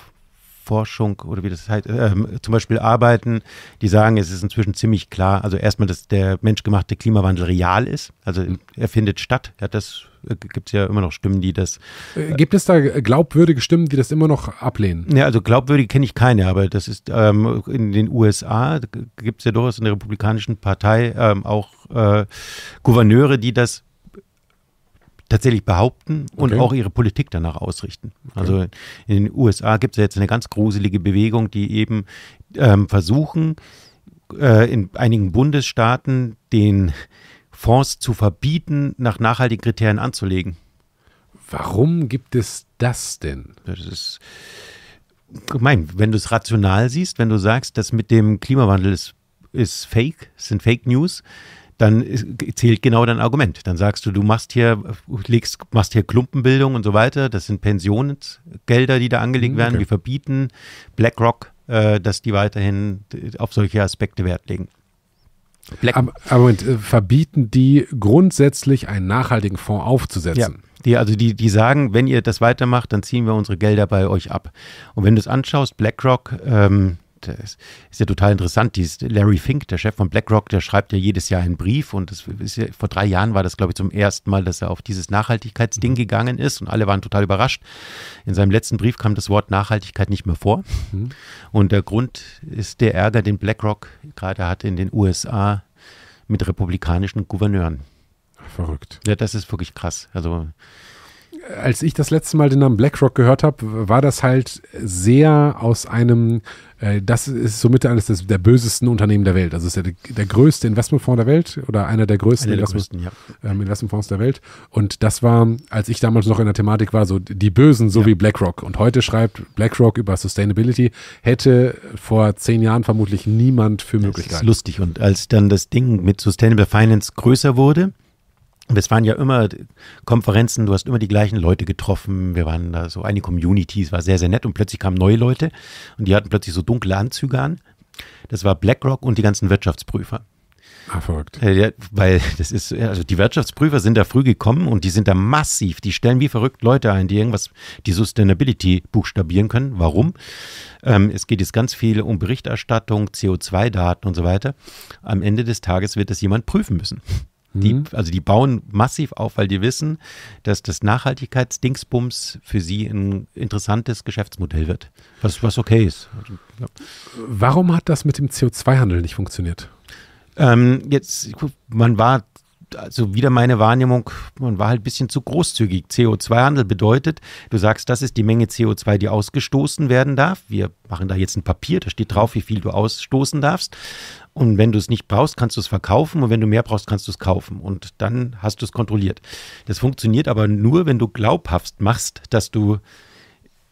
Speaker 1: Forschung oder wie das heißt, äh, zum Beispiel arbeiten, die sagen, es ist inzwischen ziemlich klar, also erstmal, dass der menschgemachte Klimawandel real ist, also hm. er findet statt, ja, das äh, gibt es ja immer noch Stimmen, die das. Äh, äh, gibt es da glaubwürdige
Speaker 2: Stimmen, die das immer noch ablehnen?
Speaker 1: Ja, also glaubwürdig kenne ich keine, aber das ist ähm, in den USA gibt es ja durchaus in der Republikanischen Partei ähm, auch äh, Gouverneure, die das tatsächlich behaupten und okay. auch ihre Politik danach ausrichten. Okay. Also in den USA gibt es jetzt eine ganz gruselige Bewegung, die eben ähm, versuchen, äh, in einigen Bundesstaaten den Fonds zu verbieten, nach nachhaltigen Kriterien anzulegen. Warum gibt es das denn? Das ist gemein. Wenn du es rational siehst, wenn du sagst, das mit dem Klimawandel ist, ist fake, sind Fake News, dann ist, zählt genau dein Argument. Dann sagst du, du machst hier, legst, machst hier Klumpenbildung und so weiter. Das sind Pensionsgelder, die da angelegt mhm. werden. Wir verbieten BlackRock, äh, dass die weiterhin auf solche Aspekte Wert legen.
Speaker 2: Black aber, aber äh, verbieten die
Speaker 1: grundsätzlich einen nachhaltigen Fonds aufzusetzen? Ja. Die, also die, die sagen, wenn ihr das weitermacht, dann ziehen wir unsere Gelder bei euch ab. Und wenn du es anschaust, BlackRock, ähm, ist. Ist ja total interessant. Dies Larry Fink, der Chef von BlackRock, der schreibt ja jedes Jahr einen Brief und das ist ja, vor drei Jahren war das, glaube ich, zum ersten Mal, dass er auf dieses Nachhaltigkeitsding mhm. gegangen ist und alle waren total überrascht. In seinem letzten Brief kam das Wort Nachhaltigkeit nicht mehr vor. Mhm. Und der Grund ist der Ärger, den BlackRock gerade hat in den USA mit republikanischen Gouverneuren.
Speaker 2: Verrückt. Ja, das ist wirklich
Speaker 1: krass. Also
Speaker 2: als ich das letzte Mal den Namen BlackRock gehört habe, war das halt sehr aus einem, äh, das ist somit eines des, der bösesten Unternehmen der Welt. Also es ist der, der größte Investmentfonds der Welt oder einer der größten, einer der Investment, größten ja. ähm, Investmentfonds der Welt. Und das war, als ich damals noch in der Thematik war, so die Bösen, so ja. wie BlackRock. Und heute schreibt BlackRock über Sustainability, hätte vor zehn Jahren vermutlich niemand für möglich gehalten. Das ist lustig. Und als dann das Ding mit Sustainable Finance größer wurde,
Speaker 1: es waren ja immer Konferenzen, du hast immer die gleichen Leute getroffen. Wir waren da so eine Community, es war sehr, sehr nett und plötzlich kamen neue Leute und die hatten plötzlich so dunkle Anzüge an. Das war BlackRock und die ganzen Wirtschaftsprüfer. Ah, Erfolgt. Äh, weil das ist, also die Wirtschaftsprüfer sind da früh gekommen und die sind da massiv. Die stellen wie verrückt Leute ein, die irgendwas, die Sustainability buchstabieren können. Warum? Ähm, es geht jetzt ganz viel um Berichterstattung, CO2-Daten und so weiter. Am Ende des Tages wird das jemand prüfen müssen. Die, mhm. also die bauen massiv auf, weil die wissen, dass das Nachhaltigkeitsdingsbums für sie ein interessantes Geschäftsmodell wird, was, was okay ist. Ja. Warum hat das mit dem CO2-Handel nicht funktioniert? Ähm, jetzt, man war also wieder meine Wahrnehmung, man war halt ein bisschen zu großzügig. CO2-Handel bedeutet, du sagst, das ist die Menge CO2, die ausgestoßen werden darf. Wir machen da jetzt ein Papier, da steht drauf, wie viel du ausstoßen darfst. Und wenn du es nicht brauchst, kannst du es verkaufen und wenn du mehr brauchst, kannst du es kaufen. Und dann hast du es kontrolliert. Das funktioniert aber nur, wenn du glaubhaft machst, dass du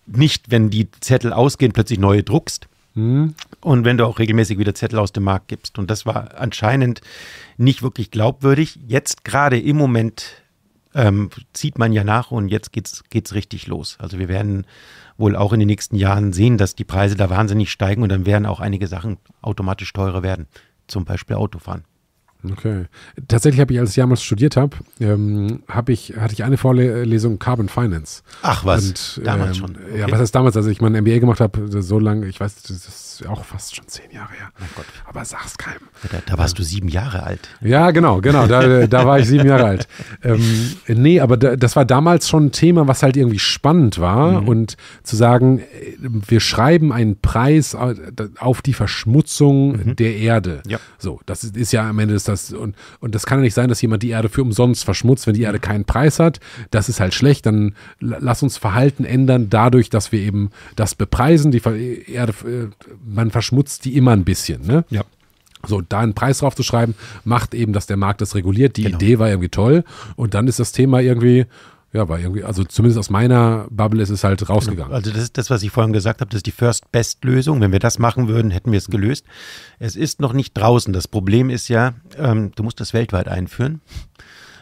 Speaker 1: nicht, wenn die Zettel ausgehen, plötzlich neue druckst. Mhm. Und wenn du auch regelmäßig wieder Zettel aus dem Markt gibst. Und das war anscheinend nicht wirklich glaubwürdig. Jetzt gerade im Moment ähm, zieht man ja nach und jetzt geht's, geht's richtig los. Also wir werden wohl auch in den nächsten Jahren sehen, dass die Preise da wahnsinnig steigen und dann werden auch einige Sachen automatisch teurer werden. Zum Beispiel Autofahren.
Speaker 2: Okay. Tatsächlich habe ich, als ich damals studiert habe, ähm, hab ich, hatte ich eine Vorlesung Carbon Finance. Ach was, Und, damals ähm, schon. Okay. Ja, was heißt damals? als ich mein MBA gemacht habe, so lange, ich weiß, das ist auch fast schon zehn Jahre her. Oh Gott. Aber sag's keinem. Da, da warst du sieben Jahre alt. Ja, genau, genau. Da, da war ich sieben Jahre alt. Ähm, nee, aber da, das war damals schon ein Thema, was halt irgendwie spannend war. Mhm. Und zu sagen, äh, wir schreiben einen Preis auf die Verschmutzung mhm. der Erde. Ja. So, das ist ja am Ende des Tages das, und, und das kann ja nicht sein, dass jemand die Erde für umsonst verschmutzt, wenn die Erde keinen Preis hat. Das ist halt schlecht. Dann lass uns Verhalten ändern, dadurch, dass wir eben das bepreisen. Die Erde, äh, man verschmutzt die immer ein bisschen. Ne? Ja. So, da einen Preis drauf zu schreiben, macht eben, dass der Markt das reguliert. Die genau. Idee war irgendwie toll. Und dann ist das Thema irgendwie, ja, war irgendwie, also zumindest aus meiner Bubble ist es halt rausgegangen. Also das ist das, was ich vorhin gesagt habe, das ist die First-Best-Lösung. Wenn wir das machen würden, hätten wir es gelöst.
Speaker 1: Es ist noch nicht draußen. Das Problem ist ja, ähm, du musst das weltweit einführen.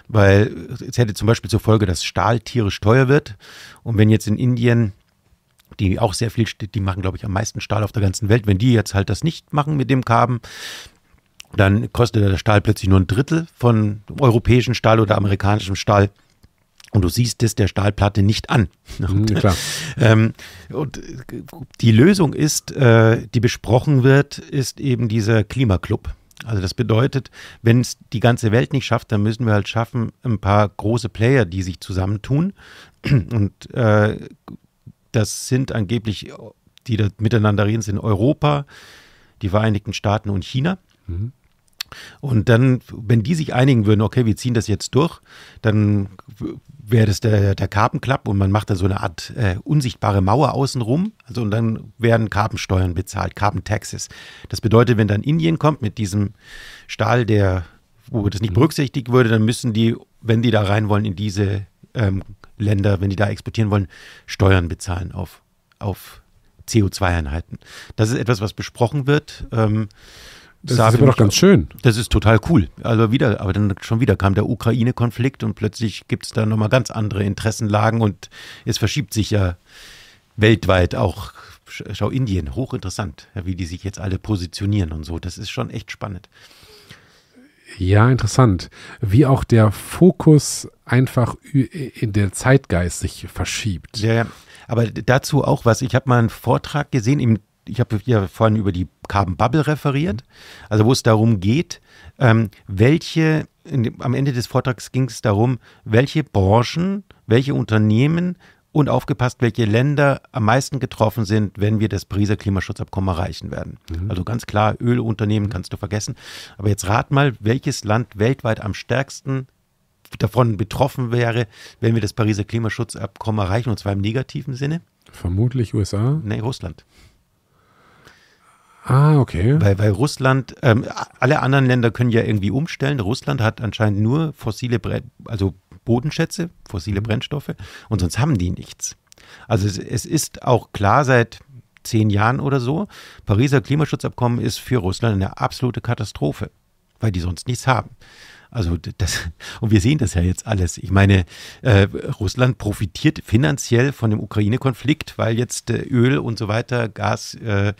Speaker 1: Weil es hätte zum Beispiel zur Folge, dass Stahl tierisch teuer wird. Und wenn jetzt in Indien, die auch sehr viel, die machen, glaube ich, am meisten Stahl auf der ganzen Welt, wenn die jetzt halt das nicht machen mit dem Carbon, dann kostet der Stahl plötzlich nur ein Drittel von europäischem Stahl oder amerikanischem Stahl. Und du siehst es der Stahlplatte nicht an. Hm, und, ja, ähm, und die Lösung ist, äh, die besprochen wird, ist eben dieser Klimaclub. Also das bedeutet, wenn es die ganze Welt nicht schafft, dann müssen wir halt schaffen, ein paar große Player, die sich zusammentun. Und äh, das sind angeblich, die da miteinander reden, sind Europa, die Vereinigten Staaten und China. Mhm. Und dann, wenn die sich einigen würden, okay, wir ziehen das jetzt durch, dann wäre das der, der Karpenklapp und man macht da so eine Art äh, unsichtbare Mauer außenrum. Also und dann werden Karpensteuern bezahlt, Karpentaxes. Das bedeutet, wenn dann Indien kommt mit diesem Stahl, der, wo das nicht mhm. berücksichtigt würde, dann müssen die, wenn die da rein wollen, in diese ähm, Länder, wenn die da exportieren wollen, Steuern bezahlen auf, auf CO2-Einheiten. Das ist etwas, was besprochen wird. Ähm, das sah ist aber doch ganz schön. Das ist total cool. Also wieder, aber dann schon wieder kam der Ukraine-Konflikt und plötzlich gibt es da nochmal ganz andere Interessenlagen und es verschiebt sich ja weltweit auch. Schau, Indien, hochinteressant, wie die sich jetzt alle positionieren und so. Das ist schon echt spannend.
Speaker 2: Ja, interessant. Wie auch der Fokus einfach in der Zeitgeist sich verschiebt. Ja, ja. Aber
Speaker 1: dazu auch was. Ich habe mal einen Vortrag gesehen im ich habe ja vorhin über die Carbon Bubble referiert, also wo es darum geht, ähm, welche, in, am Ende des Vortrags ging es darum, welche Branchen, welche Unternehmen und aufgepasst, welche Länder am meisten getroffen sind, wenn wir das Pariser Klimaschutzabkommen erreichen werden. Mhm. Also ganz klar, Ölunternehmen kannst du vergessen. Aber jetzt rat mal, welches Land weltweit am stärksten davon betroffen wäre, wenn wir das Pariser Klimaschutzabkommen erreichen, und zwar im negativen Sinne? Vermutlich USA? Nee, Russland.
Speaker 2: Ah, okay. Weil, weil
Speaker 1: Russland, ähm, alle anderen Länder können ja irgendwie umstellen. Russland hat anscheinend nur fossile, Bre also Bodenschätze, fossile mhm. Brennstoffe und sonst haben die nichts. Also es, es ist auch klar seit zehn Jahren oder so, Pariser Klimaschutzabkommen ist für Russland eine absolute Katastrophe, weil die sonst nichts haben. Also das, und wir sehen das ja jetzt alles. Ich meine, äh, Russland profitiert finanziell von dem Ukraine-Konflikt, weil jetzt äh, Öl und so weiter, Gas äh,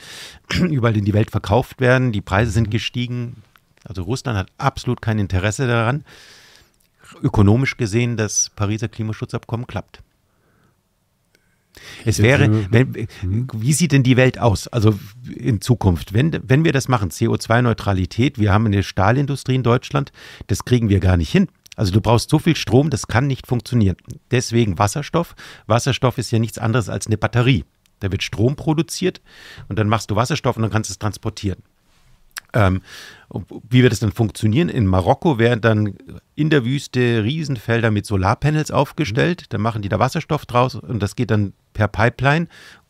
Speaker 1: überall in die Welt verkauft werden. Die Preise sind mhm. gestiegen. Also Russland hat absolut kein Interesse daran, ökonomisch gesehen, das Pariser Klimaschutzabkommen klappt. Es wäre, äh, wenn, hm. wie sieht denn die Welt aus? Also in Zukunft, wenn, wenn wir das machen, CO2-Neutralität, wir haben eine Stahlindustrie in Deutschland, das kriegen wir gar nicht hin. Also du brauchst so viel Strom, das kann nicht funktionieren. Deswegen Wasserstoff. Wasserstoff ist ja nichts anderes als eine Batterie. Da wird Strom produziert und dann machst du Wasserstoff und dann kannst du es transportieren. Ähm, wie wird es dann funktionieren? In Marokko werden dann in der Wüste Riesenfelder mit Solarpanels mhm. aufgestellt. Dann machen die da Wasserstoff draus und das geht dann per Pipeline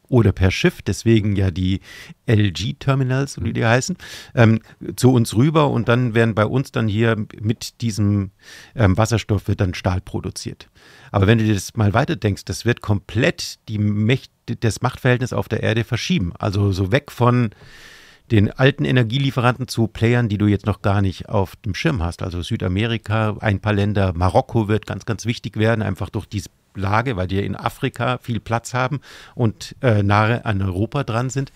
Speaker 1: oder per Schiff, deswegen ja die LG-Terminals, wie mhm. die heißen, ähm, zu uns rüber und dann werden bei uns dann hier mit diesem ähm, Wasserstoff wird dann Stahl produziert. Aber wenn du dir das mal weiterdenkst, das wird komplett die Mächte, das Machtverhältnis auf der Erde verschieben. Also so weg von den alten Energielieferanten zu Playern, die du jetzt noch gar nicht auf dem Schirm hast. Also Südamerika, ein paar Länder, Marokko wird ganz, ganz wichtig werden, einfach durch diese Lage, weil die in Afrika viel Platz haben und äh, nahe an Europa dran sind.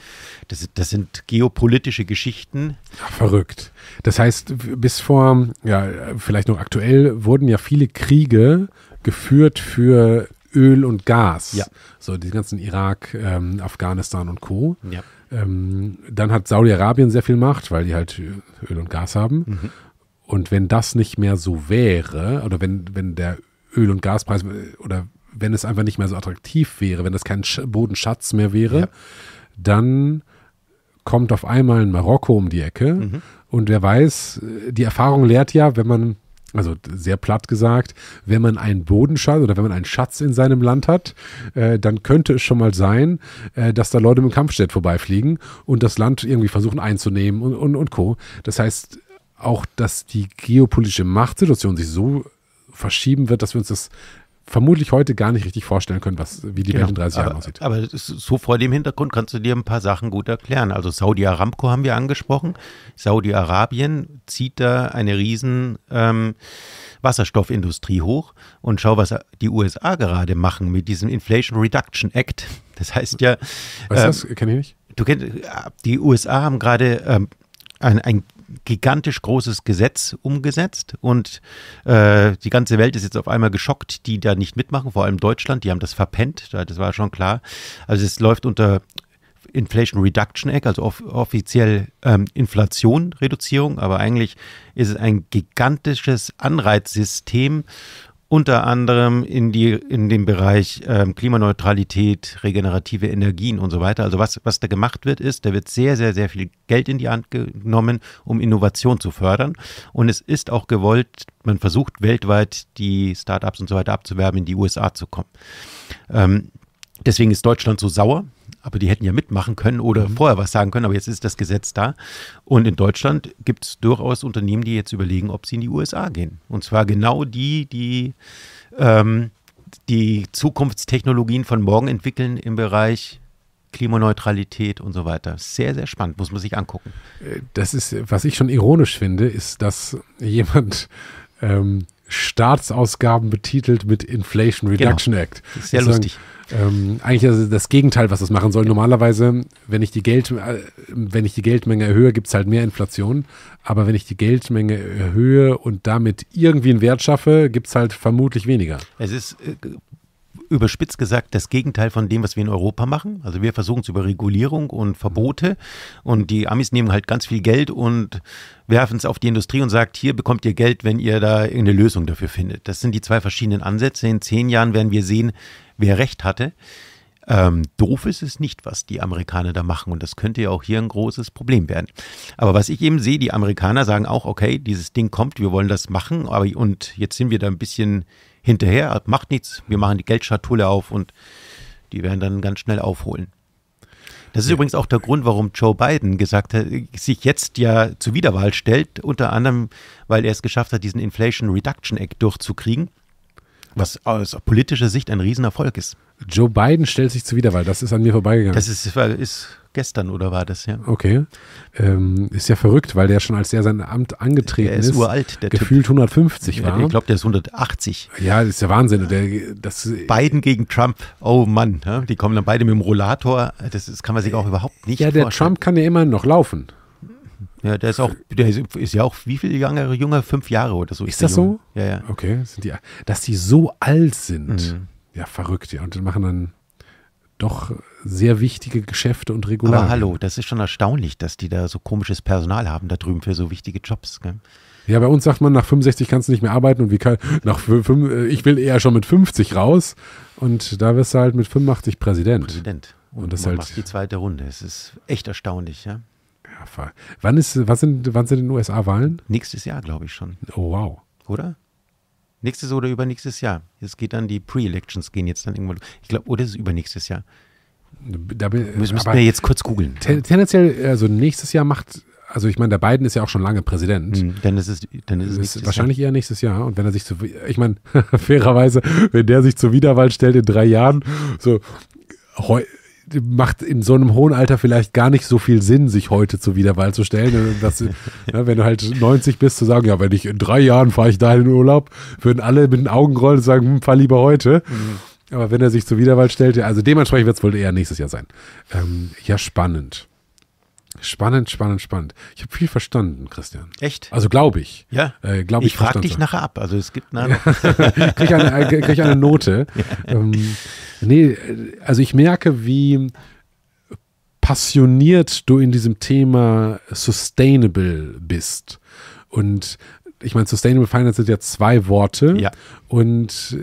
Speaker 1: Das, das sind geopolitische Geschichten.
Speaker 2: Ja, verrückt. Das heißt, bis vor, ja, vielleicht noch aktuell, wurden ja viele Kriege geführt für Öl und Gas. Ja. So die ganzen Irak, ähm, Afghanistan und Co. Ja. Ähm, dann hat Saudi-Arabien sehr viel Macht, weil die halt Öl und Gas haben. Mhm. Und wenn das nicht mehr so wäre, oder wenn, wenn der Öl- und Gaspreis, oder wenn es einfach nicht mehr so attraktiv wäre, wenn das kein Bodenschatz mehr wäre, ja. dann kommt auf einmal ein Marokko um die Ecke. Mhm. Und wer weiß, die Erfahrung lehrt ja, wenn man also sehr platt gesagt, wenn man einen Bodenschatz oder wenn man einen Schatz in seinem Land hat, äh, dann könnte es schon mal sein, äh, dass da Leute mit dem Kampfjet vorbeifliegen und das Land irgendwie versuchen einzunehmen und, und, und Co. Das heißt auch, dass die geopolitische Machtsituation sich so verschieben wird, dass wir uns das vermutlich heute gar nicht richtig vorstellen können, was, wie die genau, Welt in 30 aber, Jahren aussieht.
Speaker 1: Aber so vor dem Hintergrund kannst du dir ein paar Sachen gut erklären. Also Saudi Aramco haben wir angesprochen. Saudi-Arabien zieht da eine riesen ähm, Wasserstoffindustrie hoch. Und schau, was die USA gerade machen mit diesem Inflation Reduction Act. Das heißt ja. Was ähm, das? Kenne ich nicht. Du kennst, äh, die USA haben gerade ähm, ein, ein gigantisch großes Gesetz umgesetzt und äh, die ganze Welt ist jetzt auf einmal geschockt, die da nicht mitmachen, vor allem Deutschland, die haben das verpennt, das war schon klar. Also es läuft unter Inflation Reduction Act, also off offiziell ähm, Inflation Reduzierung, aber eigentlich ist es ein gigantisches Anreizsystem unter anderem in, die, in dem Bereich ähm, Klimaneutralität, regenerative Energien und so weiter. Also was, was da gemacht wird, ist, da wird sehr, sehr, sehr viel Geld in die Hand genommen, um Innovation zu fördern. Und es ist auch gewollt, man versucht weltweit die Startups und so weiter abzuwerben, in die USA zu kommen. Ähm, deswegen ist Deutschland so sauer, aber die hätten ja mitmachen können oder mhm. vorher was sagen können, aber jetzt ist das Gesetz da. Und in Deutschland gibt es durchaus Unternehmen, die jetzt überlegen, ob sie in die USA gehen. Und zwar genau die, die ähm, die Zukunftstechnologien von morgen entwickeln im Bereich Klimaneutralität und so weiter. Sehr, sehr spannend, muss man sich angucken. Äh,
Speaker 2: das ist, was ich schon ironisch finde, ist, dass jemand ähm, Staatsausgaben betitelt mit Inflation genau. Reduction genau. Act. Sehr lustig. Sagen, ähm, eigentlich also das Gegenteil, was das machen soll. Normalerweise, wenn ich die, Geld, äh, wenn ich die Geldmenge erhöhe, gibt es halt mehr Inflation. Aber wenn ich die Geldmenge erhöhe und damit irgendwie einen Wert schaffe, gibt es halt vermutlich weniger. Es ist äh, überspitzt gesagt das Gegenteil von dem, was wir in Europa
Speaker 1: machen. Also wir versuchen es über Regulierung und Verbote und die Amis nehmen halt ganz viel Geld und werfen es auf die Industrie und sagt, hier bekommt ihr Geld, wenn ihr da eine Lösung dafür findet. Das sind die zwei verschiedenen Ansätze. In zehn Jahren werden wir sehen, wer recht hatte. Ähm, doof ist es nicht, was die Amerikaner da machen. Und das könnte ja auch hier ein großes Problem werden. Aber was ich eben sehe, die Amerikaner sagen auch, okay, dieses Ding kommt, wir wollen das machen. Aber, und jetzt sind wir da ein bisschen hinterher, macht nichts, wir machen die Geldschatulle auf und die werden dann ganz schnell aufholen. Das ist ja. übrigens auch der Grund, warum Joe Biden gesagt hat, sich jetzt ja zur Wiederwahl stellt, unter anderem, weil er es geschafft hat, diesen Inflation Reduction Act durchzukriegen
Speaker 2: was aus politischer Sicht ein Riesenerfolg ist. Joe Biden stellt sich zur Wiederwahl, das ist an mir vorbeigegangen. Das ist,
Speaker 1: ist gestern oder war das, ja.
Speaker 2: Okay. Ähm, ist ja verrückt, weil der schon als er sein Amt angetreten der ist. ist uralt, der Gefühlt typ. 150 war. Ja, ich glaube, der ist 180. Ja, das ist der Wahnsinn. Der, das, Biden gegen Trump. Oh Mann, die kommen dann beide mit
Speaker 1: dem Rollator. Das, das kann man sich auch überhaupt nicht Ja, der vorstellen. Trump kann ja immerhin noch laufen. Ja, der ist auch, der ist, ist ja auch, wie viel Jahre jünger? Fünf Jahre oder so. Ist, ist das so? Ja, ja. Okay,
Speaker 2: sind die, dass die so alt sind. Mhm. Ja, verrückt, ja. Und die machen dann doch sehr wichtige Geschäfte und Regularien. Aber hallo,
Speaker 1: das ist schon erstaunlich, dass die da so komisches Personal haben
Speaker 2: da drüben für so wichtige Jobs. Gell? Ja, bei uns sagt man, nach 65 kannst du nicht mehr arbeiten und wie kann, nach 5, äh, ich will eher schon mit 50 raus und da wirst du halt mit 85 Präsident. Präsident. Und, und das man halt macht
Speaker 1: die zweite Runde. Es ist echt erstaunlich, ja.
Speaker 2: Ja, wann, ist, was sind, wann sind in den USA Wahlen? Nächstes Jahr, glaube ich schon. Oh, wow. Oder?
Speaker 1: Nächstes oder übernächstes Jahr. Es geht dann, die Pre-Elections gehen jetzt dann irgendwann. Ich glaube, oder oh, ist übernächstes Jahr?
Speaker 2: Da, müssen, müssen wir jetzt kurz googeln. tendenziell, also nächstes Jahr macht, also ich meine, der Biden ist ja auch schon lange Präsident. Mhm, dann ist es, dann ist es ist wahrscheinlich Jahr. eher nächstes Jahr. Und wenn er sich zu, ich meine, fairerweise, wenn der sich zur Wiederwahl stellt in drei Jahren, so, heu, macht in so einem hohen Alter vielleicht gar nicht so viel Sinn, sich heute zur Wiederwahl zu stellen. Das, ne, wenn du halt 90 bist, zu sagen, ja, wenn ich in drei Jahren fahre ich da in den Urlaub, würden alle mit den Augen rollen und sagen, hm, fahr lieber heute. Mhm. Aber wenn er sich zur Wiederwahl stellt, also dementsprechend wird es wohl eher nächstes Jahr sein. Ähm, ja, spannend. Spannend, spannend, spannend. Ich habe viel verstanden, Christian. Echt? Also glaube ich. Ja. Äh, glaub ich ich frage dich nachher ab. Also es gibt nachher noch. krieg, eine, äh, krieg eine Note. ähm, nee, äh, also ich merke, wie passioniert du in diesem Thema sustainable bist. Und ich meine, Sustainable Finance sind ja zwei Worte. Ja. Und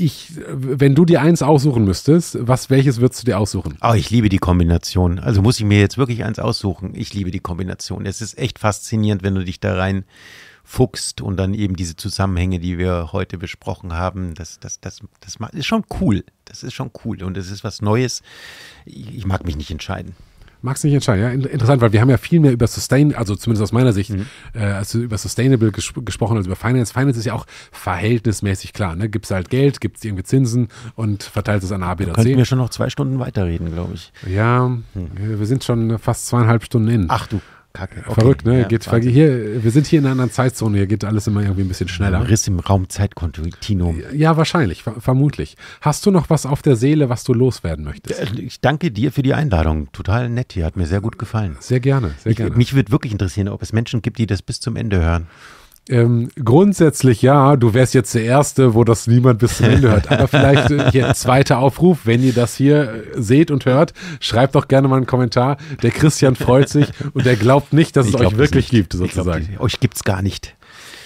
Speaker 2: ich, wenn du dir eins aussuchen müsstest, was, welches würdest du dir aussuchen?
Speaker 1: Oh, ich liebe die Kombination. Also muss ich mir jetzt wirklich eins aussuchen. Ich liebe die Kombination. Es ist echt faszinierend, wenn du dich da rein fuchst und dann eben diese Zusammenhänge, die wir heute besprochen haben, das, das, das, das ist schon cool. Das ist schon cool und es ist was Neues.
Speaker 2: Ich mag mich nicht entscheiden. Magst du nicht entscheiden, ja? Interessant, weil wir haben ja viel mehr über Sustain, also zumindest aus meiner Sicht, mhm. äh, also über Sustainable ges gesprochen als über Finance. Finance ist ja auch verhältnismäßig klar, ne? Gibt's halt Geld, gibt's irgendwie Zinsen und verteilt es an A, B oder C. Könnten wir schon noch zwei Stunden weiterreden, glaube ich. Ja, hm. wir sind schon fast zweieinhalb Stunden in. Ach du Kacke. Okay. Verrückt, ne? Ja, geht, hier, wir sind hier in einer anderen Zeitzone, hier geht alles immer irgendwie ein bisschen schneller. Ein Riss im Raumzeitkontinuum. Ja, wahrscheinlich, vermutlich. Hast du noch was auf der Seele, was du loswerden möchtest? Ich danke dir für die Einladung. Total nett hier, hat mir sehr gut gefallen. Sehr gerne, sehr ich, gerne. Mich würde wirklich interessieren, ob es Menschen gibt, die das bis zum Ende hören. Ähm, grundsätzlich ja, du wärst jetzt der Erste, wo das niemand bis zum Ende hört. Aber vielleicht äh, hier ein zweiter Aufruf, wenn ihr das hier äh, seht und hört, schreibt doch gerne mal einen Kommentar. Der Christian freut sich und er glaubt nicht, dass ich es euch wirklich es gibt, sozusagen. Glaub, euch gibt's gar nicht.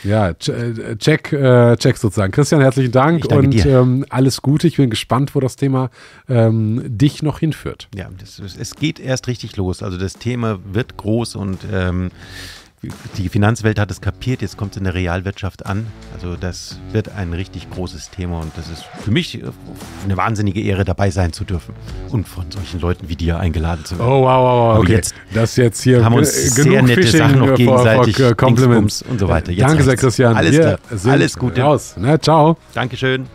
Speaker 2: Ja, äh, check, check sozusagen. Christian, herzlichen Dank und ähm, alles Gute. Ich bin gespannt, wo das Thema ähm, dich noch hinführt.
Speaker 1: Ja, das, es geht erst richtig los. Also das Thema wird groß und ähm, die Finanzwelt hat es kapiert, jetzt kommt es in der Realwirtschaft an. Also das wird ein richtig großes Thema und das ist für mich äh, eine wahnsinnige Ehre, dabei sein zu dürfen und von solchen Leuten wie dir eingeladen zu werden. Oh, wow, wow, wow. Okay. Jetzt das
Speaker 2: jetzt hier haben uns genug sehr nette Fishing Sachen noch gegenseitig vor, vor und so weiter. Jetzt Danke sehr, Christian. Alles, alles Gute. Raus. Na, ne? ciao. Dankeschön.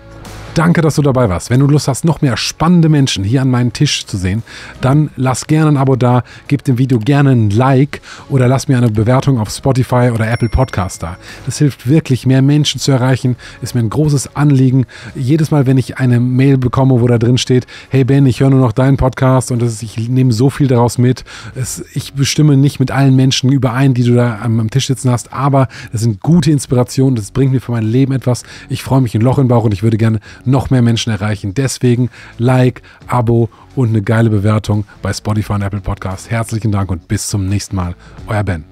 Speaker 2: Danke, dass du dabei warst. Wenn du Lust hast, noch mehr spannende Menschen hier an meinen Tisch zu sehen, dann lass gerne ein Abo da, gib dem Video gerne ein Like oder lass mir eine Bewertung auf Spotify oder Apple Podcast da. Das hilft wirklich, mehr Menschen zu erreichen. Ist mir ein großes Anliegen. Jedes Mal, wenn ich eine Mail bekomme, wo da drin steht, hey Ben, ich höre nur noch deinen Podcast und ist, ich nehme so viel daraus mit. Es, ich bestimme nicht mit allen Menschen überein, die du da am, am Tisch sitzen hast, aber das sind gute Inspirationen, das bringt mir für mein Leben etwas. Ich freue mich in Loch im Bauch und ich würde gerne noch mehr Menschen erreichen. Deswegen Like, Abo und eine geile Bewertung bei Spotify und Apple Podcasts. Herzlichen Dank und bis zum nächsten Mal. Euer Ben.